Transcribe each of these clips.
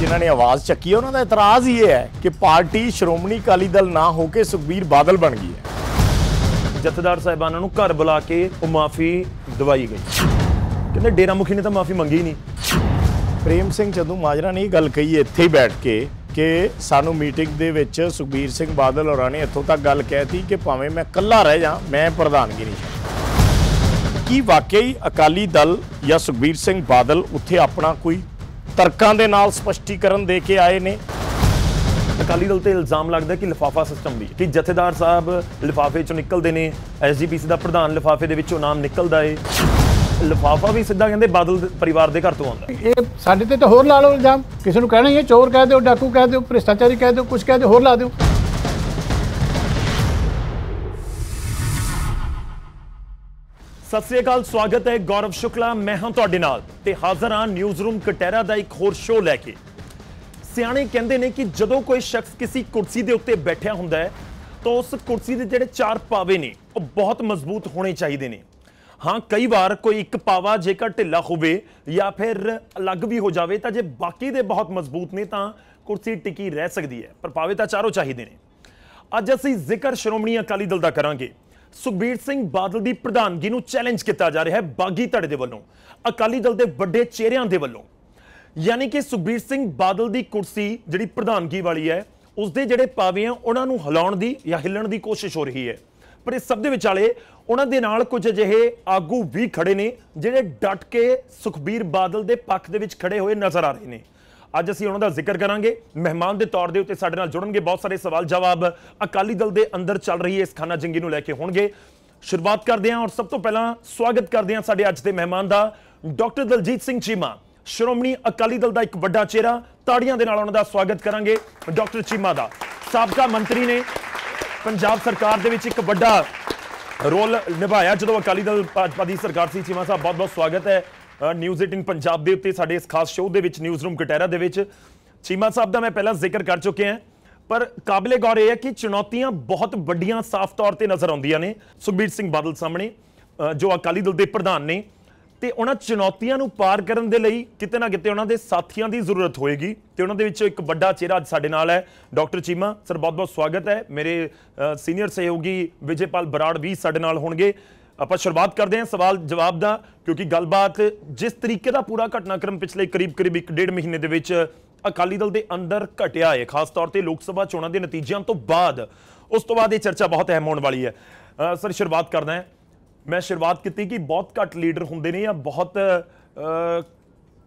ਜਿਨ੍ਹਾਂ ਨੇ ਆਵਾਜ਼ ਚੱਕੀ ਉਹਨਾਂ ਦਾ ਇਤਰਾਜ਼ ਹੀ ਇਹ ਹੈ ਕਿ ਪਾਰਟੀ ਸ਼੍ਰੋਮਣੀ ਅਕਾਲੀ ਦਲ ਨਾ ਹੋ ਕੇ ਸੁਖਬੀਰ ਬਾਦਲ ਬਣ ਗਈ ਹੈ ਜਥੇਦਾਰ ਸਾਹਿਬਾਨਾਂ ਨੂੰ ਘਰ ਬੁਲਾ ਕੇ ਉਹ ਮਾਫੀ ਦਵਾਈ ਗਈ ਕਹਿੰਦੇ ਡੇਰਾ ਮੁਖੀ ਨੇ ਤਾਂ ਮਾਫੀ ਮੰਗੀ ਹੀ ਨਹੀਂ ਪ੍ਰੇਮ ਸਿੰਘ ਜਦੋਂ ਮਾਜਰਾ ਨੇ ਇਹ ਗੱਲ ਕਹੀ ਇੱਥੇ ਹੀ ਬੈਠ ਕੇ ਕਿ ਸਾਨੂੰ ਮੀਟਿੰਗ ਦੇ ਵਿੱਚ ਸੁਖਬੀਰ ਸਿੰਘ ਬਾਦਲ ਹੋਰਾਂ ਨੇ ਇੱਥੋਂ ਤੱਕ ਗੱਲ ਕਹਿਤੀ ਕਿ ਭਾਵੇਂ ਮੈਂ ਇਕੱਲਾ ਰਹਿ ਜਾ ਮੈਂ ਪ੍ਰਧਾਨਗੀ ਨਹੀਂ ਕੀ ਵਾਕਈ ਅਕਾਲੀ ਦਲ ਜਾਂ ਸੁਖਬੀਰ ਸਿੰਘ ਬਾਦਲ ਉੱਥੇ ਆਪਣਾ ਕੋਈ ਤਰਕਾਂ ਦੇ ਨਾਲ ਸਪਸ਼ਟੀਕਰਨ ਦੇ ਕੇ ਆਏ ਨੇ ਅਕਾਲੀ ਦਲ ਤੇ ਇਲਜ਼ਾਮ ਲੱਗਦਾ ਕਿ ਲਿਫਾਫਾ ਸਿਸਟਮ ਵੀ ਕਿ ਜਥੇਦਾਰ ਸਾਹਿਬ ਲਿਫਾਫੇ ਚੋਂ ਨਿਕਲਦੇ ਨੇ ਐਸਜੀਪੀਸੀ ਦਾ ਪ੍ਰਧਾਨ ਲਿਫਾਫੇ ਦੇ ਵਿੱਚੋਂ ਨਾਮ ਨਿਕਲਦਾ ਏ ਲਿਫਾਫਾ ਵੀ ਸਿੱਧਾ ਕਹਿੰਦੇ ਬਾਦਲ ਪਰਿਵਾਰ ਦੇ ਘਰ ਤੋਂ ਆਉਂਦਾ ਇਹ ਸਾਡੇ ਤੇ ਤਾਂ ਹੋਰ ਲਾ ਲਓ ਇਲਜ਼ਾਮ ਕਿਸੇ ਨੂੰ ਕਹਿਣਾ ਹੀ ਹੈ ਚੋਰ ਕਹਿ ਦਿਓ ਡਾਕੂ ਕਹਿ ਦਿਓ ਭ੍ਰਿਸ਼ਟਾਚਾਰੀ ਕਹਿ ਦਿਓ ਕੁਝ ਕਹਿ ਦਿਓ ਹੋਰ ਲਾ ਦਿਓ ਸਤਿ ਸ੍ਰੀ ਅਕਾਲ ਸਵਾਗਤ ਹੈ ਗੌਰਵ ਸ਼ੁਕਲਾ ਮੈਂ ਹਾਂ ਤੁਹਾਡੇ ਨਾਲ ਤੇ ਹਾਜ਼ਰ ਹਾਂ ਨਿਊਜ਼ ਰੂਮ ਕਟੈਰਾ ਦਾ ਇੱਕ ਹੋਰ ਸ਼ੋਅ ਲੈ ਕੇ ਸਿਆਣੇ ਕਹਿੰਦੇ ਨੇ ਕਿ ਜਦੋਂ ਕੋਈ ਸ਼ਖਸ ਕਿਸੇ ਕੁਰਸੀ ਦੇ ਉੱਤੇ ਬੈਠਿਆ ਹੁੰਦਾ ਹੈ ਤਾਂ ਉਸ ਕੁਰਸੀ ਦੇ ਜਿਹੜੇ ਚਾਰ ਪਾਵੇ ਨੇ ਉਹ ਬਹੁਤ ਮਜ਼ਬੂਤ ਹੋਣੇ ਚਾਹੀਦੇ ਨੇ ਹਾਂ ਕਈ ਵਾਰ ਕੋਈ ਇੱਕ ਪਾਵਾ ਜੇਕਰ ਢਿੱਲਾ ਹੋਵੇ ਜਾਂ ਫਿਰ ਅਲੱਗ ਵੀ ਹੋ ਜਾਵੇ ਤਾਂ ਜੇ ਬਾਕੀ ਦੇ ਬਹੁਤ ਮਜ਼ਬੂਤ ਨੇ ਤਾਂ ਕੁਰਸੀ ਟਿਕੀ ਰਹਿ ਸਕਦੀ ਹੈ ਪਰ ਪਾਵੇ ਤਾਂ ਚਾਰੋਂ ਚਾਹੀਦੇ ਨੇ ਅੱਜ ਅਸੀਂ ਜ਼ਿਕਰ ਸ਼੍ਰੋਮਣੀ ਅਕਾਲੀ ਦਲ ਦਾ ਕਰਾਂਗੇ ਸੁਖਬੀਰ ਸਿੰਘ ਬਾਦਲ ਦੀ ਪ੍ਰਧਾਨਗੀ ਨੂੰ ਚੈਲੰਜ ਕੀਤਾ ਜਾ ਰਿਹਾ ਹੈ ਬਾਗੀ ਧੜੇ ਦੇ ਵੱਲੋਂ ਅਕਾਲੀ ਦਲ ਦੇ ਵੱਡੇ ਚਿਹਰਿਆਂ ਦੇ ਵੱਲੋਂ ਯਾਨੀ ਕਿ ਸੁਖਬੀਰ ਸਿੰਘ ਬਾਦਲ ਦੀ ਕੁਰਸੀ ਜਿਹੜੀ ਪ੍ਰਧਾਨਗੀ ਵਾਲੀ ਹੈ ਉਸ ਦੇ ਜਿਹੜੇ ਪਾਵੇ ਆ ਉਹਨਾਂ ਨੂੰ ਹਿਲਾਉਣ ਦੀ ਜਾਂ ਹਿੱਲਣ ਦੀ ਕੋਸ਼ਿਸ਼ ਹੋ ਰਹੀ ਹੈ ਪਰ ਇਸ ਸਭ ਦੇ ਵਿਚਾਲੇ ਉਹਨਾਂ ਦੇ ਨਾਲ ਕੁਝ ਅਜਿਹੇ ਆਗੂ ਵੀ ਖੜੇ ਨੇ ਜਿਹੜੇ ਡਟ ਕੇ ਸੁਖਬੀਰ ਬਾਦਲ ਦੇ ਪੱਖ ਦੇ ਵਿੱਚ ਖੜੇ ਹੋਏ ਨਜ਼ਰ ਆ ਰਹੇ ਨੇ ਅੱਜ ਅਸੀਂ ਉਹਨਾਂ ਦਾ ਜ਼ਿਕਰ ਕਰਾਂਗੇ ਮਹਿਮਾਨ ਦੇ ਤੌਰ ਦੇ ਉੱਤੇ ਸਾਡੇ ਨਾਲ ਜੁੜਨਗੇ ਬਹੁਤ ਸਾਰੇ ਸਵਾਲ ਜਵਾਬ ਅਕਾਲੀ ਦਲ ਦੇ ਅੰਦਰ ਚੱਲ ਰਹੀ ਇਸ ਖਾਨਾ ਜੰਗੀ ਨੂੰ ਲੈ ਕੇ ਹੋਣਗੇ ਸ਼ੁਰੂਆਤ ਕਰਦੇ ਹਾਂ ਔਰ ਸਭ ਤੋਂ ਪਹਿਲਾਂ ਸਵਾਗਤ ਕਰਦੇ ਹਾਂ ਸਾਡੇ ਅੱਜ ਦੇ ਮਹਿਮਾਨ ਦਾ ਡਾਕਟਰ ਦਲਜੀਤ ਸਿੰਘ ਚੀਮਾ ਸ਼੍ਰੋਮਣੀ ਅਕਾਲੀ ਦਲ ਦਾ ਇੱਕ ਵੱਡਾ ਚਿਹਰਾ ਤਾੜੀਆਂ ਦੇ ਨਾਲ ਉਹਨਾਂ ਦਾ ਸਵਾਗਤ ਕਰਾਂਗੇ ਡਾਕਟਰ ਚੀਮਾ ਦਾ ਸਾਬਕਾ ਮੰਤਰੀ ਨੇ ਪੰਜਾਬ ਸਰਕਾਰ ਦੇ ਵਿੱਚ ਇੱਕ ਵੱਡਾ ਰੋਲ ਨਿਭਾਇਆ ਜਦੋਂ ਅਕਾਲੀ ਦਲ ਭਾਜਪਾ ਦੀ ਸਰਕਾਰ ਸੀ ਚੀਮਾ ਸਾਹਿਬ ਬਹੁਤ ਬਹੁਤ ਸਵਾਗਤ ਹੈ ਨਿਊਜ਼ 18 ਪੰਜਾਬ ਦੇ ਉੱਤੇ ਸਾਡੇ ਇਸ ਖਾਸ ਸ਼ੋਅ ਦੇ ਵਿੱਚ ਨਿਊਜ਼ ਰੂਮ ਕਟੈਰਾ ਦੇ ਵਿੱਚ ਚੀਮਾ ਸਾਹਿਬ ਦਾ ਮੈਂ ਪਹਿਲਾਂ ਜ਼ਿਕਰ ਕਰ ਚੁੱਕਿਆ ਹਾਂ ਪਰ ਕਾਬਲੇ ਗੌਰ ਇਹ ਹੈ ਕਿ ਚੁਣੌਤੀਆਂ ਬਹੁਤ ਵੱਡੀਆਂ ਸਾਫ਼ ਤੌਰ ਤੇ ਨਜ਼ਰ ਆਉਂਦੀਆਂ ਨੇ ਸੁਖਬੀਰ ਸਿੰਘ ਬਾਦਲ ਸਾਹਮਣੇ ਜੋ ਅਕਾਲੀ ਦਲ ਦੇ ਪ੍ਰਧਾਨ ਨੇ ਤੇ ਉਹਨਾਂ ਚੁਣੌਤੀਆਂ ਨੂੰ ਪਾਰ ਕਰਨ ਦੇ ਲਈ ਕਿਤੇ ਨਾ ਕਿਤੇ ਉਹਨਾਂ ਦੇ ਸਾਥੀਆਂ ਦੀ ਜ਼ਰੂਰਤ ਹੋਏਗੀ ਤੇ ਉਹਨਾਂ ਦੇ ਵਿੱਚੋਂ ਇੱਕ ਵੱਡਾ ਚਿਹਰਾ ਅੱਜ ਸਾਡੇ ਨਾਲ ਹੈ ਡਾਕਟਰ ਚੀਮਾ ਸਰ ਬਹੁਤ ਬਹੁਤ ਸਵਾਗਤ ਹੈ ਮੇਰੇ ਸੀਨੀਅਰ ਸਹਿਯੋਗੀ ਵਿਜੇਪਾਲ ਬਰਾੜ ਵੀ ਸਾਡੇ ਨਾਲ ਹੋਣਗੇ ਆਪਾਂ ਸ਼ੁਰੂਆਤ ਕਰਦੇ ਹਾਂ ਸਵਾਲ ਜਵਾਬ ਦਾ ਕਿਉਂਕਿ ਗੱਲਬਾਤ ਜਿਸ ਤਰੀਕੇ ਦਾ ਪੂਰਾ ਘਟਨਾਕ੍ਰਮ ਪਿਛਲੇ ਕਰੀਬ ਕਰੀਬ 1.5 ਮਹੀਨੇ ਦੇ ਵਿੱਚ ਅਕਾਲੀ ਦਲ ਦੇ ਅੰਦਰ ਘਟਿਆ ਹੈ ਖਾਸ ਤੌਰ ਤੇ ਲੋਕ ਸਭਾ ਚੋਣਾਂ ਦੇ ਨਤੀਜਿਆਂ ਤੋਂ ਬਾਅਦ ਉਸ ਤੋਂ ਬਾਅਦ ਇਹ ਚਰਚਾ ਬਹੁਤ ਅਹਿਮ ਹੋਣ ਵਾਲੀ ਹੈ ਸਰ ਸ਼ੁਰੂਆਤ ਕਰਦਾ ਹਾਂ ਮੈਂ ਸ਼ੁਰੂਆਤ ਕੀਤੀ ਕਿ ਬਹੁਤ ਘੱਟ ਲੀਡਰ ਹੁੰਦੇ ਨੇ ਜਾਂ ਬਹੁਤ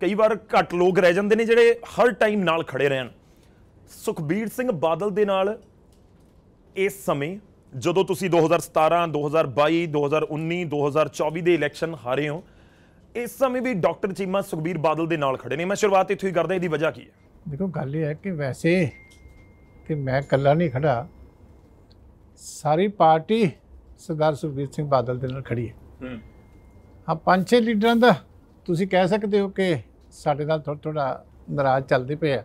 ਕਈ ਵਾਰ ਘੱਟ ਲੋਕ ਰਹਿ ਜਾਂਦੇ ਨੇ ਜਿਹੜੇ ਹਰ ਟਾਈਮ ਨਾਲ ਖੜੇ ਰਹਿਣ ਸੁਖਬੀਰ ਸਿੰਘ ਬਾਦਲ ਦੇ ਨਾਲ ਇਸ ਸਮੇਂ ਜਦੋਂ ਤੁਸੀਂ 2017 2022 2019 2024 ਦੇ ਇਲੈਕਸ਼ਨ ਹਾਰੇ ਹੋ ਇਸ ਸਮੇਂ ਵੀ ਡਾਕਟਰ ਚੀਮਾ ਸੁਖਬੀਰ ਬਾਦਲ ਦੇ ਨਾਲ ਖੜੇ ਨੇ ਮੈਂ ਸ਼ੁਰੂਆਤ ਇੱਥੋਂ ਹੀ ਕਰਦਾ ਇਹਦੀ ਵਜ੍ਹਾ ਕੀ ਹੈ ਦੇਖੋ ਗੱਲ ਇਹ ਹੈ ਕਿ ਵੈਸੇ ਕਿ ਮੈਂ ਇਕੱਲਾ ਨਹੀਂ ਖੜਾ ਸਾਰੀ ਪਾਰਟੀ ਸਰਦਾਰ ਸੁਖਬੀਰ ਸਿੰਘ ਬਾਦਲ ਦੇ ਨਾਲ ਖੜੀ ਹੈ ਹਾਂ ਪੰਜ ਛੇ ਲੀਡਰਾਂ ਦਾ ਤੁਸੀਂ ਕਹਿ ਸਕਦੇ ਹੋ ਕਿ ਸਾਡੇ ਨਾਲ ਥੋੜਾ ਥੋੜਾ ਨਾਰਾਜ਼ ਚੱਲਦੇ ਪਏ ਆ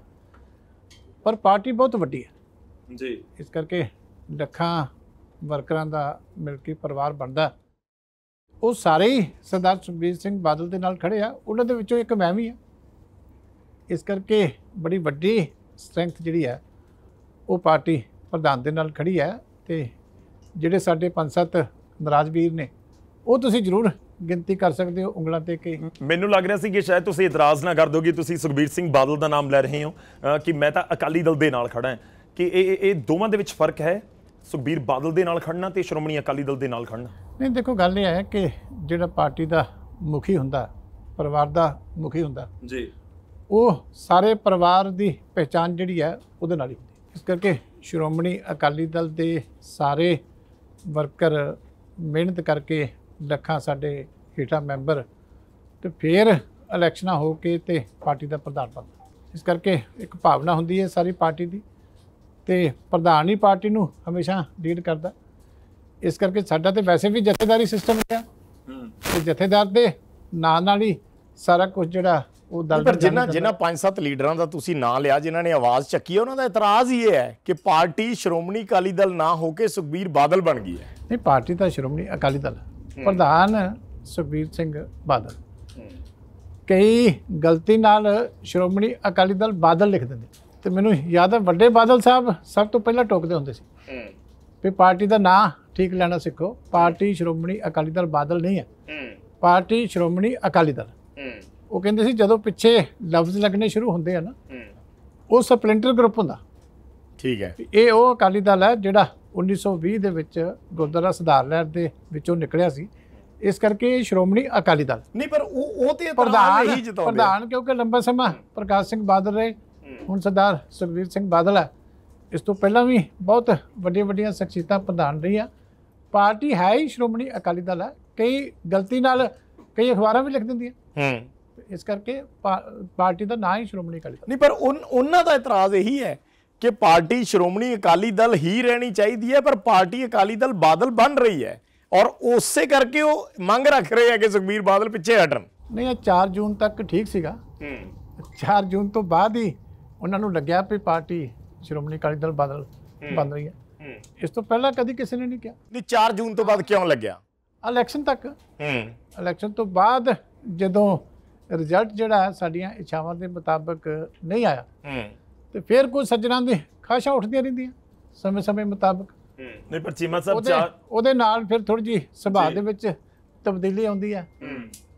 ਪਰ ਪਾਰਟੀ ਬਹੁਤ ਵੱਡੀ ਹੈ ਜੀ ਇਸ ਕਰਕੇ ਲੱਖਾਂ ਵਰਕਰਾਂ ਦਾ ਮਿਲ ਕੇ ਪਰਿਵਾਰ ਬਣਦਾ ਉਹ ਸਾਰੇ ਹੀ ਸਰਦਾਰ ਸੁਖਬੀਰ ਸਿੰਘ ਬਾਦਲ ਦੇ ਨਾਲ ਖੜੇ ਆ ਉਹਨਾਂ ਦੇ ਵਿੱਚੋਂ ਇੱਕ ਮੈਂ ਵੀ ਆ ਇਸ ਕਰਕੇ ਬੜੀ ਵੱਡੀ ਸਟਰੈਂਥ ਜਿਹੜੀ ਹੈ ਉਹ ਪਾਰਟੀ ਪ੍ਰਧਾਨ ਦੇ ਨਾਲ ਖੜੀ ਹੈ ਤੇ ਜਿਹੜੇ ਸਾਡੇ ਪੰਜ ਸੱਤ ਨਰਾਜ ਵੀਰ ਨੇ ਉਹ ਤੁਸੀਂ ਜ਼ਰੂਰ ਗਿਣਤੀ ਕਰ ਸਕਦੇ ਹੋ ਉਂਗਲਾਂ ਤੇ ਕਿ ਮੈਨੂੰ ਲੱਗ ਰਿਹਾ ਸੀ ਕਿ ਸ਼ਾਇਦ ਤੁਸੀਂ ਇਤਰਾਜ਼ ਨਾ ਕਰ ਦੋਗੇ ਤੁਸੀਂ ਸੁਖਬੀਰ ਸਿੰਘ ਬਾਦਲ ਦਾ ਨਾਮ ਲੈ ਰਹੇ ਹੋ ਕਿ ਮੈਂ ਤਾਂ ਅਕਾਲੀ ਦਲ ਦੇ ਨਾਲ ਖੜਾ ਹਾਂ ਕਿ ਇਹ ਇਹ ਦੋਵਾਂ ਦੇ ਵਿੱਚ ਫਰਕ ਹੈ ਸੁਖਬੀਰ ਬਾਦਲ ਦੇ ਨਾਲ ਖੜਨਾ ਤੇ ਸ਼੍ਰੋਮਣੀ ਅਕਾਲੀ ਦਲ ਦੇ ਨਾਲ ਖੜਨਾ ਨਹੀਂ ਦੇਖੋ ਗੱਲ ਇਹ ਹੈ ਕਿ ਜਿਹੜਾ ਪਾਰਟੀ ਦਾ ਮੁਖੀ ਹੁੰਦਾ ਪਰਿਵਾਰ ਦਾ ਮੁਖੀ ਹੁੰਦਾ ਜੀ ਉਹ ਸਾਰੇ ਪਰਿਵਾਰ ਦੀ ਪਛਾਣ ਜਿਹੜੀ ਹੈ ਉਹਦੇ ਨਾਲ ਹੀ ਹੁੰਦੀ ਇਸ ਕਰਕੇ ਸ਼੍ਰੋਮਣੀ ਅਕਾਲੀ ਦਲ ਦੇ ਸਾਰੇ ਵਰਕਰ ਮਿਹਨਤ ਕਰਕੇ ਲੱਖਾਂ ਸਾਡੇ ਹੇਠਾਂ ਮੈਂਬਰ ਤੇ ਫਿਰ ਇਲੈਕਸ਼ਨਾਂ ਹੋ ਕੇ ਤੇ ਪਾਰਟੀ ਦਾ ਪ੍ਰਧਾਨ ਬਣਦਾ ਇਸ ਕਰਕੇ ਇੱਕ ਭਾਵਨਾ ਹੁੰਦੀ ਹੈ ਸਾਰੀ ਪਾਰਟੀ ਦੀ ਤੇ ਪ੍ਰਧਾਨੀ ਪਾਰਟੀ ਨੂੰ ਹਮੇਸ਼ਾ ਲੀਡ ਕਰਦਾ ਇਸ ਕਰਕੇ ਸਾਡਾ ਤੇ ਵੈਸੇ ਵੀ ਜਥੇਦਾਰੀ ਸਿਸਟਮ ਹੈ ਤੇ ਜਥੇਦਾਰ ਦੇ ਨਾਲ ਨਾਲ ਹੀ ਸਾਰਾ ਕੁਝ ਜਿਹੜਾ ਉਹ ਦਲ ਪਰ ਜਿਨ੍ਹਾਂ ਜਿਨ੍ਹਾਂ ਪੰਜ ਸੱਤ ਲੀਡਰਾਂ ਦਾ ਤੁਸੀਂ ਨਾਂ ਲਿਆ ਜਿਨ੍ਹਾਂ ਨੇ ਆਵਾਜ਼ ਚੱਕੀ ਉਹਨਾਂ ਦਾ ਇਤਰਾਜ਼ ਹੀ ਇਹ ਹੈ ਕਿ ਪਾਰਟੀ ਸ਼੍ਰੋਮਣੀ ਅਕਾਲੀ ਦਲ ਨਾ ਹੋ ਕੇ ਸੁਖਬੀਰ ਬਾਦਲ ਬਣ ਗਈ ਹੈ ਨਹੀਂ ਪਾਰਟੀ ਤਾਂ ਸ਼੍ਰੋਮਣੀ ਅਕਾਲੀ ਦਲ ਪ੍ਰਧਾਨ ਸੁਖਬੀਰ ਸਿੰਘ ਬਾਦਲ ਕਈ ਗਲਤੀ ਨਾਲ ਸ਼੍ਰੋਮਣੀ ਅਕਾਲੀ ਦਲ ਬਾਦਲ ਲਿਖ ਦਿੰਦੇ ਤੇ ਮੈਨੂੰ ਯਾਦ ਹੈ ਵੱਡੇ ਬਾਦਲ ਸਾਹਿਬ ਸਭ ਤੋਂ ਪਹਿਲਾਂ ਟੋਕਦੇ ਹੁੰਦੇ ਸੀ ਹੂੰ ਵੀ ਪਾਰਟੀ ਦਾ ਨਾਂ ਠੀਕ ਲੈਣਾ ਸਿੱਖੋ ਪਾਰਟੀ ਸ਼੍ਰੋਮਣੀ ਅਕਾਲੀ ਦਲ ਬਾਦਲ ਨਹੀਂ ਹੈ ਹੂੰ ਪਾਰਟੀ ਸ਼੍ਰੋਮਣੀ ਅਕਾਲੀ ਦਲ ਹੂੰ ਉਹ ਕਹਿੰਦੇ ਸੀ ਜਦੋਂ ਪਿੱਛੇ ਲਫ਼ਜ਼ ਲੱਗਣੇ ਸ਼ੁਰੂ ਹੁੰਦੇ ਆ ਨਾ ਹੂੰ ਉਹ ਸਪਲਿੰਟਰ ਗਰੁੱਪ ਹੁੰਦਾ ਠੀਕ ਹੈ ਇਹ ਉਹ ਅਕਾਲੀ ਦਲ ਹੈ ਜਿਹੜਾ 1920 ਦੇ ਵਿੱਚ ਗੁਰਦੁਆਰਾ ਸੁਧਾਰ ਲਹਿਰ ਦੇ ਵਿੱਚੋਂ ਨਿਕਲਿਆ ਸੀ ਇਸ ਕਰਕੇ ਸ਼੍ਰੋਮਣੀ ਅਕਾਲੀ ਦਲ ਨਹੀਂ ਪਰ ਉਹ ਉਹ ਤੇ ਪ੍ਰਧਾਨ ਨਹੀਂ ਜਿਤਾਉਂਦੇ ਪ੍ਰਧਾਨ ਕਿਉਂਕਿ ਲੰਬਾ ਸਮਾਂ ਪ੍ਰਕਾਸ਼ ਸਿੰਘ ਬਾਦਲ ਰਹੇ سخبر بادل اس پہلے بھی بہت وخصیت پردھان رہی ہیں پارٹی ہے ہی شروم اکالی دل ہے کئی گلتی نال اخبار بھی لکھ دینی اس کر کے پا پارٹی کا نا ہی شرونی اکالی دل نہیں پر اعتراض یہی ہے کہ پارٹی شروم اکالی دل ہی رہنی چاہیے پر پارٹی اکالی دل بادل بن رہی ہے اور اسی کر کے وہ منگ رکھ رہے ہیں کہ سکھبیر بادل پچھے ہٹن نہیں چار جون تک ٹھیک سا چار جون تو بعد ہی ਉਹਨਾਂ ਨੂੰ ਲੱਗਿਆ ਵੀ ਪਾਰਟੀ ਸ਼੍ਰੋਮਣੀ ਅਕਾਲੀ ਦਲ ਬਦਲ ਬਣ ਰਹੀ ਹੈ ਇਸ ਤੋਂ ਪਹਿਲਾਂ ਕਦੀ ਕਿਸੇ ਨੇ ਨਹੀਂ ਕਿਹਾ ਨਹੀਂ 4 ਜੂਨ ਤੋਂ ਬਾਅਦ ਕਿਉਂ ਲੱਗਿਆ ਇਲੈਕਸ਼ਨ ਤੱਕ ਹੂੰ ਇਲੈਕਸ਼ਨ ਤੋਂ ਬਾਅਦ ਜਦੋਂ ਰਿਜ਼ਲਟ ਜਿਹੜਾ ਸਾਡੀਆਂ ਇੱਛਾਵਾਂ ਦੇ ਮੁਤਾਬਕ ਨਹੀਂ ਆਇਆ ਹੂੰ ਤੇ ਫਿਰ ਕੋਈ ਸੱਜਣਾ ਦੇ ਖਾਸ਼ਾ ਉੱਠਦੀਆਂ ਰਹਿੰਦੀਆਂ ਸਮੇਂ-ਸਮੇਂ ਮੁਤਾਬਕ ਨਹੀਂ ਪਰ ਚੀਮਾ ਸਾਹਿਬ ਚਾਹ ਉਹਦੇ ਨਾਲ ਫਿਰ ਥੋੜੀ ਜੀ ਸੁਭਾਅ ਦੇ ਵਿੱਚ ਤਬਦੀਲੀ ਆਉਂਦੀ ਹੈ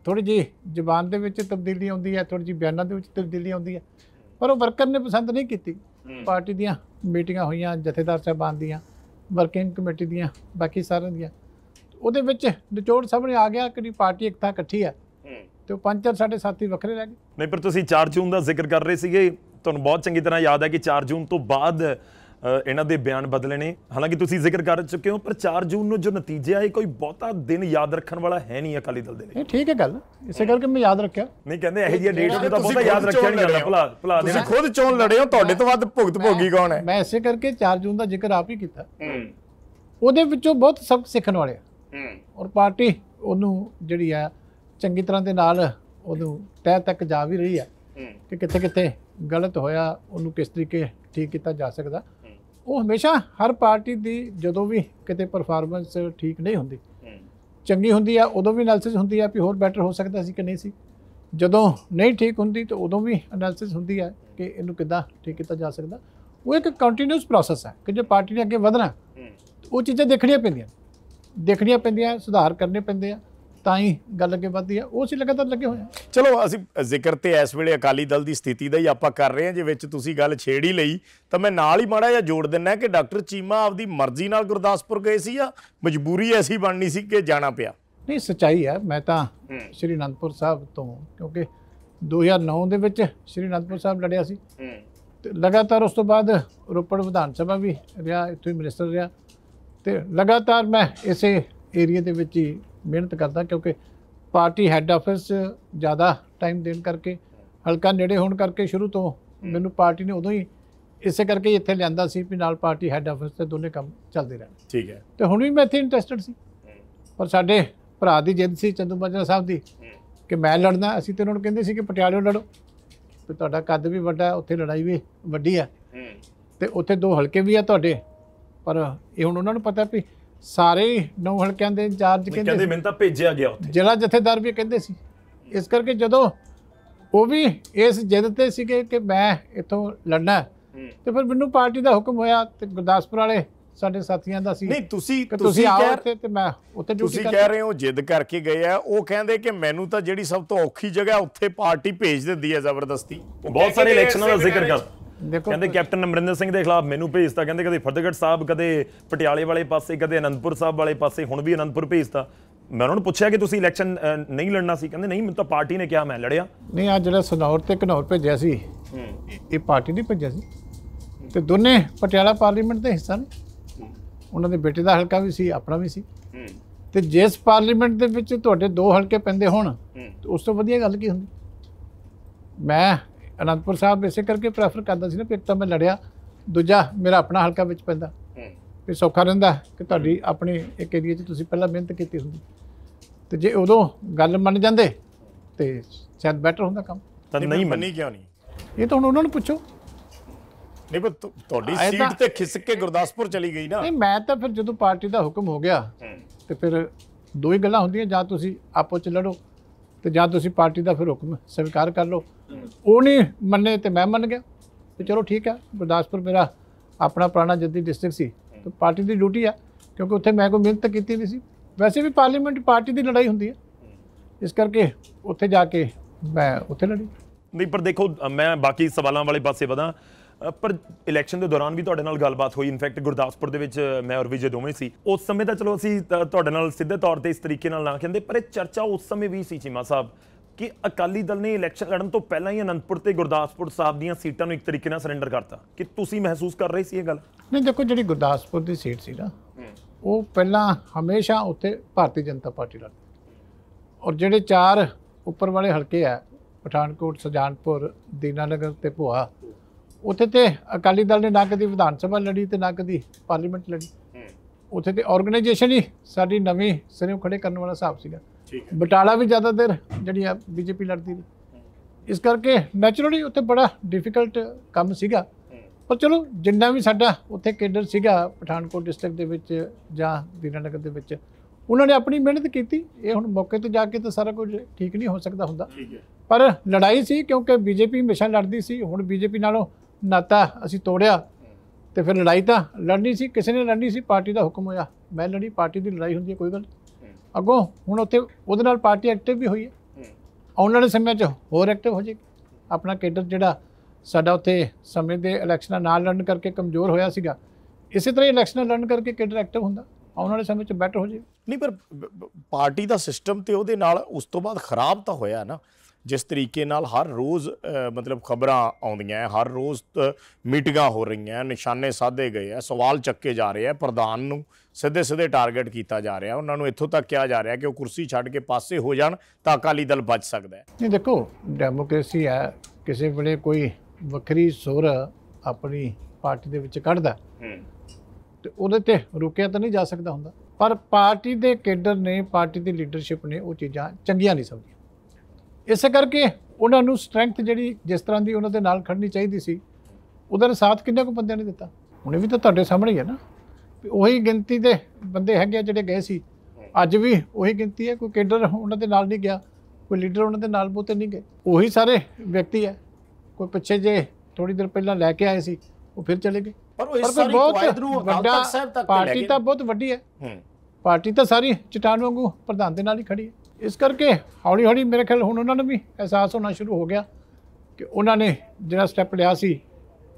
ਥੋੜੀ ਜੀ ਜ਼ੁਬਾਨ ਦੇ ਵਿੱਚ ਤਬਦੀਲੀ ਆਉਂਦੀ ਹੈ ਥੋੜੀ ਜੀ ਬਿਆਨਾਂ ਦੇ ਵਿੱਚ ਤਬਦੀਲੀ ਆਉਂਦੀ ਹੈ ਪਰ ਉਹ ਵਰਕਰ ਨੇ ਪਸੰਦ ਨਹੀਂ ਕੀਤੀ ਪਾਰਟੀ ਦੀਆਂ ਮੀਟਿੰਗਾਂ ਹੋਈਆਂ ਜਥੇਦਾਰ ਸਾਹਿਬਾਂ ਦੀਆਂ ਵਰਕਿੰਗ ਕਮੇਟੀ ਦੀਆਂ ਬਾਕੀ ਸਾਰਿਆਂ ਦੀਆਂ ਉਹਦੇ ਵਿੱਚ ਨਿਚੋੜ ਸਾਹਮਣੇ ਆ ਗਿਆ ਕਿ ਪਾਰਟੀ ਇੱਕ ਤਾਂ ਇਕੱਠੀ ਆ ਤੇ ਉਹ ਪੰਜ ਚਾਰ ਸਾਡੇ ਸਾਥੀ ਵੱਖਰੇ ਰਹਿ ਗਏ ਨਹੀਂ ਪਰ ਤੁਸੀਂ 4 ਜੂਨ ਦਾ ਜ਼ਿਕਰ ਕਰ ਰਹੇ ਸੀਗੇ ਤੁਹਾਨੂੰ ਬਹੁਤ ਚੰਗੀ ਤਰ੍ਹਾਂ ਯਾਦ ਹੈ ਕਿ 4 ਜੂਨ ਤੋਂ ਬਾਅਦ ਇਹਨਾਂ ਦੇ ਬਿਆਨ ਬਦਲੇ ਨੇ ਹਾਲਾਂਕਿ ਤੁਸੀਂ ਜ਼ਿਕਰ ਕਰ ਚੁੱਕੇ ਹੋ ਪਰ 4 ਜੂਨ ਨੂੰ ਜੋ ਨਤੀਜੇ ਆਏ ਕੋਈ ਬਹੁਤਾ ਦਿਨ ਯਾਦ ਰੱਖਣ ਵਾਲਾ ਹੈ ਨਹੀਂ ਅਕਾਲੀ ਦਲ ਦੇ ਲਈ ਠੀਕ ਹੈ ਗੱਲ ਇਸੇ ਕਰਕੇ ਮੈਂ ਯਾਦ ਰੱਖਿਆ ਨਹੀਂ ਕਹਿੰਦੇ ਇਹ ਜਿਹੀ ਡੇਟ ਨੂੰ ਤਾਂ ਬਹੁਤਾ ਯਾਦ ਰੱਖਿਆ ਨਹੀਂ ਜਾਂਦਾ ਭਲਾ ਭਲਾ ਦੇ ਤੁਸੀਂ ਖੁਦ ਚੋਣ ਲੜੇ ਹੋ ਤੁਹਾਡੇ ਤੋਂ ਵੱਧ ਭੁਗਤ ਭੋਗੀ ਕੌਣ ਹੈ ਮੈਂ ਇਸੇ ਕਰਕੇ 4 ਜੂਨ ਦਾ ਜ਼ਿਕਰ ਆਪ ਹੀ ਕੀਤਾ ਹੂੰ ਉਹਦੇ ਵਿੱਚੋਂ ਬਹੁਤ ਸਬਕ ਸਿੱਖਣ ਵਾਲੇ ਆ ਔਰ ਪਾਰਟੀ ਉਹਨੂੰ ਜਿਹੜੀ ਆ ਚੰਗੀ ਤਰ੍ਹਾਂ ਦੇ ਨਾਲ ਉਹਨੂੰ ਤਹਿ ਤੱਕ ਜਾ ਵੀ ਰਹੀ ਆ ਕਿ ਕਿੱਥੇ ਕਿੱਥੇ ਗਲਤ ਹੋਇਆ ਉਹਨੂੰ ਕਿਸ ਤਰੀਕੇ ਠੀਕ ਕੀਤਾ ਜਾ ਸਕਦਾ ਉਹ ਹਮੇਸ਼ਾ ਹਰ ਪਾਰਟੀ ਦੀ ਜਦੋਂ ਵੀ ਕਿਤੇ ਪਰਫਾਰਮੈਂਸ ਠੀਕ ਨਹੀਂ ਹੁੰਦੀ ਚੰਗੀ ਹੁੰਦੀ ਆ ਉਦੋਂ ਵੀ ਅਨਲਿਸਿਸ ਹੁੰਦੀ ਆ ਵੀ ਹੋਰ ਬੈਟਰ ਹੋ ਸਕਦਾ ਸੀ ਕਿ ਨਹੀਂ ਸੀ ਜਦੋਂ ਨਹੀਂ ਠੀਕ ਹੁੰਦੀ ਤਾਂ ਉਦੋਂ ਵੀ ਅਨਲਿਸਿਸ ਹੁੰਦੀ ਆ ਕਿ ਇਹਨੂੰ ਕਿੱਦਾਂ ਠੀਕ ਕੀਤਾ ਜਾ ਸਕਦਾ ਉਹ ਇੱਕ ਕੰਟੀਨਿਊਸ ਪ੍ਰੋਸੈਸ ਹੈ ਕਿ ਜੇ ਪਾਰਟੀ ਨੇ ਅੱਗੇ ਵਧਣਾ ਉਹ ਚੀਜ਼ਾਂ ਦੇਖਣੀਆਂ ਪੈਂਦੀਆਂ ਦੇਖਣੀਆਂ ਪੈਂਦੀਆਂ ਸੁਧਾਰ ਕਰਨੇ ਪੈਂਦੇ ਆ ਤਾਂ ਹੀ ਗੱਲ ਅੱਗੇ ਵਧਦੀ ਹੈ ਉਹ ਸੀ ਲਗਾਤਾਰ ਲੱਗੇ ਹੋਏ ਚਲੋ ਅਸੀਂ ਜ਼ਿਕਰ ਤੇ ਇਸ ਵੇਲੇ ਅਕਾਲੀ ਦਲ ਦੀ ਸਥਿਤੀ ਦਾ ਹੀ ਆਪਾਂ ਕਰ ਰਹੇ ਹਾਂ ਜੇ ਵਿੱਚ ਤੁਸੀਂ ਗੱਲ ਛੇੜ ਹੀ ਲਈ ਤਾਂ ਮੈਂ ਨਾਲ ਹੀ ਮਾੜਾ ਜਿਹਾ ਜੋੜ ਦਿੰਨਾ ਕਿ ਡਾਕਟਰ ਚੀਮਾ ਆਪਦੀ ਮਰਜ਼ੀ ਨਾਲ ਗੁਰਦਾਸਪੁਰ ਗਏ ਸੀ ਆ ਮਜਬੂਰੀ ਐਸੀ ਬਣਨੀ ਸੀ ਕਿ ਜਾਣਾ ਪਿਆ ਨਹੀਂ ਸਚਾਈ ਹੈ ਮੈਂ ਤਾਂ ਸ਼੍ਰੀ ਅਨੰਦਪੁਰ ਸਾਹਿਬ ਤੋਂ ਕਿਉਂਕਿ 2009 ਦੇ ਵਿੱਚ ਸ਼੍ਰੀ ਅਨੰਦਪੁਰ ਸਾਹਿਬ ਲੜਿਆ ਸੀ ਤੇ ਲਗਾਤਾਰ ਉਸ ਤੋਂ ਬਾਅਦ ਰੋਪੜ ਵਿਧਾਨ ਸਭਾ ਵੀ ਰਿਹਾ ਇੱਥੇ ਮਿਨਿਸਟਰ ਰਿਹਾ ਤੇ ਲਗਾਤਾਰ ਮੈਂ ਇਸੇ ਏਰੀਆ ਦੇ ਵਿੱਚ ਹੀ ਮਿਹਨਤ ਕਰਦਾ ਕਿਉਂਕਿ ਪਾਰਟੀ ਹੈੱਡ ਆਫਿਸ 'ਚ ਜ਼ਿਆਦਾ ਟਾਈਮ ਦੇਣ ਕਰਕੇ ਹਲਕਾ ਨੇੜੇ ਹੋਣ ਕਰਕੇ ਸ਼ੁਰੂ ਤੋਂ ਮੈਨੂੰ ਪਾਰਟੀ ਨੇ ਉਦੋਂ ਹੀ ਇਸੇ ਕਰਕੇ ਇੱਥੇ ਲਿਆਂਦਾ ਸੀ ਵੀ ਨਾਲ ਪਾਰਟੀ ਹੈੱਡ ਆਫਿਸ ਤੇ ਦੋਨੇ ਕੰਮ ਚੱਲਦੇ ਰਹਿਣ ਠੀਕ ਹੈ ਤੇ ਹੁਣ ਵੀ ਮੈਂ ਇੱਥੇ ਇੰਟਰਸਟਿਡ ਸੀ ਪਰ ਸਾਡੇ ਭਰਾ ਦੀ ਜਿੱਦ ਸੀ ਚੰਦੂ ਮਜਰਾ ਸਾਹਿਬ ਦੀ ਕਿ ਮੈਂ ਲੜਨਾ ਅਸੀਂ ਤੇ ਉਹਨਾਂ ਨੂੰ ਕਹਿੰਦੇ ਸੀ ਕਿ ਪਟਿਆਲੇ ਲੜੋ ਤੇ ਤੁਹਾਡਾ ਕੱਦ ਵੀ ਵੱਡਾ ਉੱਥੇ ਲੜਾਈ ਵੀ ਵੱਡੀ ਆ ਤੇ ਉੱਥੇ ਦੋ ਹਲਕੇ ਵੀ ਆ ਤੁਹਾਡੇ ਪਰ ਇਹ ਹੁਣ ਉਹਨਾਂ ਨੂੰ ਪਤਾ ਵੀ ਸਾਰੇ ਨੌ ਹਲਕਿਆਂ ਦੇ ਇੰਚਾਰਜ ਕਹਿੰਦੇ ਕਹਿੰਦੇ ਮੈਨੂੰ ਤਾਂ ਭੇਜਿਆ ਗਿਆ ਉੱਥੇ ਜਿਹੜਾ ਜਥੇਦਾਰ ਵੀ ਕਹਿੰਦੇ ਸੀ ਇਸ ਕਰਕੇ ਜਦੋਂ ਉਹ ਵੀ ਇਸ ਜਿੱਦ ਤੇ ਸੀਗੇ ਕਿ ਮੈਂ ਇੱਥੋਂ ਲੜਨਾ ਤੇ ਫਿਰ ਮੈਨੂੰ ਪਾਰਟੀ ਦਾ ਹੁਕਮ ਹੋਇਆ ਤੇ ਗੁਰਦਾਸਪੁਰ ਵਾਲੇ ਸਾਡੇ ਸਾਥੀਆਂ ਦਾ ਸੀ ਨਹੀਂ ਤੁਸੀਂ ਤੁਸੀਂ ਆਓ ਰਹੇ ਤੇ ਮੈਂ ਉੱਥੇ ਡਿਊਟੀ ਤੁਸੀਂ ਕਹਿ ਰਹੇ ਹੋ ਜਿੱਦ ਕਰਕੇ ਗਏ ਆ ਉਹ ਕਹਿੰਦੇ ਕਿ ਮੈਨੂੰ ਤਾਂ ਜਿਹੜੀ ਸਭ ਤੋਂ ਔਖੀ ਜਗ੍ਹਾ ਉੱਥੇ ਪਾਰਟੀ ਭੇਜ ਦਿੰਦੀ ਹੈ ਜ਼ਬਰਦਸਤੀ ਬਹੁਤ ਸਾਰੇ ਇਲੈਕਸ਼ਨਾਂ ਦਾ ਜ਼ਿਕਰ ਕਰ ਕਹਿੰਦੇ ਕੈਪਟਨ ਅਮਰਿੰਦਰ ਸਿੰਘ ਦੇ ਖਿਲਾਫ ਮੈਨੂੰ ਭੇਜਤਾ ਕਹਿੰਦੇ ਕਦੇ ਫਤਿਹਗੜ੍ਹ ਸਾਹਿਬ ਕਦੇ ਪਟਿਆਲੇ ਵਾਲੇ ਪਾਸੇ ਕਦੇ ਅਨੰਦਪੁਰ ਸਾਹਿਬ ਵਾਲੇ ਪਾਸੇ ਹੁਣ ਵੀ ਅਨੰਦਪੁਰ ਭੇਜਤਾ ਮੈਂ ਉਹਨਾਂ ਨੂੰ ਪੁੱਛਿਆ ਕਿ ਤੁਸੀਂ ਇਲੈਕਸ਼ਨ ਨਹੀਂ ਲੜਨਾ ਸੀ ਕਹਿੰਦੇ ਨਹੀਂ ਮੈਨੂੰ ਤਾਂ ਪਾਰਟੀ ਨੇ ਕਿਹਾ ਮੈਂ ਲੜਿਆ ਨਹੀਂ ਆ ਜਿਹੜਾ ਸਨੌਰ ਤੇ ਘਨੌਰ ਭੇਜਿਆ ਸੀ ਇਹ ਪਾਰਟੀ ਨਹੀਂ ਭੇਜਿਆ ਸੀ ਤੇ ਦੋਨੇ ਪਟਿਆਲਾ ਪਾਰਲੀਮੈਂਟ ਦੇ ਹਿੱਸਾ ਨੇ ਉਹਨਾਂ ਦੇ ਬੇਟੇ ਦਾ ਹਲਕਾ ਵੀ ਸੀ ਆਪਣਾ ਵੀ ਸੀ ਤੇ ਜਿਸ ਪਾਰਲੀਮੈਂਟ ਦੇ ਵਿੱਚ ਤੁਹਾਡੇ ਦੋ ਹਲਕੇ ਪੈਂਦੇ ਹੋਣ ਉਸ ਤੋਂ ਵਧੀਆ ਗੱਲ ਕੀ ਹੁੰਦੀ ਮੈਂ ਅਨੰਦਪੁਰ ਸਾਹਿਬ ਇਸੇ ਕਰਕੇ ਪ੍ਰੈਫਰ ਕਰਦਾ ਸੀ ਨਾ ਕਿ ਇੱਕ ਤਾਂ ਮੈਂ ਲੜਿਆ ਦੂਜਾ ਮੇਰਾ ਆਪਣਾ ਹਲਕਾ ਵਿੱਚ ਪੈਂਦਾ ਤੇ ਸੌਖਾ ਰਹਿੰਦਾ ਕਿ ਤੁਹਾਡੀ ਆਪਣੀ ਇੱਕ ਏਰੀਆ 'ਚ ਤੁਸੀਂ ਪਹਿਲਾਂ ਮਿਹਨਤ ਕੀਤੀ ਹੁੰਦੀ ਤੇ ਜੇ ਉਦੋਂ ਗੱਲ ਮੰਨ ਜਾਂਦੇ ਤੇ ਸ਼ਾਇਦ ਬੈਟਰ ਹੁੰਦਾ ਕੰਮ ਤਾਂ ਨਹੀਂ ਮੰਨੀ ਕਿਉਂ ਨਹੀਂ ਇਹ ਤਾਂ ਹੁਣ ਉਹਨਾਂ ਨੂੰ ਪੁੱਛੋ ਨਹੀਂ ਬਸ ਤੁਹਾਡੀ ਸੀਟ ਤੇ ਖਿਸਕ ਕੇ ਗੁਰਦਾਸਪੁਰ ਚਲੀ ਗਈ ਨਾ ਨਹੀਂ ਮੈਂ ਤਾਂ ਫਿਰ ਜਦੋਂ ਪਾਰਟੀ ਦਾ ਹੁਕਮ ਹੋ ਗਿਆ ਤੇ ਫਿਰ ਦੋ ਹੀ ਗੱਲਾਂ ਹੁੰਦੀਆਂ ਜਾਂ ਤੁਸੀਂ ਆਪੋ ਚ ਲੜੋ ਤੇ ਜਾਂ ਤੁਸੀਂ ਪਾਰਟੀ ਦਾ ਫਿਰ ਹੁਕਮ ਸਵੀਕਾਰ ਕਰ ਲਓ ਉਹ ਨਹੀਂ ਮੰਨੇ ਤੇ ਮੈਂ ਮੰਨ ਗਿਆ ਤੇ ਚਲੋ ਠੀਕ ਹੈ ਗੁਰਦਾਸਪੁਰ ਮੇਰਾ ਆਪਣਾ ਪੁਰਾਣਾ ਜੱਦੀ ਡਿਸਟ੍ਰਿਕਟ ਸੀ ਤੇ ਪਾਰਟੀ ਦੀ ਡਿਊਟੀ ਆ ਕਿਉਂਕਿ ਉੱਥੇ ਮੈਂ ਕੋਈ ਮਿਹਨਤ ਕੀਤੀ ਨਹੀਂ ਸੀ ਵੈਸੇ ਵੀ ਪਾਰਲੀਮੈਂਟ ਪਾਰਟੀ ਦੀ ਲੜਾਈ ਹੁੰਦੀ ਹੈ ਇਸ ਕਰਕੇ ਉੱਥੇ ਜਾ ਕੇ ਮੈਂ ਉੱਥੇ ਲੜੀ ਨਹੀਂ ਪਰ ਦੇਖੋ ਮੈਂ ਬਾਕੀ ਸਵਾਲਾਂ ਵਾਲੇ ਪਾਸੇ ਵਧਾਂ ਪਰ ਇਲੈਕਸ਼ਨ ਦੇ ਦੌਰਾਨ ਵੀ ਤੁਹਾਡੇ ਨਾਲ ਗੱਲਬਾਤ ਹੋਈ ਇਨਫੈਕਟ ਗੁਰਦਾਸਪੁਰ ਦੇ ਵਿੱਚ ਮੈਂ ਔਰ ਵਿਜੇ ਦੋਵੇਂ ਸੀ ਉਸ ਸਮੇਂ ਤਾਂ ਚਲੋ ਅਸੀਂ ਤੁਹਾਡੇ ਨਾਲ ਸਿੱਧੇ ਤੌਰ ਤੇ ਇਸ ਤਰੀਕੇ ਨਾਲ ਨਾ ਕਹਿੰਦੇ ਪਰ ਇਹ ਚਰਚਾ ਉਸ ਸਮੇਂ ਵੀ ਸੀ ਚੀਮਾ ਸਾਹਿਬ ਕਿ ਅਕਾਲੀ ਦਲ ਨੇ ਇਲੈਕਸ਼ਨ ਲੜਨ ਤੋਂ ਪਹਿਲਾਂ ਹੀ ਅਨੰਦਪੁਰ ਤੇ ਗੁਰਦਾਸਪੁਰ ਸਾਹਿਬ ਦੀਆਂ ਸੀਟਾਂ ਨੂੰ ਇੱਕ ਤਰੀਕੇ ਨਾਲ ਸਰੈਂਡਰ ਕਰਤਾ ਕਿ ਤੁਸੀਂ ਮਹਿਸੂਸ ਕਰ ਰਹੇ ਸੀ ਇਹ ਗੱਲ ਨਹੀਂ ਦੇਖੋ ਜਿਹੜੀ ਗੁਰਦਾਸਪੁਰ ਦੀ ਸੀਟ ਸੀ ਨਾ ਉਹ ਪਹਿਲਾਂ ਹਮੇਸ਼ਾ ਉੱਤੇ ਭਾਰਤੀ ਜਨਤਾ ਪਾਰਟੀ ਲੜਦੀ ਔਰ ਜਿਹੜੇ ਚਾਰ ਉੱਪਰ ਵਾਲੇ ਹਲਕੇ ਆ ਪਠਾਨਕੋਟ ਸਜਾਨਪੁਰ ਦੀਨਾਨਗਰ ਤੇ ਭੋਆ ਉੱਥੇ ਤੇ ਅਕਾਲੀ ਦਲ ਨੇ ਨਾ ਕਦੀ ਵਿਧਾਨ ਸਭਾ ਲੜੀ ਤੇ ਨਾ ਕਦੀ ਪਾਰਲੀਮੈਂਟ ਲੜੀ ਉੱਥੇ ਤੇ ਆਰਗੇਨਾਈਜੇਸ਼ਨ ਹੀ ਸਾਡੀ ਨਵੀਂ ਸਿਰੇ ਖੜੇ ਕਰਨ ਵਾਲਾ ਹਿਸਾਬ ਸੀਗਾ ਬਟਾਲਾ ਵੀ ਜ਼ਿਆਦਾ ਦੇਰ ਜਿਹੜੀ ਆ ਬੀਜੇਪੀ ਲੜਦੀ ਸੀ ਇਸ ਕਰਕੇ ਨੈਚੁਰਲੀ ਉੱਥੇ ਬੜਾ ਡਿਫਿਕਲਟ ਕੰਮ ਸੀਗਾ ਪਰ ਚਲੋ ਜਿੰਨਾ ਵੀ ਸਾਡਾ ਉੱਥੇ ਕੇਡਰ ਸੀਗਾ ਪਠਾਨਕੋਟ ਡਿਸਟ੍ਰਿਕਟ ਦੇ ਵਿੱਚ ਜਾਂ ਦੀਨਾਨਗਰ ਦੇ ਵਿੱਚ ਉਹਨਾਂ ਨੇ ਆਪਣੀ ਮਿਹਨਤ ਕੀਤੀ ਇਹ ਹੁਣ ਮੌਕੇ ਤੇ ਜਾ ਕੇ ਤਾਂ ਸਾਰਾ ਕੁਝ ਠੀਕ ਨਹੀਂ ਹੋ ਸਕਦਾ ਹੁੰਦਾ ਪਰ ਲੜਾਈ ਸੀ ਕਿਉਂਕਿ ਬੀਜੇਪੀ ਹਮੇਸ਼ਾ ਲੜਦੀ ਸੀ ਹੁਣ ਬੀਜੇਪੀ ਨਾਲੋਂ ਨਾਤਾ ਅਸੀਂ ਤੋੜਿਆ ਤੇ ਫਿਰ ਲੜਾਈ ਤਾਂ ਲੜਨੀ ਸੀ ਕਿਸੇ ਨੇ ਲੜਨੀ ਸੀ ਪਾਰਟੀ ਦਾ ਹੁਕਮ ਹੋਇਆ ਮੈਂ ਲੜੀ ਪਾਰਟੀ ਦੀ ਲੜਾਈ ਹੁੰਦੀ ਹੈ ਕੋਈ ਗੱਲ ਅੱਗੋਂ ਹੁਣ ਉੱਥੇ ਉਹਦੇ ਨਾਲ ਪਾਰਟੀ ਐਕਟਿਵ ਵੀ ਹੋਈ ਹੈ ਆਉਣ ਵਾਲੇ ਸਮੇਂ 'ਚ ਹੋਰ ਐਕਟਿਵ ਹੋ ਜੇਗੀ ਆਪਣਾ ਕੈਡਰ ਜਿਹੜਾ ਸਾਡਾ ਉੱਥੇ ਸਮੇਂ ਦੇ ਇਲੈਕਸ਼ਨਾਂ ਨਾਲ ਲੜਨ ਕਰਕੇ ਕਮਜ਼ੋਰ ਹੋਇਆ ਸੀਗਾ ਇਸੇ ਤਰ੍ਹਾਂ ਇਲੈਕਸ਼ਨਾਂ ਲੜਨ ਕਰਕੇ ਕੈਡਰ ਐਕਟਿਵ ਹੁੰਦਾ ਆਉਣ ਵਾਲੇ ਸਮੇਂ 'ਚ ਬੈਟਰ ਹੋ ਜੇ ਨਹੀਂ ਪਰ ਪਾਰਟੀ ਦਾ ਸਿਸਟਮ ਤੇ ਉਹਦੇ ਨਾਲ ਉਸ ਤੋਂ ਬਾਅਦ ਖਰਾਬ ਤਾਂ ਹੋਇਆ ਨਾ ਜਿਸ ਤਰੀਕੇ ਨਾਲ ਹਰ ਰੋਜ਼ ਮਤਲਬ ਖਬਰਾਂ ਆਉਂਦੀਆਂ ਹਰ ਰੋਜ਼ ਮੀਟਿੰਗਾਂ ਹੋ ਰਹੀਆਂ ਨਿਸ਼ਾਨੇ ਸਾਧੇ ਗਏ ਆ ਸਵਾਲ ਚੱਕੇ ਜਾ ਰਹੇ ਆ ਪ੍ਰਧਾਨ ਨੂੰ ਸਿੱਧੇ ਸਿੱਧੇ ਟਾਰਗੇਟ ਕੀਤਾ ਜਾ ਰਿਹਾ ਉਹਨਾਂ ਨੂੰ ਇੱਥੋਂ ਤੱਕ ਕਿਹਾ ਜਾ ਰਿਹਾ ਕਿ ਉਹ ਕੁਰਸੀ ਛੱਡ ਕੇ ਪਾਸੇ ਹੋ ਜਾਣ ਤਾਂ ਅਕਾਲੀ ਦਲ ਬਚ ਸਕਦਾ ਹੈ ਨਹੀਂ ਦੇਖੋ ਡੈਮੋਕ੍ਰੇਸੀ ਹੈ ਕਿਸੇ ਵੇਲੇ ਕੋਈ ਵੱਖਰੀ ਸੁਰ ਆਪਣੀ ਪਾਰਟੀ ਦੇ ਵਿੱਚ ਕੱਢਦਾ ਤੇ ਉਹਦੇ ਤੇ ਰੁਕਿਆ ਤਾਂ ਨਹੀਂ ਜਾ ਸਕਦਾ ਹੁੰਦਾ ਪਰ ਪਾਰਟੀ ਦੇ ਕੇਡਰ ਨੇ ਪਾਰਟੀ ਦੀ ਲੀਡਰਸ਼ਿਪ ਨੇ ਉਹ ਚੀਜ਼ਾਂ ਚੰਗੀਆਂ ਨਹੀਂ ਸਮਝੀਆਂ ਇਸੇ ਕਰਕੇ ਉਹਨਾਂ ਨੂੰ ਸਟਰੈਂਥ ਜਿਹੜੀ ਜਿਸ ਤਰ੍ਹਾਂ ਦੀ ਉਹਨਾਂ ਦੇ ਨਾਲ ਖੜਨੀ ਚਾਹੀਦੀ ਸੀ ਉਹਦਾ ਨੇ ਸਾਥ ਕਿੰਨੇ ਕੁ ਬੰਦਿਆਂ ਨੇ ਦਿੱਤਾ ਉਹਨੇ ਵੀ ਤਾਂ ਤੁਹਾਡੇ ਸਾਹਮਣੇ ਹੀ ਹੈ ਨਾ ਉਹੀ ਗਿਣਤੀ ਦੇ ਬੰਦੇ ਹੈਗੇ ਆ ਜਿਹੜੇ ਗਏ ਸੀ ਅੱਜ ਵੀ ਉਹੀ ਗਿਣਤੀ ਹੈ ਕੋਈ ਕੈਡਰ ਉਹਨਾਂ ਦੇ ਨਾਲ ਨਹੀਂ ਗਿਆ ਕੋਈ ਲੀਡਰ ਉਹਨਾਂ ਦੇ ਨਾਲ ਬੋਤੇ ਨਹੀਂ ਗਏ ਉਹੀ ਸਾਰੇ ਵਿਅਕਤੀ ਹੈ ਕੋਈ ਪਿੱਛੇ ਜੇ ਥੋੜੀ ਦਿਨ ਪਹਿਲਾਂ ਲੈ ਕੇ ਆਏ ਸੀ ਉਹ ਫਿਰ ਚਲੇ ਗਏ ਪਰ ਉਹ ਇਸ ਸਾਰੀ ਕਵਾਇਦ ਵੱਡਾ ਪਾਰਟੀ ਤਾਂ ਬਹੁਤ ਵੱਡੀ ਹੈ ਪਾਰਟੀ ਤਾਂ ਸਾਰੀ ਚਟਾਨ ਵਾਂਗੂ ਪ੍ਰਧਾਨ ਦੇ ਨਾਲ ਹੀ ਖੜੀ ਹੈ ਇਸ ਕਰਕੇ ਹੌਲੀ ਹੌਲੀ ਮੇਰੇ ਖਿਆਲ ਹੁਣ ਉਹਨਾਂ ਨੂੰ ਵੀ ਅਹਿਸਾਸ ਹੋਣਾ ਸ਼ੁਰੂ ਹੋ ਗਿਆ ਕਿ ਉਹਨਾਂ ਨੇ ਜਿਹੜਾ ਸਟੈਪ ਲਿਆ ਸੀ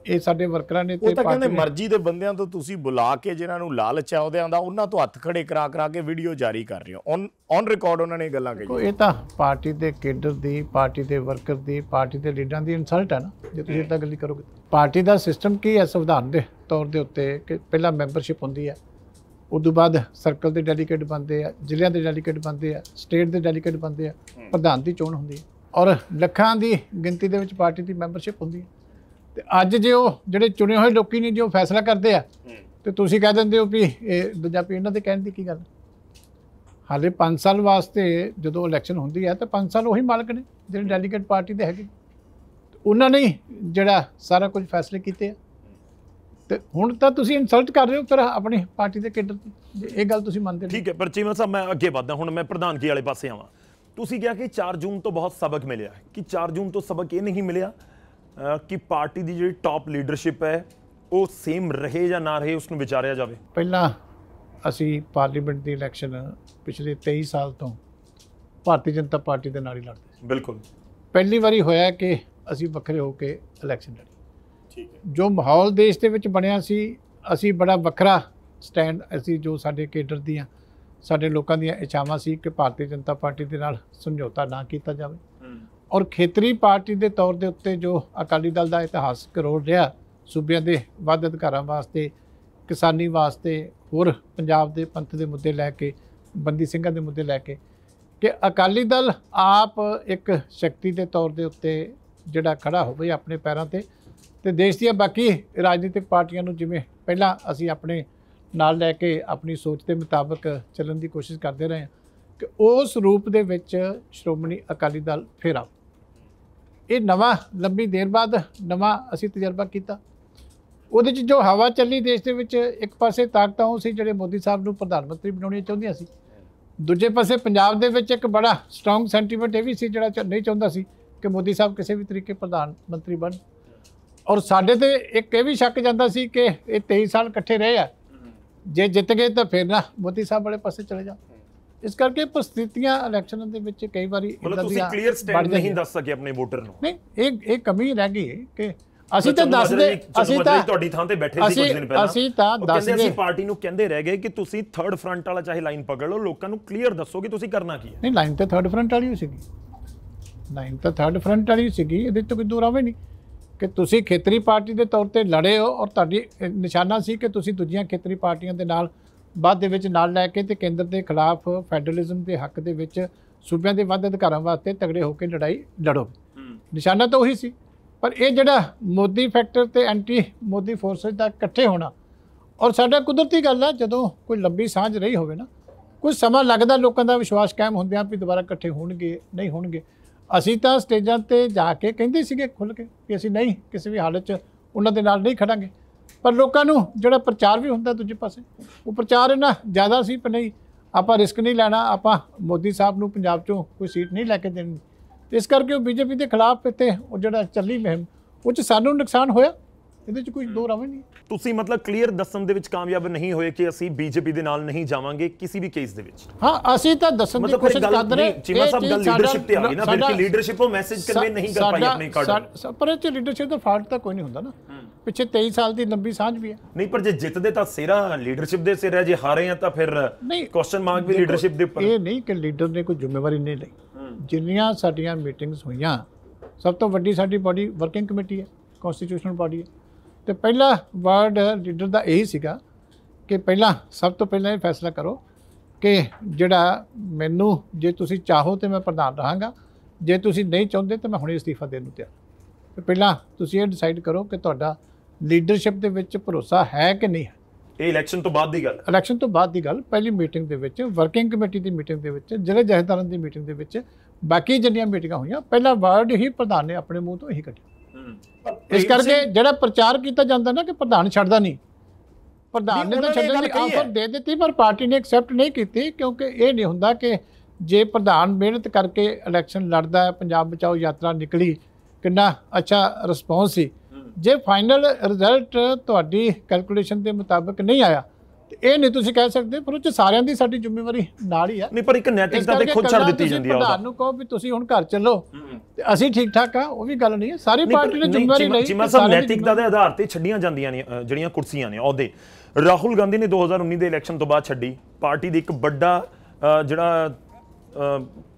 ਇਹ ਸਾਡੇ ਵਰਕਰਾਂ ਨੇ ਤੇ ਤਾਂ ਕਹਿੰਦੇ ਮਰਜ਼ੀ ਦੇ ਬੰਦਿਆਂ ਤੋਂ ਤੁਸੀਂ ਬੁਲਾ ਕੇ ਜਿਨ੍ਹਾਂ ਨੂੰ ਲਾਲਚ ਆ ਉਹਦਿਆਂ ਦਾ ਉਹਨਾਂ ਤੋਂ ਹੱਥ ਖੜੇ ਕਰਾ ਕਰਾ ਕੇ ਵੀਡੀਓ ਜਾਰੀ ਕਰ ਰਹੇ ਹੋ ਔਨ ਔਨ ਰਿਕਾਰਡ ਉਹਨਾਂ ਨੇ ਗੱਲਾਂ ਕਹੀਆਂ ਇਹ ਤਾਂ ਪਾਰਟੀ ਦੇ ਕੇਡਰ ਦੀ ਪਾਰਟੀ ਦੇ ਵਰਕਰ ਦੀ ਪਾਰਟੀ ਦੇ ਲੀਡਰਾਂ ਦੀ ਇਨਸਲਟ ਹੈ ਨਾ ਜੇ ਤੁਸੀਂ ਇਦਾਂ ਗੱਲ ਕਰੋਗੇ ਪਾਰਟੀ ਦਾ ਸਿਸਟਮ ਕੀ ਹੈ ਸੰਵਿਧਾਨ ਦੇ ਤੌਰ ਦੇ ਉੱਤੇ ਕਿ ਪਹਿਲਾਂ ਮੈਂਬਰਸ਼ਿਪ ਹੁੰਦੀ ਹੈ ਉਦੋਂ ਬਾਅਦ ਸਰਕਲ ਦੇ ਡੈਲੀਗੇਟ ਬੰਦੇ ਆ ਜ਼ਿਲ੍ਹਿਆਂ ਦੇ ਡੈਲੀਗੇਟ ਬੰਦੇ ਆ ਸਟੇਟ ਦੇ ਡੈਲੀਗੇਟ ਬੰਦੇ ਆ ਪ੍ਰਧਾਨ ਦੀ ਚੋਣ ਹੁੰਦੀ ਹੈ ਔਰ ਲੱਖਾਂ ਦੀ ਗਿਣਤੀ ਦੇ ਵਿੱਚ ਪਾਰਟੀ ਦੀ ਮੈਂਬਰਸ਼ਿਪ ਹੁੰਦੀ ਹੈ ਤੇ ਅੱਜ ਜੇ ਉਹ ਜਿਹੜੇ ਚੁਣੇ ਹੋਏ ਲੋਕੀ ਨੇ ਜੋ ਫੈਸਲਾ ਕਰਦੇ ਆ ਤੇ ਤੁਸੀਂ ਕਹਿ ਦਿੰਦੇ ਹੋ ਵੀ ਇਹ ਦੂਜਾ ਪੀ ਇਹਨਾਂ ਦੇ ਕਹਿਣ ਦੀ ਕੀ ਗੱਲ ਹਾਲੇ 5 ਸਾਲ ਵਾਸਤੇ ਜਦੋਂ ਇਲੈਕਸ਼ਨ ਹੁੰਦੀ ਹੈ ਤਾਂ 5 ਸਾਲ ਉਹੀ ਮਾਲਕ ਨੇ ਜਿਹੜੇ ਡੈਲੀਗੇਟ ਪਾਰਟੀ ਦੇ ਹੈਗੇ ਉਹਨਾਂ ਨੇ ਜਿਹੜਾ ਸਾਰਾ ਕੁਝ ਫੈਸਲੇ ਕੀਤੇ ਆ ਤੇ ਹੁਣ ਤਾਂ ਤੁਸੀਂ ਇਨਸਲਟ ਕਰ ਰਹੇ ਹੋ ਪਰ ਆਪਣੀ ਪਾਰਟੀ ਦੇ ਕੇਡਰ ਇਹ ਗੱਲ ਤੁਸੀਂ ਮੰਨਦੇ ਨਹੀਂ ਠੀਕ ਹੈ ਪਰ ਚੀਮਾ ਸਾਹਿਬ ਮੈਂ ਅੱਗੇ ਵਧਦਾ ਹੁਣ ਮੈਂ ਪ੍ਰਧਾਨਗੀ ਵਾਲੇ ਪਾਸੇ ਆਵਾਂ ਤੁਸੀਂ ਕਿਹਾ ਕਿ 4 ਜੂਨ ਤੋਂ ਬਹੁਤ ਸਬਕ ਮਿਲਿਆ ਕਿ 4 ਜੂਨ ਤੋਂ ਸਬਕ ਇਹ ਨਹੀਂ ਮਿਲਿਆ ਕਿ ਪਾਰਟੀ ਦੀ ਜਿਹੜੀ ਟਾਪ ਲੀਡਰਸ਼ਿਪ ਹੈ ਉਹ ਸੇਮ ਰਹੇ ਜਾਂ ਨਾ ਰਹੇ ਉਸ ਨੂੰ ਵਿਚਾਰਿਆ ਜਾਵੇ ਪਹਿਲਾਂ ਅਸੀਂ ਪਾਰਲੀਮੈਂਟ ਦੀ ਇਲੈਕਸ਼ਨ ਪਿਛਲੇ 23 ਸਾਲ ਤੋਂ ਭਾਰਤੀ ਜਨਤਾ ਪਾਰਟੀ ਦੇ ਨਾਲ ਹੀ ਲੜਦੇ ਬਿਲਕੁਲ ਪਹਿਲੀ ਵਾਰੀ ਹੋਇਆ ਕਿ ਅਸੀਂ ਵੱਖਰੇ ਹੋ ਕੇ ਇਲੈਕਸ਼ਨ ਜੋ ਮਾਹੌਲ ਦੇਸ਼ ਦੇ ਵਿੱਚ ਬਣਿਆ ਸੀ ਅਸੀਂ ਬੜਾ ਵੱਖਰਾ ਸਟੈਂਡ ਅਸੀਂ ਜੋ ਸਾਡੇ ਕੇਡਰ ਦੀਆਂ ਸਾਡੇ ਲੋਕਾਂ ਦੀਆਂ ਇਛਾਵਾਂ ਸੀ ਕਿ ਭਾਰਤੀ ਜਨਤਾ ਪਾਰਟੀ ਦੇ ਨਾਲ ਸਮਝੌਤਾ ਨਾ ਕੀਤਾ ਜਾਵੇ ਔਰ ਖੇਤਰੀ ਪਾਰਟੀ ਦੇ ਤੌਰ ਦੇ ਉੱਤੇ ਜੋ ਅਕਾਲੀ ਦਲ ਦਾ ਇਤਿਹਾਸਕ ਰੋਲ ਰਿਹਾ ਸੂਬਿਆਂ ਦੇ ਵੱਧ ਅਧਿਕਾਰਾਂ ਵਾਸਤੇ ਕਿਸਾਨੀ ਵਾਸਤੇ ਹੋਰ ਪੰਜਾਬ ਦੇ ਪੰਥ ਦੇ ਮੁੱਦੇ ਲੈ ਕੇ ਬੰਦੀ ਸਿੰਘਾਂ ਦੇ ਮੁੱਦੇ ਲੈ ਕੇ ਕਿ ਅਕਾਲੀ ਦਲ ਆਪ ਇੱਕ ਸ਼ਕਤੀ ਦੇ ਤੌਰ ਦੇ ਉੱਤੇ ਜਿਹੜਾ ਖੜਾ ਹੋਵੇ ਆਪਣੇ ਪੈਰਾਂ ਤੇ ਤੇ ਦੇਸ਼ ਦੀਆਂ ਬਾਕੀ ਰਾਜਨੀਤਿਕ ਪਾਰਟੀਆਂ ਨੂੰ ਜਿਵੇਂ ਪਹਿਲਾਂ ਅਸੀਂ ਆਪਣੇ ਨਾਲ ਲੈ ਕੇ ਆਪਣੀ ਸੋਚ ਦੇ ਮੁਤਾਬਕ ਚੱਲਣ ਦੀ ਕੋਸ਼ਿਸ਼ ਕਰਦੇ ਰਹੇ ਕਿ ਉਸ ਰੂਪ ਦੇ ਵਿੱਚ ਸ਼੍ਰੋਮਣੀ ਅਕਾਲੀ ਦਲ ਫੇਰਾ ਇਹ ਨਵਾਂ ਲੰਬੀ ਦੇਰ ਬਾਅਦ ਨਵਾਂ ਅਸੀਂ ਤਜਰਬਾ ਕੀਤਾ ਉਹਦੇ 'ਚ ਜੋ ਹਵਾ ਚੱਲੀ ਦੇਸ਼ ਦੇ ਵਿੱਚ ਇੱਕ ਪਾਸੇ ਤਾਕਤਾਂ ਉਹ ਸੀ ਜਿਹੜੇ ਮੋਦੀ ਸਾਹਿਬ ਨੂੰ ਪ੍ਰਧਾਨ ਮੰਤਰੀ ਬਣਾਉਣੀਆਂ ਚਾਹੁੰਦੀਆਂ ਸੀ ਦੂਜੇ ਪਾਸੇ ਪੰਜਾਬ ਦੇ ਵਿੱਚ ਇੱਕ ਬੜਾ ਸਟਰੋਂਗ ਸੈਂਟੀਮੈਂਟ ਇਹ ਵੀ ਸੀ ਜਿਹੜਾ ਨਹੀਂ ਚਾਹੁੰਦਾ ਸੀ ਕਿ ਮੋਦੀ ਸਾਹਿਬ ਕਿਸੇ ਵੀ ਤਰੀਕੇ ਪ੍ਰਧਾਨ ਮੰਤਰੀ ਬਣ ਔਰ ਸਾਡੇ ਤੇ ਇੱਕ ਇਹ ਵੀ ਸ਼ੱਕ ਜਾਂਦਾ ਸੀ ਕਿ ਇਹ 23 ਸਾਲ ਇਕੱਠੇ ਰਹੇ ਆ ਜੇ ਜਿੱਤ ਗਏ ਤਾਂ ਫਿਰ ਨਾ ਮੋਦੀ ਸਾਹਿਬ ਵਾਲੇ ਪਾਸੇ ਚਲੇ ਜਾ ਇਸ ਕਰਕੇ ਪਸਥਿਤੀਆਂ ਇਲੈਕਸ਼ਨਾਂ ਦੇ ਵਿੱਚ ਕਈ ਵਾਰੀ ਇਦਾਂ ਤੁਸੀਂ ਕਲੀਅਰ ਸਟੈਂਡ ਨਹੀਂ ਦੱਸ ਸਕੇ ਆਪਣੇ ਵੋਟਰ ਨੂੰ ਨਹੀਂ ਇਹ ਇਹ ਕਮੀ ਰਹਿ ਗਈ ਹੈ ਕਿ ਅਸੀਂ ਤਾਂ ਦੱਸਦੇ ਅਸੀਂ ਤਾਂ ਤੁਹਾਡੀ ਥਾਂ ਤੇ ਬੈਠੇ ਸੀ ਕੁਝ ਦਿਨ ਪਹਿਲਾਂ ਅਸੀਂ ਤਾਂ ਦੱਸਦੇ ਅਸੀਂ ਪਾਰਟੀ ਨੂੰ ਕਹਿੰਦੇ ਰਹਿ ਗਏ ਕਿ ਤੁਸੀਂ ਥਰਡ ਫਰੰਟ ਵਾਲਾ ਚਾਹੇ ਲਾਈਨ ਪਕੜ ਲਓ ਲੋਕਾਂ ਨੂੰ ਕਲੀਅਰ ਦੱਸੋ ਕਿ ਤੁਸੀਂ ਕਰਨਾ ਕੀ ਹੈ ਨਹੀਂ ਲਾਈਨ ਤੇ ਥਰਡ ਫਰੰਟ ਵਾਲੀ ਹੀ ਸੀਗੀ ਲਾਈਨ ਤਾਂ ਥਰਡ ਫਰੰਟ ਵਾਲੀ ਸੀਗੀ ਇਹਦੇ ਤੋਂ ਕੋਈ ਦੂਰ ਆਵੇ ਨਹੀਂ ਕਿ ਤੁਸੀਂ ਖੇਤਰੀ ਪਾਰਟੀ ਦੇ ਤੌਰ ਤੇ ਲੜੇ ਹੋ ਔਰ ਤੁਹਾਡੀ ਨਿਸ਼ਾਨਾ ਸੀ ਕਿ ਤੁਸੀਂ ਦੂਜੀਆਂ ਖੇਤਰੀ ਪਾਰਟੀਆਂ ਦੇ ਨਾਲ ਬਾਅਦ ਦੇ ਵਿੱਚ ਨਾਲ ਲੈ ਕੇ ਤੇ ਕੇਂਦਰ ਦੇ ਖਿਲਾਫ ਫੈਡਰਲਿਜ਼ਮ ਦੇ ਹੱਕ ਦੇ ਵਿੱਚ ਸੂਬਿਆਂ ਦੇ ਵੱਧ ਅਧਿਕਾਰਾਂ ਵਾਸਤੇ ਤਗੜੇ ਹੋ ਕੇ ਲੜਾਈ ਲੜੋ ਨਿਸ਼ਾਨਾ ਤਾਂ ਉਹੀ ਸੀ ਪਰ ਇਹ ਜਿਹੜਾ ਮੋਦੀ ਫੈਕਟਰ ਤੇ ਐਂਟੀ ਮੋਦੀ ਫੋਰਸਸ ਦਾ ਇਕੱਠੇ ਹੋਣਾ ਔਰ ਸਾਡਾ ਕੁਦਰਤੀ ਗੱਲ ਹੈ ਜਦੋਂ ਕੋਈ ਲੰਬੀ ਸਾਂਝ ਰਹੀ ਹੋਵੇ ਨਾ ਕੁਝ ਸਮਾਂ ਲੱਗਦਾ ਲੋਕਾਂ ਦਾ ਵਿਸ਼ਵਾਸ ਕਾਇਮ ਹੁੰਦਿਆਂ ਵੀ ਦੁਬਾਰਾ ਇਕੱਠੇ ਹੋਣਗੇ ਨਹੀਂ ਹੋਣਗੇ ਅਸੀਂ ਤਾਂ ਸਟੇਜਾਂ ਤੇ ਜਾ ਕੇ ਕਹਿੰਦੇ ਸੀਗੇ ਖੁੱਲ ਕੇ ਕਿ ਅਸੀਂ ਨਹੀਂ ਕਿਸੇ ਵੀ ਹਾਲਤ 'ਚ ਉਹਨਾਂ ਦੇ ਨਾਲ ਨਹੀਂ ਖੜਾਂਗੇ ਪਰ ਲੋਕਾਂ ਨੂੰ ਜਿਹੜਾ ਪ੍ਰਚਾਰ ਵੀ ਹੁੰਦਾ ਦੂਜੇ ਪਾਸੇ ਉਹ ਪ੍ਰਚਾਰ ਇਹਨਾਂ ਜ਼ਿਆਦਾ ਸੀ ਪਰ ਨਹੀਂ ਆਪਾਂ ਰਿਸਕ ਨਹੀਂ ਲੈਣਾ ਆਪਾਂ ਮੋਦੀ ਸਾਹਿਬ ਨੂੰ ਪੰਜਾਬ 'ਚੋਂ ਕੋਈ ਸੀਟ ਨਹੀਂ ਲੈ ਕੇ ਦੇਣੀ ਤੇ ਇਸ ਕਰਕੇ ਉਹ ਬੀਜੇਪੀ ਦੇ ਖਿਲਾਫ ਇੱਥੇ ਉਹ ਜਿਹੜਾ ਚੱਲੀ ਮਹਿਮ ਉਹ 'ਚ ਸਾਨੂੰ ਨੁਕਸਾਨ ਹੋਇਆ ਇਹਦੇ ਚ ਕੋਈ ਦੋ ਰਾਵੇਂ ਨਹੀਂ ਤੁਸੀਂ ਮਤਲਬ ਕਲੀਅਰ ਦੱਸਣ ਦੇ ਵਿੱਚ ਕਾਮਯਾਬ ਨਹੀਂ ਹੋਏ ਕਿ ਅਸੀਂ ਬੀਜੇਪੀ ਦੇ ਨਾਲ ਨਹੀਂ ਜਾਵਾਂਗੇ ਕਿਸੇ ਵੀ ਕੇਸ ਦੇ ਵਿੱਚ ਹਾਂ ਅਸੀਂ ਤਾਂ ਦੱਸਣ ਦੀ ਕੋਸ਼ਿਸ਼ ਕਰ ਰਹੇ ਚੀਮਾ ਸਾਹਿਬ ਗੱਲ ਲੀਡਰਸ਼ਿਪ ਤੇ ਆ ਗਈ ਨਾ ਬਿਲਕੁਲ ਲੀਡਰਸ਼ਿਪ ਉਹ ਮੈਸੇਜ ਕਨਵੇ ਨਹੀਂ ਕਰ ਪਾਈ ਆਪਣੇ ਕਾਰਡ ਪਰ ਇਹ ਚ ਲੀਡਰਸ਼ਿਪ ਦਾ ਫਾਲਟ ਤਾਂ ਕੋਈ ਨਹੀਂ ਹੁੰਦਾ ਨਾ ਪਿੱਛੇ 23 ਸਾਲ ਦੀ ਲੰਬੀ ਸਾਂਝ ਵੀ ਹੈ ਨਹੀਂ ਪਰ ਜੇ ਜਿੱਤਦੇ ਤਾਂ ਸਿਰਾ ਲੀਡਰਸ਼ਿਪ ਦੇ ਸਿਰ ਹੈ ਜੇ ਹਾਰੇ ਆ ਤਾਂ ਫਿਰ ਕੁਐਸਚਨ ਮਾਰਕ ਵੀ ਲੀਡਰਸ਼ਿਪ ਦੇ ਉੱਪਰ ਇਹ ਨਹੀਂ ਕਿ ਲੀਡਰ ਨੇ ਕੋਈ ਜ਼ਿੰਮੇਵਾਰੀ ਨਹੀਂ ਲਈ ਜਿੰਨੀਆਂ ਸਾਡੀਆਂ ਮੀਟਿੰਗਸ ਹੋਈਆਂ ਸਭ ਤੋਂ ਵੱਡੀ ਸਾਡੀ ਬਾਡੀ ਵਰਕਿੰਗ ਕਮੇਟੀ ਹੈ ਕਨਸਟੀਟਿਊਸ਼ਨਲ ਬਾਡੀ ਹੈ ਤੇ ਪਹਿਲਾ ਵਰਡ ਲੀਡਰ ਦਾ ਇਹੀ ਸੀਗਾ ਕਿ ਪਹਿਲਾਂ ਸਭ ਤੋਂ ਪਹਿਲਾਂ ਇਹ ਫੈਸਲਾ ਕਰੋ ਕਿ ਜਿਹੜਾ ਮੈਨੂੰ ਜੇ ਤੁਸੀਂ ਚਾਹੋ ਤੇ ਮੈਂ ਪ੍ਰਧਾਨ ਰਹਾਂਗਾ ਜੇ ਤੁਸੀਂ ਨਹੀਂ ਚਾਹੁੰਦੇ ਤਾਂ ਮੈਂ ਹੁਣੇ ਅਸਤੀਫਾ ਦੇਣ ਨੂੰ ਤਿਆਰ ਤੇ ਪਹਿਲਾਂ ਤੁਸੀਂ ਇਹ ਡਿਸਾਈਡ ਕਰੋ ਕਿ ਤੁਹਾਡਾ ਲੀਡਰਸ਼ਿਪ ਦੇ ਵਿੱਚ ਭਰੋਸਾ ਹੈ ਕਿ ਨਹੀਂ ਹੈ ਇਹ ਇਲੈਕਸ਼ਨ ਤੋਂ ਬਾਅਦ ਦੀ ਗੱਲ ਇਲੈਕਸ਼ਨ ਤੋਂ ਬਾਅਦ ਦੀ ਗੱਲ ਪਹਿਲੀ ਮੀਟਿੰਗ ਦੇ ਵਿੱਚ ਵਰਕਿੰਗ ਕਮੇਟੀ ਦੀ ਮੀਟਿੰਗ ਦੇ ਵਿੱਚ ਜ਼ਿਲ੍ਹਾ ਜਹਦਾਰਾਂ ਦੀ ਮੀਟਿੰਗ ਦੇ ਵਿੱਚ ਬਾਕੀ ਜਿੰਨੀਆਂ ਮੀਟਿੰਗਾਂ ਹੋਈਆਂ ਪਹਿਲਾ ਵਾਰਡ ਹੀ ਪ੍ਰਧਾਨ ਨੇ ਆਪਣੇ ਮੂੰਹ ਤੋਂ ਇਹੀ ਕੱਢਿਆ ਇਸ ਕਰਕੇ ਜਿਹੜਾ ਪ੍ਰਚਾਰ ਕੀਤਾ ਜਾਂਦਾ ਨਾ ਕਿ ਪ੍ਰਧਾਨ ਛੱਡਦਾ ਨਹੀਂ ਪ੍ਰਧਾਨ ਨੇ ਤਾਂ ਛੱਡਣ ਦੀ ਆਫਰ ਦੇ ਦਿੱਤੀ ਪਰ ਪਾਰਟੀ ਨੇ ਐਕਸੈਪਟ ਨਹੀਂ ਕੀਤੀ ਕਿਉਂਕਿ ਇਹ ਨਹੀਂ ਹੁੰਦਾ ਕਿ ਜੇ ਪ੍ਰਧਾਨ ਮਿਹਨਤ ਕਰਕੇ ਇਲੈਕਸ਼ਨ ਲੜਦਾ ਹੈ ਪੰਜਾਬ ਬਚਾਓ ਯਾਤਰਾ ਨਿਕਲੀ ਕਿੰਨਾ ਅੱਛਾ ਰਿਸਪੌਂਸ ਸੀ ਜੇ ਫਾਈਨਲ ਰਿਜ਼ਲਟ ਤੁਹਾਡੀ ਕੈਲਕੂਲੇਸ਼ਨ ਦੇ ਮੁਤਾਬਕ ਨਹੀਂ ਆਇਆ ਇਹ ਨਹੀਂ ਤੁਸੀਂ ਕਹਿ ਸਕਦੇ ਪਰ ਉਹ ਚ ਸਾਰਿਆਂ ਦੀ ਸਾਡੀ ਜ਼ਿੰਮੇਵਾਰੀ ਨਾਲ ਹੀ ਆ ਨਹੀਂ ਪਰ ਇੱਕ ਨੈਤਿਕਤਾ ਤੇ ਖੁੱਲ ਛੱਡ ਦਿੱਤੀ ਜਾਂਦੀ ਆ ਉਹਦਾ ਨੂੰ ਕਹੋ ਵੀ ਤੁਸੀਂ ਹੁਣ ਘਰ ਚੱਲੋ ਤੇ ਅਸੀਂ ਠੀਕ ਠਾਕ ਆ ਉਹ ਵੀ ਗੱਲ ਨਹੀਂ ਹੈ ਸਾਰੀ ਪਾਰਟੀ ਨੇ ਜ਼ਿੰਮੇਵਾਰੀ ਲਈ ਜਿਵੇਂ ਸਭ ਨੈਤਿਕਤਾ ਦੇ ਆਧਾਰ ਤੇ ਛੱਡੀਆਂ ਜਾਂਦੀਆਂ ਨੇ ਜਿਹੜੀਆਂ ਕੁਰਸੀਆਂ ਨੇ ਅਹੁਦੇ ਰਾਹੁਲ ਗਾਂਧੀ ਨੇ 2019 ਦੇ ਇਲੈਕਸ਼ਨ ਤੋਂ ਬਾਅਦ ਛੱਡੀ ਪਾਰਟੀ ਦੀ ਇੱਕ ਵੱਡਾ ਜਿਹੜਾ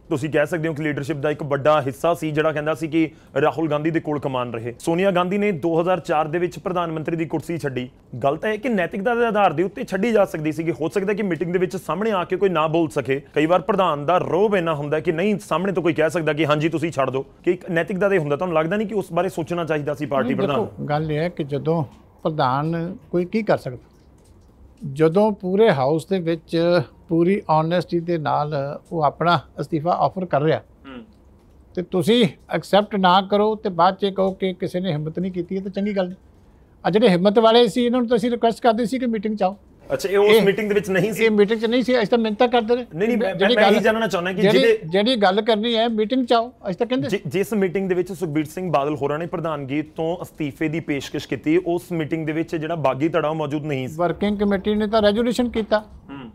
ਤੁਸੀਂ ਕਹਿ ਸਕਦੇ ਹੋ ਕਿ ਲੀਡਰਸ਼ਿਪ ਦਾ ਇੱਕ ਵੱਡਾ ਹਿੱਸਾ ਸੀ ਜਿਹੜਾ ਕਹਿੰਦਾ ਸੀ ਕਿ ਰਾਹੁਲ ਗਾਂਧੀ ਦੇ ਕੋਲ ਕਮਾਨ ਰਹੇ ਸੋਨੀਆ ਗਾਂਧੀ ਨੇ 2004 ਦੇ ਵਿੱਚ ਪ੍ਰਧਾਨ ਮੰਤਰੀ ਦੀ ਕੁਰਸੀ ਛੱਡੀ ਗਲਤ ਹੈ ਕਿ ਨੈਤਿਕਤਾ ਦੇ ਆਧਾਰ ਦੇ ਉੱਤੇ ਛੱਡੀ ਜਾ ਸਕਦੀ ਸੀ ਕਿ ਹੋ ਸਕਦਾ ਕਿ ਮੀਟਿੰਗ ਦੇ ਵਿੱਚ ਸਾਹਮਣੇ ਆ ਕੇ ਕੋਈ ਨਾ ਬੋਲ ਸਕੇ ਕਈ ਵਾਰ ਪ੍ਰਧਾਨ ਦਾ ਰੋਬ ਇੰਨਾ ਹੁੰਦਾ ਕਿ ਨਹੀਂ ਸਾਹਮਣੇ ਤੋਂ ਕੋਈ ਕਹਿ ਸਕਦਾ ਕਿ ਹਾਂਜੀ ਤੁਸੀਂ ਛੱਡ ਦਿਓ ਕਿ ਇੱਕ ਨੈਤਿਕਤਾ ਦੇ ਹੁੰਦਾ ਤੁਹਾਨੂੰ ਲੱਗਦਾ ਨਹੀਂ ਕਿ ਉਸ ਬਾਰੇ ਸੋਚਣਾ ਚਾਹੀਦਾ ਸੀ ਪਾਰਟੀ ਪ੍ਰਧਾਨ ਗੱਲ ਇਹ ਹੈ ਕਿ ਜਦੋਂ ਪ੍ਰਧਾਨ ਕੋਈ ਕੀ ਕਰ ਸਕਦਾ ਜਦੋਂ ਪੂਰੇ ਹਾਊਸ ਦੇ ਵਿੱਚ ਪੂਰੀ ਓਨੈਸਟੀ ਦੇ ਨਾਲ ਉਹ ਆਪਣਾ ਅਸਤੀਫਾ ਆਫਰ ਕਰ ਰਿਹਾ ਤੇ ਤੁਸੀਂ ਐਕਸੈਪਟ ਨਾ ਕਰੋ ਤੇ ਬਾਅਦ ਚ ਕਹੋ ਕਿ ਕਿਸੇ ਨੇ ਹਿੰਮਤ ਨਹੀਂ ਕੀਤੀ ਤਾਂ ਚੰਗੀ ਗੱਲ ਨਹੀਂ ਆ ਜਿਹੜੇ ਹਿੰਮਤ ਵਾਲੇ ਸੀ ਇਹਨਾਂ ਨੂੰ ਤੁਸੀਂ ਰਿਕੁਐਸਟ ਕਰਦੇ ਸੀ ਕਿ ਮੀਟਿੰਗ ਚ ਆਓ ਅੱਛਾ ਇਹ ਉਸ ਮੀਟਿੰਗ ਦੇ ਵਿੱਚ ਨਹੀਂ ਸੀ ਇਹ ਮੀਟਿੰਗ 'ਚ ਨਹੀਂ ਸੀ ਅਜੇ ਤਾਂ ਮਿੰਤਾ ਕਰਦੇ ਨੇ ਨਹੀਂ ਨਹੀਂ ਜਿਹੜੀ ਇਹ ਜਾਨਣਾ ਚਾਹੁੰਦਾ ਕਿ ਜਿਹੜੇ ਜਿਹੜੀ ਗੱਲ ਕਰਨੀ ਹੈ ਮੀਟਿੰਗ 'ਚ ਆਓ ਅਜੇ ਤਾਂ ਕਹਿੰਦੇ ਜਿਸ ਮੀਟਿੰਗ ਦੇ ਵਿੱਚ ਸੁਖਬੀਰ ਸਿੰਘ ਬਾਦਲ ਹੋਰਾਂ ਨੇ ਪ੍ਰਧਾਨਗੀ ਤੋਂ ਅਸਤੀਫੇ ਦੀ ਪੇਸ਼ਕਸ਼ ਕੀਤੀ ਉਸ ਮੀਟਿੰਗ ਦੇ ਵਿੱਚ ਜਿਹੜਾ ਬਾਗੀ ਧੜਾ ਮੌਜੂਦ ਨਹੀਂ ਸੀ ਵਰਕਿੰਗ ਕਮੇਟੀ ਨੇ ਤਾਂ ਰੈਜ਼ੋਲੂਸ਼ਨ ਕੀਤਾ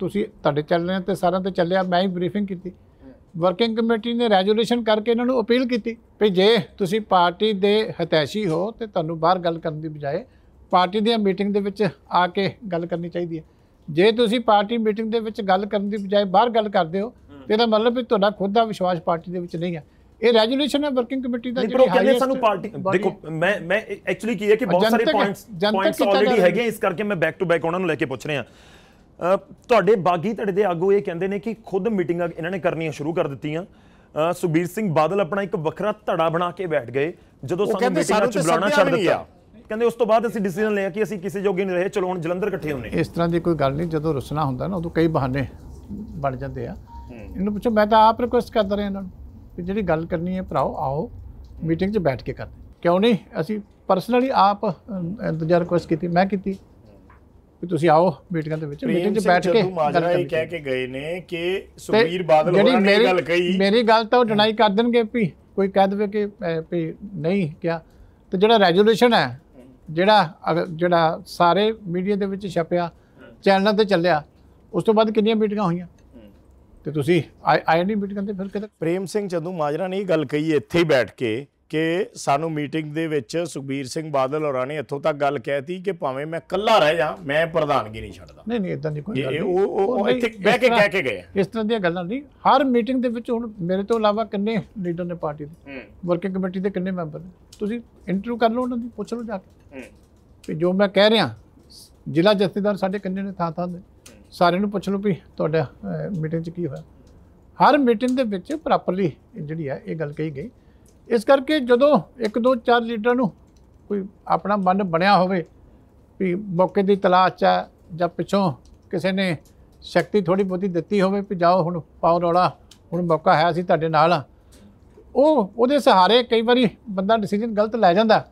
ਤੁਸੀਂ ਤੁਹਾਡੇ ਚੱਲ ਰਹੇ ਤੇ ਸਾਰਿਆਂ ਤੇ ਚੱਲਿਆ ਮੈਂ ਹੀ ਬਰੀਫਿੰਗ ਕੀਤੀ ਵਰਕਿੰਗ ਕਮੇਟੀ ਨੇ ਰੈਜ਼ੋਲੂਸ਼ਨ ਕਰਕੇ ਇਹਨਾਂ ਨੂੰ ਅਪੀਲ ਕੀਤੀ ਵੀ ਜੇ ਤੁਸੀਂ ਪਾਰਟੀ ਦੇ ਹਤੈਸ਼ੀ ਹੋ ਤੇ ਤੁਹਾਨੂੰ ਬਾਹਰ ਗੱਲ ਕਰਨ ਦੀ ਬਜਾਏ ਪਾਰਟੀ ਦੀਆਂ ਮੀਟਿੰਗ ਦੇ ਵਿੱਚ ਆ ਕੇ ਗੱਲ ਕਰਨੀ ਚਾਹੀਦੀ ਹੈ ਜੇ ਤੁਸੀਂ ਪਾਰਟੀ ਮੀਟਿੰਗ ਦੇ ਵਿੱਚ ਗੱਲ ਕਰਨ ਦੀ ਬਜਾਏ ਬਾਹਰ ਗੱਲ ਕਰਦੇ ਹੋ ਤੇ ਇਹਦਾ ਮਤਲਬ ਵੀ ਤੁਹਾਡਾ ਖੁਦ ਦਾ ਵਿਸ਼ਵਾਸ ਪਾਰਟੀ ਦੇ ਵਿੱਚ ਨਹੀਂ ਹੈ ਇਹ ਰੈਜੋਲੂਸ਼ਨ ਹੈ ਵਰਕਿੰਗ ਕਮੇਟੀ ਦਾ ਜਿਹੜੀ ਹਾਈਐਸਟ ਸਾਨੂੰ ਪਾਰਟੀ ਦੇਖੋ ਮੈਂ ਮੈਂ ਐਕਚੁਅਲੀ ਕੀ ਹੈ ਕਿ ਬਹੁਤ ਸਾਰੇ ਪੁਆਇੰਟਸ ਪੁਆਇੰਟਸ ਆਲਰੇਡੀ ਹੈਗੇ ਇਸ ਕਰਕੇ ਮੈਂ ਬੈਕ ਟੂ ਬੈਕ ਉਹਨਾਂ ਨੂੰ ਲੈ ਕੇ ਪੁੱਛ ਰਿਹਾ ਤੁਹਾਡੇ ਬਾਗੀ ਧੜੇ ਦੇ ਆਗੂ ਇਹ ਕਹਿੰਦੇ ਨੇ ਕਿ ਖੁਦ ਮੀਟਿੰਗਾਂ ਇਹਨਾਂ ਨੇ ਕਰਨੀਆਂ ਸ਼ੁਰੂ ਕਰ ਦਿੱਤੀਆਂ ਸੁਬੀਰ ਸਿੰਘ ਬਾਦਲ ਆਪਣਾ ਇੱਕ ਵੱਖਰਾ ਧੜਾ ਬਣਾ ਕੇ ਬੈਠ ਗਏ ਜਦੋਂ ਸਾਨੂੰ ਮੀਟਿੰਗਾਂ ਚ ਬੁਲਾਉਣਾ ਛੱਡ ਦਿੱਤਾ ਕਹਿੰਦੇ ਉਸ ਤੋਂ ਬਾਅਦ ਅਸੀਂ ਡਿਸੀਜਨ ਲਿਆ ਕਿ ਅਸੀਂ ਕਿਸੇ ਜੋਗੇ ਨਹੀਂ ਰਹੇ ਚਲੋਣ ਜਲੰਧਰ ਇਕੱਠੇ ਹੁੰਨੇ ਇਸ ਤਰ੍ਹਾਂ ਦੀ ਕੋਈ ਗੱਲ ਨਹੀਂ ਜਦੋਂ ਰਸਨਾ ਹੁੰਦਾ ਨਾ ਉਦੋਂ ਕਈ ਬਹਾਨੇ ਬਣ ਜਾਂਦੇ ਆ ਇਹਨੂੰ ਪੁੱਛੋ ਮੈਂ ਤਾਂ ਆਪ ਰਿਕੁਐਸਟ ਕਰਦਾ ਰਿਹਾ ਇਹਨਾਂ ਨੂੰ ਕਿ ਜਿਹੜੀ ਗੱਲ ਕਰਨੀ ਹੈ ਭਰਾਓ ਆਓ ਮੀਟਿੰਗ 'ਚ ਬੈਠ ਕੇ ਕਰਦੇ ਕਿਉਂ ਨਹੀਂ ਅਸੀਂ ਪਰਸਨਲੀ ਆਪ ਇੰਤਜ਼ਾਰ ਰਿਕੁਐਸਟ ਕੀਤੀ ਮੈਂ ਕੀਤੀ ਕਿ ਤੁਸੀਂ ਆਓ ਮੀਟਿੰਗਾਂ ਦੇ ਵਿੱਚ ਮੀਟਿੰਗ 'ਚ ਬੈਠ ਕੇ ਮਾਜਰਾ ਇਹ ਕਹਿ ਕੇ ਗਏ ਨੇ ਕਿ ਸੁਬੀਰ ਬਾਦਲ ਹੋਰਾਂ ਨੇ ਗੱਲ ਕਹੀ ਮੇਰੀ ਗੱਲ ਤਾਂ ਉਹ ਡਿਨਾਈ ਕਰ ਦੇਣਗੇ ਵੀ ਕੋਈ ਕਹਿ ਦੇਵੇ ਕਿ ਵੀ ਨਹੀਂ ਕਿਹਾ ਤੇ ਜਿਹੜਾ ਰੈਜ਼ੋਲੂਸ਼ਨ ਹੈ ਜਿਹੜਾ ਜਿਹੜਾ ਸਾਰੇ ਮੀਡੀਆ ਦੇ ਵਿੱਚ ਛਪਿਆ ਚੈਨਲਾਂ ਤੇ ਚੱਲਿਆ ਉਸ ਤੋਂ ਬਾਅਦ ਕਿੰਨੀਆਂ ਮੀਟਿੰਗਾਂ ਹੋਈਆਂ ਤੇ ਤੁਸੀਂ ਆਏ ਨਹੀਂ ਮੀਟਿੰਗਾਂ ਤੇ ਫਿਰ ਕਿਤੇ ਪ੍ਰੇਮ ਸਿੰਘ ਜਦੋਂ ਮਾਜਰਾ ਨੇ ਇਹ ਗੱਲ ਕਹੀ ਇੱਥੇ ਹੀ ਬੈਠ ਕੇ ਕਿ ਸਾਨੂੰ ਮੀਟਿੰਗ ਦੇ ਵਿੱਚ ਸੁਖਬੀਰ ਸਿੰਘ ਬਾਦਲ ਹੋਰਾਂ ਨੇ ਇੱਥੋਂ ਤੱਕ ਗੱਲ ਕਹਿਤੀ ਕਿ ਭਾਵੇਂ ਮੈਂ ਕੱਲਾ ਰਹਿ ਜਾ ਮੈਂ ਪ੍ਰਧਾਨਗੀ ਨਹੀਂ ਛੱਡਦਾ ਨਹੀਂ ਨਹੀਂ ਇਦਾਂ ਦੀ ਕੋਈ ਗੱਲ ਨਹੀਂ ਉਹ ਉਹ ਇੱਥੇ ਬਹਿ ਕੇ ਕਹਿ ਕੇ ਗਏ ਇਸ ਤਰ੍ਹਾਂ ਦੀਆਂ ਗੱਲਾਂ ਨਹੀਂ ਹਰ ਮੀਟਿੰਗ ਦੇ ਵਿੱਚ ਹੁਣ ਮੇਰੇ ਤੋਂ ਇਲਾਵਾ ਕਿੰਨੇ ਲੀਡਰ ਨੇ ਪਾਰਟੀ ਦੇ ਵਰਕਿੰਗ ਕਮੇਟੀ ਦੇ ਕਿੰਨੇ ਮੈਂਬਰ ਨੇ ਤੁਸੀਂ ਇੰਟਰਵਿਊ ਕਰ ਲਓ ਉਹਨਾਂ ਦੀ ਪੁੱਛ ਲਓ ਜਾ ਕੇ ਕਿ ਜੋ ਮੈਂ ਕਹਿ ਰਿਹਾ ਜ਼ਿਲ੍ਹਾ ਜਸਤੀਦਾਰ ਸਾਡੇ ਕਿੰਨੇ ਨੇ ਥਾਂ ਥਾਂ ਦੇ ਸਾਰਿਆਂ ਨੂੰ ਪੁੱਛ ਲਓ ਵੀ ਤੁਹਾਡਾ ਮੀਟਿੰਗ 'ਚ ਕੀ ਹੋਇਆ ਹਰ ਮੀਟਿੰਗ ਦੇ ਵਿੱਚ ਪ੍ਰੋਪਰਲੀ ਜਿਹੜੀ ਹੈ ਇਹ ਗੱਲ ਕਹੀ ਗਈ ਇਸ ਕਰਕੇ ਜਦੋਂ 1 2 4 ਲੀਡਰਾਂ ਨੂੰ ਕੋਈ ਆਪਣਾ ਮਨ ਬਣਿਆ ਹੋਵੇ ਵੀ ਮੌਕੇ ਦੀ ਤਲਾਸ਼ ਚ ਜਾਂ ਪਿੱਛੋਂ ਕਿਸੇ ਨੇ ਸ਼ਕਤੀ ਥੋੜੀ ਬਹੁਤੀ ਦਿੱਤੀ ਹੋਵੇ ਵੀ ਜਾਓ ਹੁਣ ਪਾਉ ਰੌਲਾ ਹੁਣ ਮੌਕਾ ਹੈ ਅਸੀਂ ਤੁਹਾਡੇ ਨਾਲ ਆ ਉਹ ਉਹਦੇ ਸਹਾਰੇ ਕਈ ਵਾਰੀ ਬੰਦਾ ਡਿਸੀਜਨ ਗਲਤ ਲੈ ਜਾਂਦਾ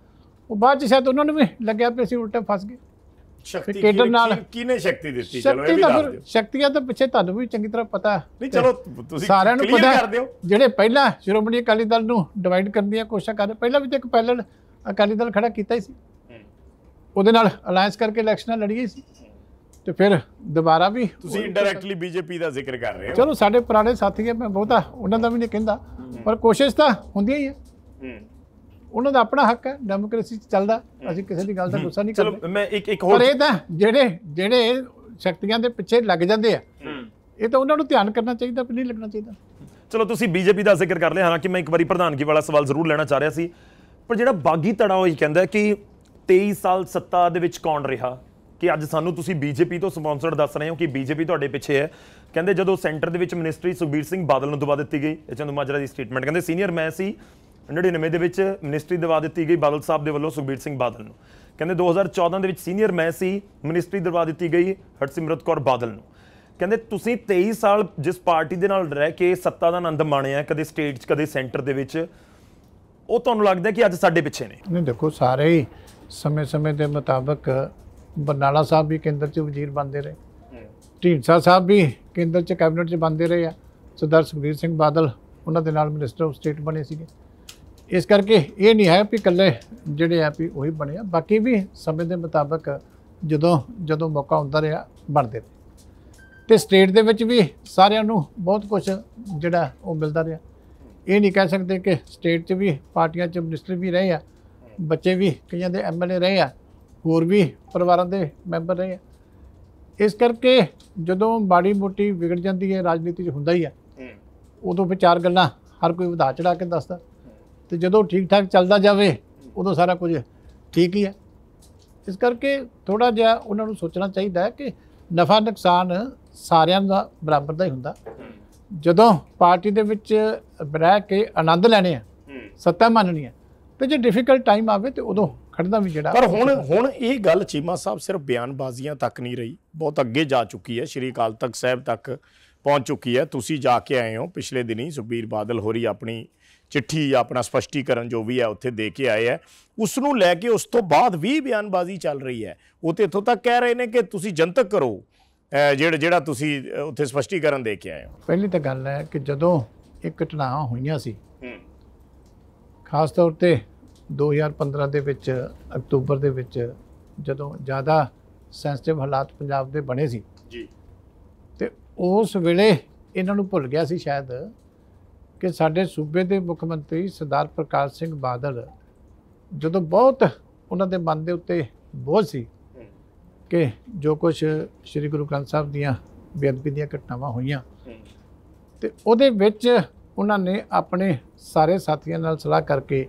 ਉਹ ਬਾਅਦ ਚ ਸ਼ਾਇਦ ਉਹਨਾਂ ਨੂੰ ਵੀ ਲੱਗਿਆ ਵੀ ਅਸੀਂ ਉਲਟਾ ਫਸ ਗਏ ਸ਼ਕਤੀ ਕ੍ਰਿਕਟਰ ਨਾਲ ਕਿਹਨੇ ਸ਼ਕਤੀ ਦਿੱਤੀ ਚਲੋ ਇਹ ਵੀ ਦੱਸ ਦਿਓ ਸ਼ਕਤੀਆਂ ਤਾਂ ਪਿੱਛੇ ਤੁਹਾਨੂੰ ਵੀ ਚੰਗੀ ਤਰ੍ਹਾਂ ਪਤਾ ਨਹੀਂ ਚਲੋ ਤੁਸੀਂ ਸਾਰਿਆਂ ਨੂੰ ਪਤਾ ਜਿਹੜੇ ਪਹਿਲਾਂ ਸ਼੍ਰੋਮਣੀ ਅਕਾਲੀ ਦਲ ਨੂੰ ਡਿਵਾਈਡ ਕਰਨ ਦੀਆਂ ਕੋਸ਼ਿਸ਼ਾਂ ਕਰਦੇ ਪਹਿਲਾਂ ਵੀ ਤੇ ਇੱਕ ਪੈਰਲਲ ਅਕਾਲੀ ਦਲ ਖੜਾ ਕੀਤਾ ਹੀ ਸੀ ਉਹਦੇ ਨਾਲ ਅਲਾਈਅੰਸ ਕਰਕੇ ਇਲੈਕਸ਼ਨਾਂ ਲੜੀ ਗਈ ਸੀ ਤੇ ਫਿਰ ਦੁਬਾਰਾ ਵੀ ਤੁਸੀਂ ਇਨਡਾਇਰੈਕਟਲੀ ਬੀਜੇਪੀ ਦਾ ਜ਼ਿਕਰ ਕਰ ਰਹੇ ਹੋ ਚਲੋ ਸਾਡੇ ਪੁਰਾਣੇ ਸਾਥੀ ਹੈ ਮੈਂ ਬਹੁਤਾ ਉਹਨਾਂ ਦਾ ਵੀ ਨਹੀਂ ਕਹਿੰਦਾ ਪਰ ਕੋਸ਼ਿਸ਼ ਤਾਂ ਹੁੰਦੀ ਹੀ ਹੈ ਉਹਨਾਂ ਦਾ ਆਪਣਾ ਹੱਕ ਹੈ ਡੈਮੋਕ੍ਰੇਸੀ ਚ ਚੱਲਦਾ ਅਸੀਂ ਕਿਸੇ ਦੀ ਗੱਲ ਦਾ ਗੁੱਸਾ ਨਹੀਂ ਕਰਦੇ ਚਲੋ ਮੈਂ ਇੱਕ ਇੱਕ ਹੋਰ ਪਰ ਇਹ ਤਾਂ ਜਿਹੜੇ ਜਿਹੜੇ ਸ਼ਕਤੀਆਂ ਦੇ ਪਿੱਛੇ ਲੱਗ ਜਾਂਦੇ ਆ ਇਹ ਤਾਂ ਉਹਨਾਂ ਨੂੰ ਧਿਆਨ ਕਰਨਾ ਚਾਹੀਦਾ ਪਰ ਨਹੀਂ ਲੱਗਣਾ ਚਾਹੀਦਾ ਚਲੋ ਤੁਸੀਂ ਬੀਜੇਪੀ ਦਾ ਜ਼ਿਕਰ ਕਰ ਲਿਆ ਹਾਲਾਂਕਿ ਮੈਂ ਇੱਕ ਵਾਰੀ ਪ੍ਰਧਾਨਗੀ ਵਾਲਾ ਸਵਾਲ ਜ਼ਰੂਰ ਲੈਣਾ ਚਾਹ ਰਿਹਾ ਸੀ ਪਰ ਜਿਹੜਾ ਬਾਗੀ ਤੜਾ ਉਹ ਹੀ ਕਹਿੰਦਾ ਕਿ 23 ਸਾਲ ਸੱਤਾ ਦੇ ਵਿੱਚ ਕੌਣ ਰਿਹਾ ਕਿ ਅੱਜ ਸਾਨੂੰ ਤੁਸੀਂ ਬੀਜੇਪੀ ਤੋਂ ਸਪਾਂਸਰਡ ਦੱਸ ਰਹੇ ਹੋ ਕਿ ਬੀਜੇਪੀ ਤੁਹਾਡੇ ਪਿੱਛੇ ਹੈ ਕਹਿੰਦੇ ਜਦੋਂ ਸੈਂਟਰ ਦੇ ਵਿੱਚ ਮਿਨਿਸਟਰੀ ਸੁਖਬੀਰ ਸਿੰਘ ਬਾਦਲ ਨੂੰ ਦਬਾ ਦਿੱਤੀ ਗਈ ਇਹ ਚੰਦੂ ਮਾਜਰਾ ਦੀ ਸਟੇਟਮੈਂਟ ਕਹਿੰਦੇ ਸੀਨੀਅਰ ਮੈਂ ਸੀ 1999 ਦੇ ਵਿੱਚ ਮਿਨਿਸਟਰੀ ਦਵਾ ਦਿੱਤੀ ਗਈ ਬਾਦਲ ਸਾਹਿਬ ਦੇ ਵੱਲੋਂ ਸੁਖਬੀਰ ਸਿੰਘ ਬਾਦਲ ਨੂੰ ਕਹਿੰਦੇ 2014 ਦੇ ਵਿੱਚ ਸੀਨੀਅਰ ਮੈਂ ਸੀ ਮਿਨਿਸਟਰੀ ਦਵਾ ਦਿੱਤੀ ਗਈ ਹਰਸਿਮਰਤ ਕੌਰ ਬਾਦਲ ਨੂੰ ਕਹਿੰਦੇ ਤੁਸੀਂ 23 ਸਾਲ ਜਿਸ ਪਾਰਟੀ ਦੇ ਨਾਲ ਰਹਿ ਕੇ ਸੱਤਾ ਦਾ ਆਨੰਦ ਮਾਣਿਆ ਕਦੇ ਸਟੇਟ 'ਚ ਕਦੇ ਸੈਂਟਰ ਦੇ ਵਿੱਚ ਉਹ ਤੁਹਾਨੂੰ ਲੱਗਦਾ ਕਿ ਅੱਜ ਸਾਡੇ ਪਿੱਛੇ ਨੇ ਨਹੀਂ ਦੇਖੋ ਸਾਰੇ ਹੀ ਸਮੇਂ-ਸਮੇਂ ਦੇ ਮੁਤਾਬਕ ਬਰਨਾਲਾ ਸਾਹਿਬ ਵੀ ਕੇਂਦਰ 'ਚ ਵਜ਼ੀਰ ਬਣਦੇ ਰਹੇ ਢੀਂਡਸਾ ਸਾਹਿਬ ਵੀ ਕੇਂਦਰ 'ਚ ਕੈਬਨਿਟ 'ਚ ਬਣਦੇ ਰਹੇ ਆ ਸਰਦਾਰ ਸੁਖਬੀਰ ਸਿੰਘ ਬਾਦਲ ਉਹਨਾਂ ਦੇ ਨਾਲ ਮਿਨਿਸਟਰ ਆਫ ਸਟੇਟ ਬਣੇ ਸੀਗੇ ਇਸ ਕਰਕੇ ਇਹ ਨਹੀਂ ਹੈ ਕਿ ਕੱਲੇ ਜਿਹੜੇ ਆ ਵੀ ਉਹੀ ਬਣਿਆ ਬਾਕੀ ਵੀ ਸਮੇਂ ਦੇ ਮੁਤਾਬਕ ਜਦੋਂ ਜਦੋਂ ਮੌਕਾ ਹੁੰਦਾ ਰਿਹਾ ਬਣਦੇ ਨੇ ਤੇ ਸਟੇਟ ਦੇ ਵਿੱਚ ਵੀ ਸਾਰਿਆਂ ਨੂੰ ਬਹੁਤ ਕੁਝ ਜਿਹੜਾ ਉਹ ਮਿਲਦਾ ਰਿਹਾ ਇਹ ਨਹੀਂ ਕਹਿ ਸਕਦੇ ਕਿ ਸਟੇਟ 'ਚ ਵੀ ਪਾਰਟੀਆਂ 'ਚ ਮਿਨਿਸਟਰ ਵੀ ਰਹੇ ਆ ਬੱਚੇ ਵੀ ਕਈਆਂ ਦੇ ਐਮਐਲਏ ਰਹੇ ਆ ਹੋਰ ਵੀ ਪਰਿਵਾਰਾਂ ਦੇ ਮੈਂਬਰ ਰਹੇ ਆ ਇਸ ਕਰਕੇ ਜਦੋਂ ਬਾੜੀ ਮੋਟੀ ਵਿਗੜ ਜਾਂਦੀ ਹੈ ਰਾਜਨੀਤੀ 'ਚ ਹੁੰਦਾ ਹੀ ਆ ਉਦੋਂ ਵਿਚਾਰ ਗੱਲਾਂ ਹਰ ਕੋਈ ਵਧਾ ਚੜਾ ਕੇ ਦੱਸਦਾ ਤੇ ਜਦੋਂ ਠੀਕ ਠਾਕ ਚੱਲਦਾ ਜਾਵੇ ਉਦੋਂ ਸਾਰਾ ਕੁਝ ਠੀਕ ਹੀ ਹੈ ਇਸ ਕਰਕੇ ਥੋੜਾ ਜਿਹਾ ਉਹਨਾਂ ਨੂੰ ਸੋਚਣਾ ਚਾਹੀਦਾ ਹੈ ਕਿ ਨਫਾ ਨੁਕਸਾਨ ਸਾਰਿਆਂ ਦਾ ਬਰਾਬਰ ਦਾ ਹੀ ਹੁੰਦਾ ਜਦੋਂ ਪਾਰਟੀ ਦੇ ਵਿੱਚ ਬਰਹਿ ਕੇ ਆਨੰਦ ਲੈਣੇ ਆ ਸੱਤਾ ਮੰਨਣੀ ਆ ਤੇ ਜੇ ਡਿਫਿਕਲਟ ਟਾਈਮ ਆਵੇ ਤੇ ਉਦੋਂ ਖੜਦਾ ਵੀ ਜਿਹੜਾ ਪਰ ਹੁਣ ਹੁਣ ਇਹ ਗੱਲ ਚੀਮਾ ਸਾਹਿਬ ਸਿਰਫ ਬਿਆਨਬਾਜ਼ੀਆਂ ਤੱਕ ਨਹੀਂ ਰਹੀ ਬਹੁਤ ਅੱਗੇ ਜਾ ਚੁੱਕੀ ਹੈ ਸ਼੍ਰੀ ਅਕਾਲ ਤਖਤ ਸਾਹਿਬ ਤੱਕ ਪਹੁੰਚ ਚੁੱਕੀ ਹੈ ਤੁਸੀਂ ਜਾ ਕੇ ਆਏ ਹੋ ਪਿਛਲੇ ਦਿਨੀ ਸੁਖਬੀਰ ਬਾਦਲ ਹੋਰੀ ਆਪਣੀ ਚਿੱਠੀ ਜਾਂ ਆਪਣਾ ਸਪਸ਼ਟੀਕਰਨ ਜੋ ਵੀ ਹੈ ਉੱਥੇ ਦੇ ਕੇ ਆਏ ਹੈ ਉਸ ਨੂੰ ਲੈ ਕੇ ਉਸ ਤੋਂ ਬਾਅਦ ਵੀ ਬਿਆਨਬਾਜ਼ੀ ਚੱਲ ਰਹੀ ਹੈ ਉਹ ਤੇ ਇਥੋਂ ਤੱਕ ਕਹਿ ਰਹੇ ਨੇ ਕਿ ਤੁਸੀਂ ਜਨਤਕ ਕਰੋ ਜਿਹੜਾ ਜਿਹੜਾ ਤੁਸੀਂ ਉੱਥੇ ਸਪਸ਼ਟੀਕਰਨ ਦੇ ਕੇ ਆਏ ਹੋ ਪਹਿਲੀ ਤਾਂ ਗੱਲ ਹੈ ਕਿ ਜਦੋਂ ਇੱਕ ਘਟਨਾਵਾਂ ਹੋਈਆਂ ਸੀ ਖਾਸ ਤੌਰ ਤੇ 2015 ਦੇ ਵਿੱਚ ਅਕਤੂਬਰ ਦੇ ਵਿੱਚ ਜਦੋਂ ਜ਼ਿਆਦਾ ਸੈਂਸਿਟਿਵ ਹਾਲਾਤ ਪੰਜਾਬ ਦੇ ਬਣੇ ਸੀ ਜੀ ਤੇ ਉਸ ਵੇਲੇ ਇਹਨਾਂ ਨੂੰ ਭੁੱਲ ਗਿਆ ਸੀ ਸ਼ਾਇਦ ਕਿ ਸਾਡੇ ਸੂਬੇ ਦੇ ਮੁੱਖ ਮੰਤਰੀ ਸਰਦਾਰ ਪ੍ਰਕਾਸ਼ ਸਿੰਘ ਬਾਦਲ ਜਦੋਂ ਬਹੁਤ ਉਹਨਾਂ ਦੇ ਮਨ ਦੇ ਉੱਤੇ ਬੋਝ ਸੀ ਕਿ ਜੋ ਕੁਝ ਸ੍ਰੀ ਗੁਰੂ ਗ੍ਰੰਥ ਸਾਹਿਬ ਦੀਆਂ ਬੇਅਦਬੀ ਦੀਆਂ ਘਟਨਾਵਾਂ ਹੋਈਆਂ ਤੇ ਉਹਦੇ ਵਿੱਚ ਉਹਨਾਂ ਨੇ ਆਪਣੇ ਸਾਰੇ ਸਾਥੀਆਂ ਨਾਲ ਸਲਾਹ ਕਰਕੇ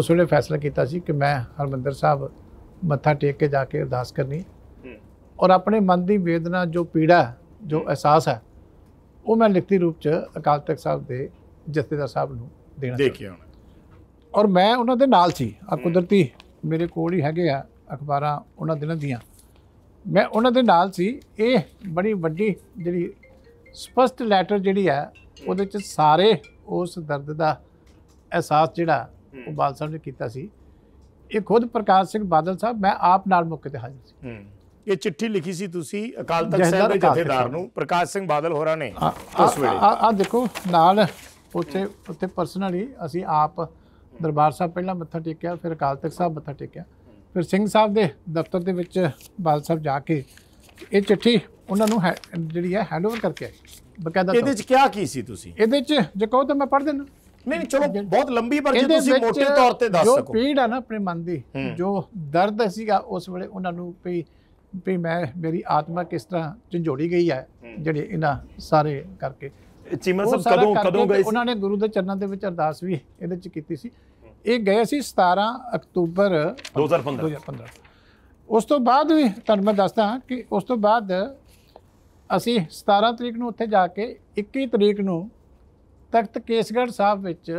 ਉਸ ਵੇਲੇ ਫੈਸਲਾ ਕੀਤਾ ਸੀ ਕਿ ਮੈਂ ਹਰਮੰਦਰ ਸਾਹਿਬ ਮੱਥਾ ਟੇਕ ਕੇ ਜਾ ਕੇ ਅਰਦਾਸ ਕਰਨੀ ਔਰ ਆਪਣੇ ਮਨ ਦੀ ਵੇਦਨਾ ਜੋ ਪੀੜਾ ਜੋ ਅਹਿਸਾਸ ਹੈ ਉਹ ਮੈਂ ਲਿਖਤੀ ਰੂਪ 'ਚ ਅਕਾਲ ਤਖਤ ਸਾਹਿਬ ਦੇ ਜਥੇਦਾਰ ਸਾਹਿਬ ਨੂੰ ਦੇਣਾ ਦੇਖਿਆ ਹੁਣ ਔਰ ਮੈਂ ਉਹਨਾਂ ਦੇ ਨਾਲ ਸੀ ਆ ਕੁਦਰਤੀ ਮੇਰੇ ਕੋਲ ਹੀ ਹੈਗੇ ਆ ਅਖਬਾਰਾਂ ਉਹਨਾਂ ਦਿਨਾਂ ਦੀਆਂ ਮੈਂ ਉਹਨਾਂ ਦੇ ਨਾਲ ਸੀ ਇਹ ਬੜੀ ਵੱਡੀ ਜਿਹੜੀ ਸਪਸ਼ਟ ਲੈਟਰ ਜਿਹੜੀ ਆ ਉਹਦੇ ਚ ਸਾਰੇ ਉਸ ਦਰਦ ਦਾ ਅਹਿਸਾਸ ਜਿਹੜਾ ਉਹ ਬਾਦਲ ਸਾਹਿਬ ਨੇ ਕੀਤਾ ਸੀ ਇਹ ਖੁਦ ਪ੍ਰਕਾਸ਼ ਸਿੰਘ ਬਾਦਲ ਸਾਹਿਬ ਮੈਂ ਆਪ ਨਾਲ ਮੌਕੇ ਤੇ ਹਾਜ਼ਰ ਸੀ ਇਹ ਚਿੱਠੀ ਲਿਖੀ ਸੀ ਤੁਸੀਂ ਅਕਾਲ ਤਖਤ ਸਾਹਿਬ ਦੇ ਜਥੇਦਾਰ ਨੂੰ ਪ੍ਰਕਾਸ਼ ਸਿੰਘ ਬਾਦਲ ਹੋਰਾਂ ਨੇ ਉਸ ਵੇਲੇ ਆ ਦੇਖੋ ਨਾਲ ਉੱਥੇ ਉੱਥੇ ਪਰਸਨਲੀ ਅਸੀਂ ਆਪ ਦਰਬਾਰ ਸਾਹਿਬ ਪਹਿਲਾਂ ਮੱਥਾ ਟੇਕਿਆ ਫਿਰ ਅਕਾਲ ਤਖਤ ਸਾਹਿਬ ਮੱਥਾ ਟੇਕਿਆ ਫਿਰ ਸਿੰਘ ਸਾਹਿਬ ਦੇ ਦਫ਼ਤਰ ਦੇ ਵਿੱਚ ਬਾਲ ਸਾਹਿਬ ਜਾ ਕੇ ਇਹ ਚਿੱਠੀ ਉਹਨਾਂ ਨੂੰ ਜਿਹੜੀ ਹੈ ਹੈਂਡਓਵਰ ਕਰਕੇ ਆਈ ਬਕਾਇਦਾ ਇਹਦੇ ਵਿੱਚ ਕਿਹਾ ਕੀ ਸੀ ਤੁਸੀਂ ਇਹਦੇ ਵਿੱਚ ਜੇ ਕਹੋ ਤਾਂ ਮੈਂ ਪੜ੍ਹ ਦਿੰਦਾ ਨਹੀਂ ਚਲੋ ਬਹੁਤ ਲੰਬੀ ਪਰ ਜੇ ਤੁਸੀਂ ਮੋਟੇ ਤੌਰ ਤੇ ਦੱਸ ਸਕੋ ਜੋ ਪੀੜ ਆ ਨਾ ਆਪਣੇ ਮਨ ਦੀ ਜੋ ਦਰਦ ਸੀਗਾ ਉਸ ਵੇਲੇ ਉਹਨਾਂ ਨੂੰ ਵੀ ਵੀ ਮੈਂ ਮੇਰੀ ਆਤਮਾ ਕਿਸ ਤਰ੍ਹਾਂ ਝੰਜੋੜੀ ਗਈ ਹੈ ਜਿਹੜੇ ਇਹਨਾਂ ਸਾਰੇ ਕਰਕੇ ਚੀਮਾ ਸਾਹਿਬ ਕਦੋਂ ਕਦੋਂ ਗਏ ਉਹਨਾਂ ਨੇ ਗੁਰੂ ਦੇ ਚਰਨਾਂ ਦੇ ਵਿੱਚ ਅਰਦਾਸ ਵੀ ਇਹਦੇ ਚ ਕੀਤੀ ਸੀ ਇਹ ਗਏ ਸੀ 17 ਅਕਤੂਬਰ 2015 2015 ਉਸ ਤੋਂ ਬਾਅਦ ਵੀ ਤੁਹਾਨੂੰ ਮੈਂ ਦੱਸਦਾ ਹਾਂ ਕਿ ਉਸ ਤੋਂ ਬਾਅਦ ਅਸੀਂ 17 ਤਰੀਕ ਨੂੰ ਉੱਥੇ ਜਾ ਕੇ 21 ਤਰੀਕ ਨੂੰ ਤਖਤ ਕੇਸਗੜ੍ਹ ਸਾਹਿਬ ਵਿੱਚ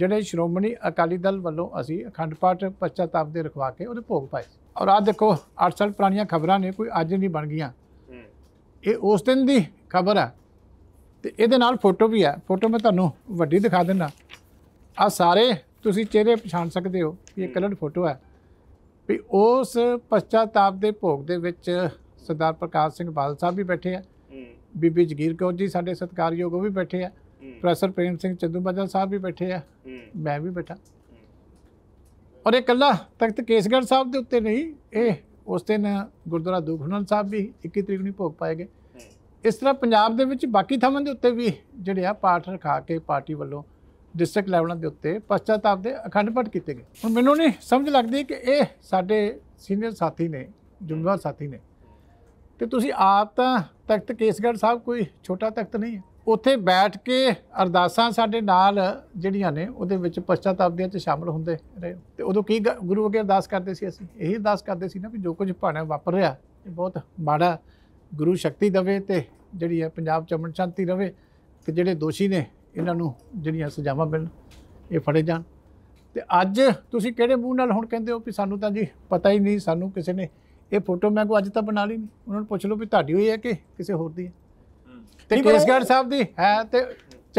ਜਿਹੜੇ ਸ਼੍ਰੋਮਣੀ ਅਕਾਲੀ ਦਲ ਵੱਲੋਂ ਅਸੀਂ ਅਖੰਡ ਪਾਠ ਪਛਤਾਪ ਦੇ ਰਖਵਾ ਕੇ ਉਹਦੇ ਭੋਗ ਪਾਏ ਔਰ ਆਹ ਦੇਖੋ 8 ਸਾਲ ਪੁਰਾਣੀਆਂ ਖਬਰਾਂ ਨੇ ਕੋਈ ਅੱਜ ਨਹੀਂ ਬਣ ਗਈਆਂ ਇਹ ਉਸ ਦਿਨ ਦੀ ਖਬਰ ਆ ਤੇ ਇਹਦੇ ਨਾਲ ਫੋਟੋ ਵੀ ਹੈ ਫੋਟੋ ਮੈਂ ਤੁਹਾਨੂੰ ਵੱਡੀ ਦਿਖਾ ਦਿੰਦਾ ਆ ਸਾਰੇ ਤੁਸੀਂ ਚਿਹਰੇ ਪਛਾਣ ਸਕਦੇ ਹੋ ਕਿ ਇਹ ਕਲਰਡ ਫੋਟੋ ਹੈ ਵੀ ਉਸ ਪਛਤਾਤਾਪ ਦੇ ਭੋਗ ਦੇ ਵਿੱਚ ਸਰਦਾਰ ਪ੍ਰਕਾਸ਼ ਸਿੰਘ ਬਾਦਲ ਸਾਹਿਬ ਵੀ ਬੈਠੇ ਆ ਬੀਬੀ ਜਗੀਰ ਕੌਰ ਜੀ ਸਾਡੇ ਸਤਿਕਾਰਯੋਗ ਉਹ ਵੀ ਬੈਠੇ ਆ ਪ੍ਰੋਫੈਸਰ ਪ੍ਰੇਮ ਸਿੰਘ ਚੰਦੂ ਬਾਦਲ ਸਾਹਿਬ ਵੀ ਬੈਠੇ ਆ ਮੈਂ ਵੀ ਬੈਠਾ ਔਰ ਇਹ ਕੱਲਾ ਤਖਤ ਕੇਸਗੜ੍ਹ ਸਾਹਿਬ ਦੇ ਉੱਤੇ ਨਹੀਂ ਇਹ ਉਸ ਦਿਨ ਗੁਰਦੁਆਰਾ ਦੂਖਨਨ ਸਾਹਿਬ ਵੀ 21 ਤਰੀਕ ਨੂੰ ਭੋਗ ਪਾਏਗੇ ਇਸ ਤਰ੍ਹਾਂ ਪੰਜਾਬ ਦੇ ਵਿੱਚ ਬਾਕੀ ਥਾਵਾਂ ਦੇ ਉੱਤੇ ਵੀ ਜਿਹੜੇ ਆ ਪਾਠ ਰਖਾ ਕੇ ਪਾਰਟੀ ਵੱਲੋਂ ਡਿਸਟ੍ਰਿਕਟ ਲੈਵਲਾਂ ਦੇ ਉੱਤੇ ਪਛਤਾਤਾਪ ਦੇ ਅਖੰਡ ਪਾਠ ਕੀਤੇ ਗਏ ਹੁਣ ਮੈਨੂੰ ਨਹੀਂ ਸਮਝ ਲੱਗਦੀ ਕਿ ਇਹ ਸਾਡੇ ਸੀਨੀਅਰ ਸਾਥੀ ਨੇ ਜੁੰਮੇਵਾਰ ਸਾਥੀ ਨੇ ਤੇ ਤੁਸੀਂ ਆਪ ਤਾਂ ਤਖਤ ਕੇਸਗੜ੍ਹ ਸਾਹਿਬ ਕੋਈ ਛੋਟਾ ਤਖਤ ਨਹੀਂ ਹੈ ਉੱਥੇ ਬੈਠ ਕੇ ਅਰਦਾਸਾਂ ਸਾਡੇ ਨਾਲ ਜਿਹੜੀਆਂ ਨੇ ਉਹਦੇ ਵਿੱਚ ਪਛਤਾਤਾਪ ਦੇ ਵਿੱਚ ਸ਼ਾਮਲ ਹੁੰਦੇ ਰਹੇ ਤੇ ਉਦੋਂ ਕੀ ਗੁਰੂ ਅੱਗੇ ਅਰਦਾਸ ਕਰਦੇ ਸੀ ਅਸੀਂ ਇਹ ਅਰਦਾਸ ਕਰਦੇ ਸੀ ਨਾ ਵੀ ਜੋ ਕੁਝ ਭਾਣਾ ਵਾਪਰ ਰਿਹਾ ਇਹ ਬਹੁਤ ਮਾੜਾ ਗੁਰੂ ਸ਼ਕਤੀ ਦਵੇ ਤੇ ਜਿਹੜੀ ਹੈ ਪੰਜਾਬ ਚ ਅਮਨ ਸ਼ਾਂਤੀ ਰਵੇ ਤੇ ਜਿਹੜੇ ਦੋਸ਼ੀ ਨੇ ਇਹਨਾਂ ਨੂੰ ਜਿਹੜੀਆਂ ਸਜ਼ਾਵਾਂ ਮਿਲਣ ਇਹ ਫੜੇ ਜਾਣ ਤੇ ਅੱਜ ਤੁਸੀਂ ਕਿਹੜੇ ਮੂੰਹ ਨਾਲ ਹੁਣ ਕਹਿੰਦੇ ਹੋ ਕਿ ਸਾਨੂੰ ਤਾਂ ਜੀ ਪਤਾ ਹੀ ਨਹੀਂ ਸਾਨੂੰ ਕਿਸੇ ਨੇ ਇਹ ਫੋਟੋ ਮੈਂ ਕੋ ਅੱਜ ਤਾਂ ਬਣਾ ਲਈ ਨਹੀਂ ਉਹਨਾਂ ਨੂੰ ਪੁੱਛ ਲਓ ਵੀ ਤੁਹਾਡੀ ਹੋਈ ਹੈ ਕਿ ਕਿਸੇ ਹੋਰ ਦੀ ਹੈ ਤੇ ਕੇਸਗੜ ਸਾਹਿਬ ਦੀ ਹੈ ਤੇ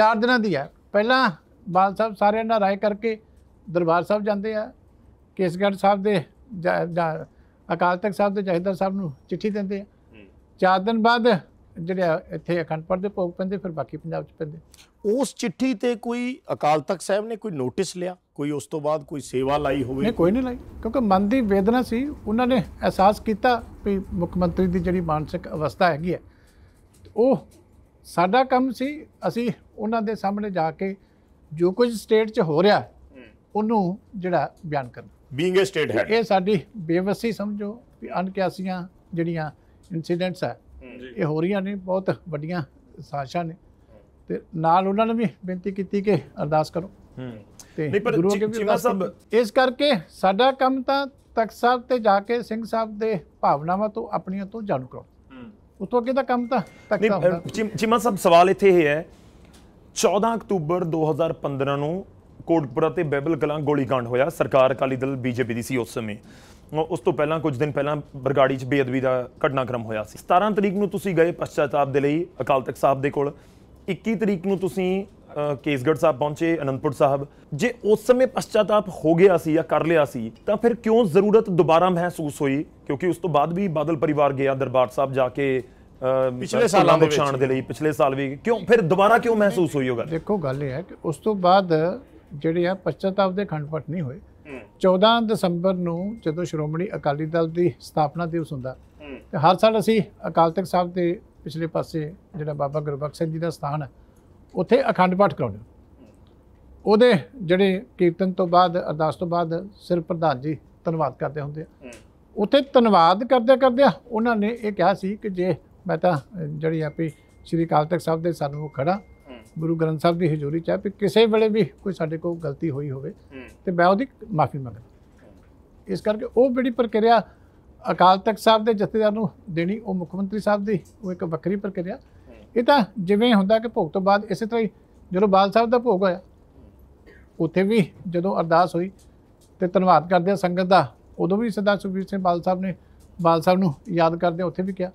4 ਦਿਨਾਂ ਦੀ ਹੈ ਪਹਿਲਾਂ ਬਾਲ ਸਾਹਿਬ ਸਾਰਿਆਂ ਨਾਲ ਰਾਏ ਕਰਕੇ ਦਰਬਾਰ ਸਾਹਿਬ ਜਾਂਦੇ ਆ ਕੇਸਗੜ ਸਾਹਿਬ ਦੇ ਅਕਾਲ ਤਖਤ ਸਾਹਿਬ ਦੇ ਜਹਦਰ ਸਾਹਿਬ ਨੂੰ ਚਿੱਠੀ ਦਿੰਦੇ ਆ ਚਾਰ ਦਿਨ ਬਾਅਦ ਜਿਹੜਾ ਇੱਥੇ ਅਖੰਡ ਪਾਠ ਦੇ ਭੋਗ ਪੈਂਦੇ ਫਿਰ ਬਾਕੀ ਪੰਜਾਬ ਚ ਪੈਂਦੇ ਉਸ ਚਿੱਠੀ ਤੇ ਕੋਈ ਅਕਾਲ ਤਖਤ ਸਾਹਿਬ ਨੇ ਕੋਈ ਨੋਟਿਸ ਲਿਆ ਕੋਈ ਉਸ ਤੋਂ ਬਾਅਦ ਕੋਈ ਸੇਵਾ ਲਾਈ ਹੋਵੇ ਨਹੀਂ ਕੋਈ ਨਹੀਂ ਲਾਈ ਕਿਉਂਕਿ ਮਨ ਦੀ ਵੇਦਨਾ ਸੀ ਉਹਨਾਂ ਨੇ ਅਹਿਸਾਸ ਕੀਤਾ ਵੀ ਮੁੱਖ ਮੰਤਰੀ ਦੀ ਜਿਹੜੀ ਮਾਨਸਿਕ ਅਵਸਥਾ ਹੈਗੀ ਹੈ ਉਹ ਸਾਡਾ ਕੰਮ ਸੀ ਅਸੀਂ ਉਹਨਾਂ ਦੇ ਸਾਹਮਣੇ ਜਾ ਕੇ ਜੋ ਕੁਝ ਸਟੇਟ 'ਚ ਹੋ ਰਿਹਾ ਉਹਨੂੰ ਜਿਹੜਾ ਬਿਆਨ ਕਰਨਾ ਬੀਇੰਗ ਅ ਸਟੇਟ ਹੈਡ ਇਹ ਸਾਡੀ ਬੇਵਸੀ ਸਮਝੋ ਵੀ ਅਨਕਿਆਸੀਆਂ ਜਿਹੜੀਆਂ ਇਨਸੀਡੈਂਟਸ ਆ ਇਹ ਹੋ ਰਹੀਆਂ ਨੇ ਬਹੁਤ ਵੱਡੀਆਂ ਸਾਸ਼ਾ ਨੇ ਤੇ ਨਾਲ ਉਹਨਾਂ ਨੇ ਵੀ ਬੇਨਤੀ ਕੀਤੀ ਕਿ ਅਰਦਾਸ ਕਰੋ ਤੇ ਗੁਰੂ ਕੇ ਵੀ ਸਾਹਿਬ ਇਸ ਕਰਕੇ ਸਾਡਾ ਕੰਮ ਤਾਂ ਤਖਤ ਸਾਹਿਬ ਤੇ ਜਾ ਕੇ ਸਿੰਘ ਸਾਹਿਬ ਦੇ ਭਾਵਨਾਵਾਂ ਤੋਂ ਆਪਣੀਆਂ ਤੋਂ ਜਾਣੂ ਕਰੋ ਉਤੋਂ ਅੱਗੇ ਦਾ ਕੰਮ ਤਾਂ ਤਖਤ ਸਾਹਿਬ ਚਿਮਾ ਸਾਹਿਬ ਸਵਾਲ ਇੱਥੇ ਇਹ ਹੈ 14 ਅਕਤੂਬਰ 2015 ਨੂੰ ਕੋਟਪੁਰਾ ਤੇ ਬੈਬਲ ਕਲਾਂ ਗੋਲੀकांड ਹੋਇਆ ਸਰਕਾਰ ਅਕਾਲੀ ਦਲ ਬੀਜੇਪੀ ਦੀ ਸੀ ਉਸ ਸਮੇਂ ਉਸ ਤੋਂ ਪਹਿਲਾਂ ਕੁਝ ਦਿਨ ਪਹਿਲਾਂ ਬਰਗਾੜੀ 'ਚ ਬੇਅਦਬੀ ਦਾ ਘਟਨਾਕ੍ਰਮ ਹੋਇਆ ਸੀ 17 ਤਰੀਕ ਨੂੰ ਤੁਸੀਂ ਗਏ ਪਛਤਾਤਾਪ ਦੇ ਲਈ ਅਕਾਲ ਤਖਤ ਸਾਹਿਬ ਦੇ ਕੋਲ 21 ਤਰੀਕ ਨੂੰ ਤੁਸੀਂ ਕੇਸਗੜ੍ਹ ਸਾਹਿਬ ਪਹੁੰਚੇ ਅਨੰਦਪੁਰ ਸਾਹਿਬ ਜੇ ਉਸ ਸਮੇਂ ਪਛਤਾਤਾਪ ਹੋ ਗਿਆ ਸੀ ਜਾਂ ਕਰ ਲਿਆ ਸੀ ਤਾਂ ਫਿਰ ਕਿਉਂ ਜ਼ਰੂਰਤ ਦੁਬਾਰਾ ਮਹਿਸੂਸ ਹੋਈ ਕਿਉਂਕਿ ਉਸ ਤੋਂ ਬਾਅਦ ਵੀ ਬਾਦਲ ਪਰਿਵਾਰ ਗਿਆ ਦਰਬਾਰ ਸਾਹਿਬ ਜਾ ਕੇ ਪਿਛਲੇ ਸਾਲਾਂ ਦੇ ਵਿੱਚ ਦੇ ਲਈ ਪਿਛਲੇ ਸਾਲ ਵੀ ਕਿਉਂ ਫਿਰ ਦੁਬਾਰਾ ਕਿਉਂ ਮਹਿਸੂਸ ਹੋਈ ਹੋਗਾ ਦੇਖੋ ਗੱਲ ਇਹ ਹੈ ਕਿ ਉਸ ਤੋਂ ਬਾਅਦ ਜਿਹੜੇ ਆ ਪਛਤਾਤਾਪ ਦੇ ਖੰਡਪਟ ਨਹੀਂ ਹੋਏ 14 ਦਸੰਬਰ ਨੂੰ ਜਦੋਂ ਸ਼੍ਰੋਮਣੀ ਅਕਾਲੀ ਦਲ ਦੀ ਸਥਾਪਨਾ ਦਿਵਸ ਹੁੰਦਾ ਤੇ ਹਰ ਸਾਲ ਅਸੀਂ ਅਕਾਲ ਤਖਤ ਸਾਹਿਬ ਦੇ ਪਿਛਲੇ ਪਾਸੇ ਜਿਹੜਾ ਬਾਬਾ ਗੁਰਬਖਸ਼ ਸਿੰਘ ਜੀ ਦਾ ਸਥਾਨ ਹੈ ਉੱਥੇ ਅਖੰਡ ਪਾਠ ਕਰਾਉਂਦੇ ਉਹਦੇ ਜਿਹੜੇ ਕੀਰਤਨ ਤੋਂ ਬਾਅਦ ਅਰਦਾਸ ਤੋਂ ਬਾਅਦ ਸਿਰ ਪ੍ਰਧਾਨ ਜੀ ਧੰਨਵਾਦ ਕਰਦੇ ਹੁੰਦੇ ਆ ਉੱਥੇ ਧੰਨਵਾਦ ਕਰਦੇ ਕਰਦੇ ਉਹਨਾਂ ਨੇ ਇਹ ਕਿਹਾ ਸੀ ਕਿ ਜੇ ਮੈਂ ਤਾਂ ਜਿਹੜੀ ਆਪੀ ਸ਼੍ਰੀ ਅਕਾਲ ਤਖਤ ਸਾਹਿਬ ਦੇ ਸਾਨੂੰ ਖੜਾ ਗੁਰੂ ਗ੍ਰੰਥ ਸਾਹਿਬ ਦੀ ਹਜ਼ੂਰੀ ਚ ਹੈ ਕਿ ਕਿਸੇ ਵੇਲੇ ਵੀ ਕੋਈ ਸਾਡੇ ਕੋਲ ਗਲਤੀ ਹੋਈ ਹੋਵੇ ਤੇ ਮੈਂ ਉਹਦੀ ਮਾਫੀ ਮੰਗਦਾ ਇਸ ਕਰਕੇ ਉਹ ਜਿਹੜੀ ਪ੍ਰਕਿਰਿਆ ਅਕਾਲ ਤਖਤ ਸਾਹਿਬ ਦੇ ਜਥੇਦਾਰ ਨੂੰ ਦੇਣੀ ਉਹ ਮੁੱਖ ਮੰਤਰੀ ਸਾਹਿਬ ਦੀ ਉਹ ਇੱਕ ਵੱਖਰੀ ਪ੍ਰਕਿਰਿਆ ਇਹ ਤਾਂ ਜਿਵੇਂ ਹੁੰਦਾ ਕਿ ਭੋਗ ਤੋਂ ਬਾਅਦ ਇਸੇ ਤਰ੍ਹਾਂ ਹੀ ਜਦੋਂ ਬਾਲ ਸਾਹਿਬ ਦਾ ਭੋਗ ਹੋਇਆ ਉੱਥੇ ਵੀ ਜਦੋਂ ਅਰਦਾਸ ਹੋਈ ਤੇ ਧੰਨਵਾਦ ਕਰਦੇ ਆ ਸੰਗਤ ਦਾ ਉਦੋਂ ਵੀ ਸਰਦਾਰ ਸੁਖਬੀਰ ਸਿੰਘ ਬਾਲ ਸਾਹਿਬ ਨੇ ਬਾਲ ਸਾਹਿਬ ਨੂੰ ਯਾਦ ਕਰਦੇ ਉੱਥੇ ਵੀ ਕਿਹਾ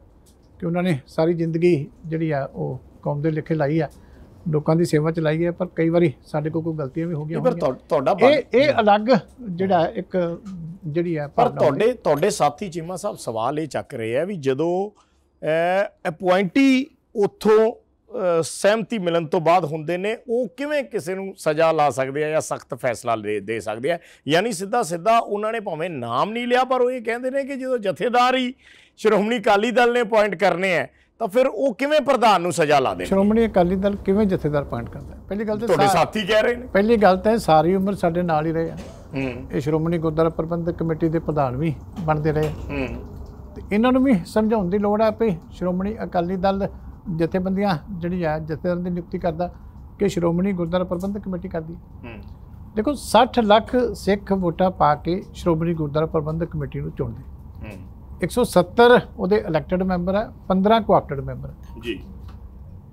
ਕਿ ਉਹਨਾਂ ਨੇ ਸਾਰੀ ਜ਼ਿੰਦਗੀ ਜਿਹੜੀ ਆ ਉਹ ਕੌਮ ਦੇ ਲਿਖੇ ਲਈ ਆ ਲੋਕਾਂ ਦੀ ਸੇਵਾ ਚ ਲਾਈ ਹੈ ਪਰ ਕਈ ਵਾਰੀ ਸਾਡੇ ਕੋਲ ਕੋਈ ਗਲਤੀਆਂ ਵੀ ਹੋ ਗਈਆਂ ਪਰ ਤੁਹਾਡਾ ਇਹ ਇਹ ਅਲੱਗ ਜਿਹੜਾ ਇੱਕ ਜਿਹੜੀ ਹੈ ਪਰ ਤੁਹਾਡੇ ਤੁਹਾਡੇ ਸਾਥੀ ਚੀਮਾ ਸਾਹਿਬ ਸਵਾਲ ਇਹ ਚੱਕ ਰਹੇ ਆ ਵੀ ਜਦੋਂ ਅਪਾਇੰਟੀ ਉਥੋਂ ਸਹਿਮਤੀ ਮਿਲਣ ਤੋਂ ਬਾਅਦ ਹੁੰਦੇ ਨੇ ਉਹ ਕਿਵੇਂ ਕਿਸੇ ਨੂੰ ਸਜ਼ਾ ਲਾ ਸਕਦੇ ਆ ਜਾਂ ਸਖਤ ਫੈਸਲਾ ਦੇ ਸਕਦੇ ਆ ਯਾਨੀ ਸਿੱਧਾ ਸਿੱਧਾ ਉਹਨਾਂ ਨੇ ਭਾਵੇਂ ਨਾਮ ਨਹੀਂ ਲਿਆ ਪਰ ਉਹ ਇਹ ਕਹਿੰਦੇ ਨੇ ਕਿ ਜਦੋਂ ਜਥੇਦਾਰ ਹੀ ਸ਼੍ਰੋਮਣੀ ਅਕਾਲੀ ਦਲ ਨੇ ਅਪਾਇੰਟ ਕਰਨੇ ਆ ਤਾਂ ਫਿਰ ਉਹ ਕਿਵੇਂ ਪ੍ਰਧਾਨ ਨੂੰ ਸਜ਼ਾ ਲਾ ਦੇਣਗੇ ਸ਼੍ਰੋਮਣੀ ਅਕਾਲੀ ਦਲ ਕਿਵੇਂ ਜਥੇਦਾਰ ਪਾਇੰਟ ਕਰਦਾ ਪਹਿਲੀ ਗੱਲ ਤੇ ਤੁਹਾਡੇ ਸਾਥੀ ਕਹਿ ਰਹੇ ਨੇ ਪਹਿਲੀ ਗੱਲ ਤਾਂ ਸਾਰੀ ਉਮਰ ਸਾਡੇ ਨਾਲ ਹੀ ਰਹੇ ਆ ਇਹ ਸ਼੍ਰੋਮਣੀ ਗੁਰਦੁਆਰਾ ਪ੍ਰਬੰਧਕ ਕਮੇਟੀ ਦੇ ਪ੍ਰਧਾਨ ਵੀ ਬਣਦੇ ਰਹੇ ਤੇ ਇਹਨਾਂ ਨੂੰ ਵੀ ਸਮਝਾਉਣ ਦੀ ਲੋੜ ਆ ਕਿ ਸ਼੍ਰੋਮਣੀ ਅਕਾਲੀ ਦਲ ਜਥੇਬੰਦੀਆਂ ਜਿਹੜੀ ਆ ਜਥੇਦਾਰ ਦੀ ਨਿਯੁਕਤੀ ਕਰਦਾ ਕਿ ਸ਼੍ਰੋਮਣੀ ਗੁਰਦੁਆਰਾ ਪ੍ਰਬੰਧਕ ਕਮੇਟੀ ਕਰਦੀ ਦੇਖੋ 60 ਲੱਖ ਸਿੱਖ ਵੋਟਾਂ ਪਾ ਕੇ ਸ਼੍ਰੋਮਣੀ ਗੁਰਦੁਆਰਾ ਪ੍ਰਬੰਧਕ ਕਮੇਟੀ ਨੂੰ ਚੁਣਦੇ 170 ਉਹਦੇ ਇਲੈਕਟਡ ਮੈਂਬਰ ਹੈ 15 ਕੁਆਪਟਡ ਮੈਂਬਰ ਜੀ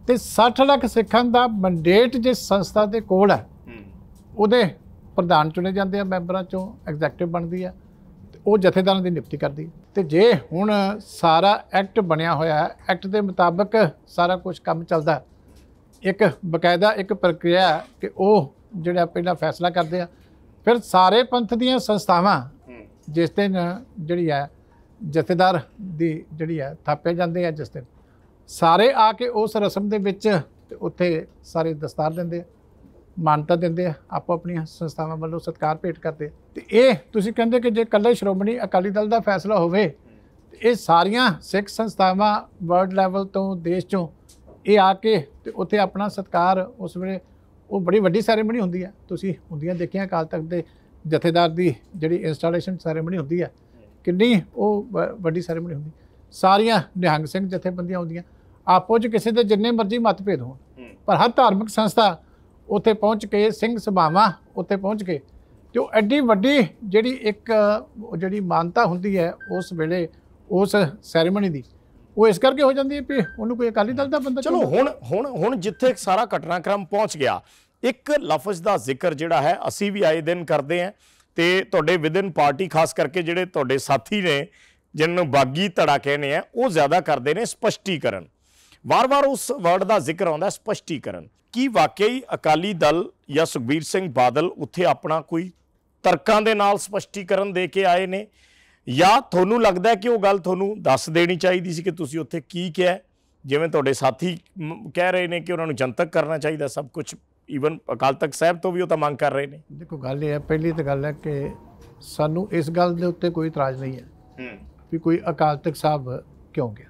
ਤੇ 60 ਲੱਖ ਸਿੱਖਾਂ ਦਾ ਮੰਡੇਟ ਜਿਸ ਸੰਸਥਾ ਦੇ ਕੋਲ ਹੈ ਉਹਦੇ ਪ੍ਰਧਾਨ ਚੁਣੇ ਜਾਂਦੇ ਆ ਮੈਂਬਰਾਂ ਚੋਂ ਐਗਜ਼ੈਕਟਿਵ ਬਣਦੀ ਆ ਤੇ ਉਹ ਜਥੇਦਾਰਾਂ ਦੀ ਨਿਯੁਕਤੀ ਕਰਦੀ ਤੇ ਜੇ ਹੁਣ ਸਾਰਾ ਐਕਟ ਬਣਿਆ ਹੋਇਆ ਹੈ ਐਕਟ ਦੇ ਮੁਤਾਬਕ ਸਾਰਾ ਕੁਝ ਕੰਮ ਚੱਲਦਾ ਇੱਕ ਬਕਾਇਦਾ ਇੱਕ ਪ੍ਰਕਿਰਿਆ ਹੈ ਕਿ ਉਹ ਜਿਹੜਾ ਪਹਿਲਾਂ ਫੈਸਲਾ ਕਰਦੇ ਆ ਫਿਰ ਸਾਰੇ ਪੰਥ ਦੀਆਂ ਸੰਸਥਾਵਾਂ ਜਿਸ ਦਿਨ ਜਿਹੜੀ ਹੈ ਜਥੇਦਾਰ ਦੀ ਜਿਹੜੀ ਹੈ ਥਾਪੇ ਜਾਂਦੇ ਆ ਜਿਸ ਦਿਨ ਸਾਰੇ ਆ ਕੇ ਉਸ ਰਸਮ ਦੇ ਵਿੱਚ ਤੇ ਉੱਥੇ ਸਾਰੇ ਦਸਤਾਰ ਦਿੰਦੇ ਆ ਮਾਨਤਾ ਦਿੰਦੇ ਆ ਆਪੋ ਆਪਣੀਆਂ ਸੰਸਥਾਵਾਂ ਵੱਲੋਂ ਸਤਿਕਾਰ ਭੇਟ ਕਰਦੇ ਤੇ ਇਹ ਤੁਸੀਂ ਕਹਿੰਦੇ ਕਿ ਜੇ ਇਕੱਲੇ ਸ਼੍ਰੋਮਣੀ ਅਕਾਲੀ ਦਲ ਦਾ ਫੈਸਲਾ ਹੋਵੇ ਇਹ ਸਾਰੀਆਂ ਸਿੱਖ ਸੰਸਥਾਵਾਂ ਵਰਲਡ ਲੈਵਲ ਤੋਂ ਦੇਸ਼ ਚੋਂ ਇਹ ਆ ਕੇ ਤੇ ਉੱਥੇ ਆਪਣਾ ਸਤਕਾਰ ਉਸ ਵੇਲੇ ਉਹ ਬੜੀ ਵੱਡੀ ਸੈਰੇਮਨੀ ਹੁੰਦੀ ਹੈ ਤੁਸੀਂ ਹੁੰਦੀਆਂ ਦੇਖਿਆ ਕਾਲ ਤੱਕ ਦੇ ਜਥੇਦਾਰ ਦੀ ਜਿਹੜੀ ਇੰਸਟਾਲੇਸ਼ਨ ਸੈਰੇਮਨੀ ਹੁੰਦੀ ਹੈ کن وہ وی سرمنی ہوں سارا نہنگس جتے بندیاں آدیوں آپ کسی کے جنے مرضی متبےد ہومک سسا اتنے پہنچ کے سنگھ سبھاوا اتنے پہنچ کے تو ایڈی وی جڑی ایک جڑی مانتا ہوں اس ویلے اس سرمنی کی وہ اس کر کے ہو جاتی ہے کہ انہوں کوئی اکالی دل کا بند چلو ہوں ہوں ہوں جیت سارا گٹناکرم پہنچ گیا ایک لفظ کا ذکر جای بھی آئے دن کرتے ہیں ਤੇ ਤੁਹਾਡੇ ਵਿਦਨ ਪਾਰਟੀ ਖਾਸ ਕਰਕੇ ਜਿਹੜੇ ਤੁਹਾਡੇ ਸਾਥੀ ਨੇ ਜਿਨ੍ਹਾਂ ਨੂੰ ਬਾਗੀ ਧੜਾ ਕਹਿੰਦੇ ਆ ਉਹ ਜ਼ਿਆਦਾ ਕਰਦੇ ਨੇ ਸਪਸ਼ਟੀਕਰਨ ਵਾਰ-ਵਾਰ ਉਸ ਵਰਡ ਦਾ ਜ਼ਿਕਰ ਆਉਂਦਾ ਸਪਸ਼ਟੀਕਰਨ ਕੀ ਵਾਕਈ ਅਕਾਲੀ ਦਲ ਜਾਂ ਸੁਖਬੀਰ ਸਿੰਘ ਬਾਦਲ ਉੱਥੇ ਆਪਣਾ ਕੋਈ ਤਰਕਾਂ ਦੇ ਨਾਲ ਸਪਸ਼ਟੀਕਰਨ ਦੇ ਕੇ ਆਏ ਨੇ ਜਾਂ ਤੁਹਾਨੂੰ ਲੱਗਦਾ ਕਿ ਉਹ ਗੱਲ ਤੁਹਾਨੂੰ ਦੱਸ ਦੇਣੀ ਚਾਹੀਦੀ ਸੀ ਕਿ ਤੁਸੀਂ ਉੱਥੇ ਕੀ ਕਿਹਾ ਜਿਵੇਂ ਤੁਹਾਡੇ ਸਾਥੀ ਕਹਿ ਰਹੇ ਨੇ ਕਿ ਉਹਨਾਂ ਨੂੰ ਜਨਤਕ ਕਰਨਾ ਚਾਹੀਦਾ ਸਭ ਕੁਝ ਈਵਨ ਅਕਾਲ ਤਖਤ ਸਾਹਿਬ ਤੋਂ ਵੀ ਉਹ ਤਾਂ ਮੰਗ ਕਰ ਰਹੇ ਨੇ ਦੇਖੋ ਗੱਲ ਇਹ ਹੈ ਪਹਿਲੀ ਤਾਂ ਗੱਲ ਹੈ ਕਿ ਸਾਨੂੰ ਇਸ ਗੱਲ ਦੇ ਉੱਤੇ ਕੋਈ ਇਤਰਾਜ਼ ਨਹੀਂ ਹੈ ਹੂੰ ਵੀ ਕੋਈ ਅਕਾਲ ਤਖਤ ਸਾਹਿਬ ਕਿਉਂ ਗਿਆ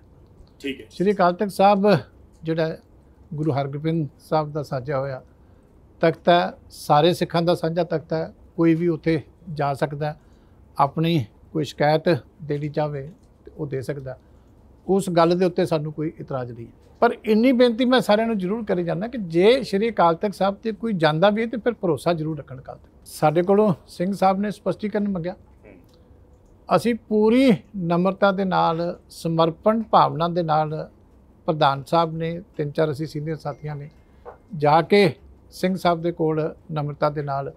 ਠੀਕ ਹੈ ਸ੍ਰੀ ਅਕਾਲ ਤਖਤ ਸਾਹਿਬ ਜਿਹੜਾ ਗੁਰੂ ਹਰਗੋਬਿੰਦ ਸਾਹਿਬ ਦਾ ਸਾਜਿਆ ਹੋਇਆ ਤਖਤ ਹੈ ਸਾਰੇ ਸਿੱਖਾਂ ਦਾ ਸਾਂਝਾ ਤਖਤ ਹੈ ਕੋਈ ਵੀ ਉੱਥੇ ਜਾ ਸਕਦਾ ਆਪਣੀ ਕੋਈ ਸ਼ਿਕਾਇਤ ਦੇਣੀ ਚਾਹਵੇ ਉਹ ਦੇ ਸਕਦਾ ਉਸ ਗੱਲ ਦੇ ਉੱਤੇ ਸਾਨੂੰ ਕੋਈ ਇਤਰਾਜ਼ ਨਹੀਂ ਹੈ ਪਰ ਇੰਨੀ ਬੇਨਤੀ ਮੈਂ ਸਾਰਿਆਂ ਨੂੰ ਜ਼ਰੂਰ ਕਰੀ ਜਾਂਦਾ ਕਿ ਜੇ ਸ਼੍ਰੀ ਅਕਾਲ ਤਖਤ ਸਾਹਿਬ ਤੇ ਕੋਈ ਜਾਂਦਾ ਵੀ ਹੈ ਤੇ ਫਿਰ ਭਰੋਸਾ ਜ਼ਰੂਰ ਰੱਖਣ ਅਕਾਲ ਤਖਤ ਸਾਡੇ ਕੋਲੋਂ ਸਿੰਘ ਸਾਹਿਬ ਨੇ ਸਪਸ਼ਟੀਕਰਨ ਮੰਗਿਆ ਅਸੀਂ ਪੂਰੀ ਨਮਰਤਾ ਦੇ ਨਾਲ ਸਮਰਪਣ ਭਾਵਨਾ ਦੇ ਨਾਲ ਪ੍ਰਧਾਨ ਸਾਹਿਬ ਨੇ ਤਿੰਨ ਚਾਰ ਅਸੀਂ ਸੀਨੀਅਰ ਸਾਥੀਆਂ ਨੇ ਜਾ ਕੇ ਸਿੰਘ ਸਾਹਿਬ ਦੇ ਕੋਲ ਨਮਰਤਾ ਦੇ ਨਾਲ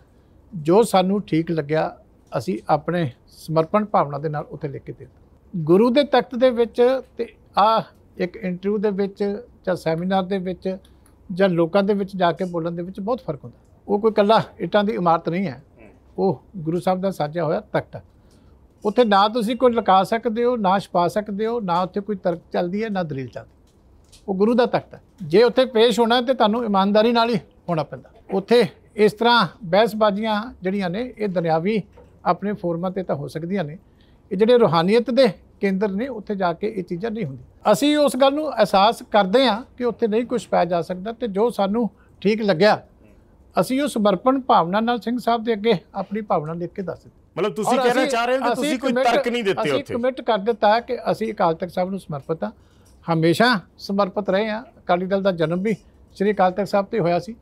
ਜੋ ਸਾਨੂੰ ਠੀਕ ਲੱਗਿਆ ਅਸੀਂ ਆਪਣੇ ਸਮਰਪਣ ਭਾਵਨਾ ਦੇ ਨਾਲ ਉੱਥੇ ਲਿਖ ਕੇ ਦਿੱਤਾ ਗੁਰੂ ਦੇ ਤਖਤ ਦੇ ਵਿੱਚ ਤੇ ਆ ਇੱਕ ਇੰਟਰਵਿਊ ਦੇ ਵਿੱਚ ਜਾਂ ਸੈਮੀਨਾਰ ਦੇ ਵਿੱਚ ਜਾਂ ਲੋਕਾਂ ਦੇ ਵਿੱਚ ਜਾ ਕੇ ਬੋਲਣ ਦੇ ਵਿੱਚ ਬਹੁਤ ਫਰਕ ਹੁੰਦਾ ਉਹ ਕੋਈ ਕੱਲਾ ਇਟਾਂ ਦੀ ਇਮਾਰਤ ਨਹੀਂ ਹੈ ਉਹ ਗੁਰੂ ਸਾਹਿਬ ਦਾ ਸਾਜਿਆ ਹੋਇਆ ਤਖਤ ਉੱਥੇ ਨਾ ਤੁਸੀਂ ਕੋਈ ਲਗਾ ਸਕਦੇ ਹੋ ਨਾ ਛਪਾ ਸਕਦੇ ਹੋ ਨਾ ਉੱਥੇ ਕੋਈ ਤਰਕ ਚੱਲਦੀ ਹੈ ਨਾ ਦਲੀਲ ਚੱਲਦੀ ਉਹ ਗੁਰੂ ਦਾ ਤਖਤ ਹੈ ਜੇ ਉੱਥੇ ਪੇਸ਼ ਹੋਣਾ ਤੇ ਤੁਹਾਨੂੰ ਇਮਾਨਦਾਰੀ ਨਾਲ ਹੀ ਹੋਣਾ ਪੈਂਦਾ ਉੱਥੇ ਇਸ ਤਰ੍ਹਾਂ ਬਹਿਸਬਾਜ਼ੀਆਂ ਜਿਹੜੀਆਂ ਨੇ ਇਹ ਦੁਨਿਆਵੀ ਆਪਣੇ ਫੋਰਮਾਂ ਤੇ ਤਾਂ ਹੋ ਸਕਦੀਆਂ ਨੇ ਇਹ ਜਿਹੜੇ ਰੋਹਾਨੀਅਤ ਦੇ ਕੇਂਦਰ ਨੇ ਉੱਥੇ ਜਾ ਕੇ ਇਹ ਚੀਜ਼ਾਂ ਨਹੀਂ ਹੁੰਦੀ ਅਸੀਂ ਉਸ ਗੱਲ ਨੂੰ ਅਹਿਸਾਸ ਕਰਦੇ ਹਾਂ ਕਿ ਉੱਥੇ ਨਹੀਂ ਕੁਝ ਪਾਇਆ ਜਾ ਸਕਦਾ ਤੇ ਜੋ ਸਾਨੂੰ ਠੀਕ ਲੱਗਿਆ ਅਸੀਂ ਉਹ ਸਮਰਪਣ ਭਾਵਨਾ ਨਾਲ ਸਿੰਘ ਸਾਹਿਬ ਦੇ ਅੱਗੇ ਆਪਣੀ ਭਾਵਨਾ ਲਿਖ ਕੇ ਦੱਸ ਦਿੱਤੀ ਮਤਲਬ ਤੁਸੀਂ ਕਹਿਣਾ ਚਾਹ ਰਹੇ ਹੋ ਕਿ ਤੁਸੀਂ ਕੋਈ ਤਰਕ ਨਹੀਂ ਦਿੱਤੇ ਉੱਥੇ ਅਸੀਂ ਕਮਿਟ ਕਰ ਦਿੱਤਾ ਕਿ ਅਸੀਂ ਅਕਾਲ ਤਖਤ ਸਾਹਿਬ ਨੂੰ ਸਮਰਪਿਤ ਹਾਂ ਹਮੇਸ਼ਾ ਸਮਰਪਿਤ ਰਹੇ ਹਾਂ ਅਕਾਲੀ ਦਲ ਦਾ ਜਨਮ ਵੀ ਸ੍ਰੀ ਅਕਾਲ ਤਖਤ ਸਾਹਿਬ ਤੇ ਹੋਇਆ ਸੀ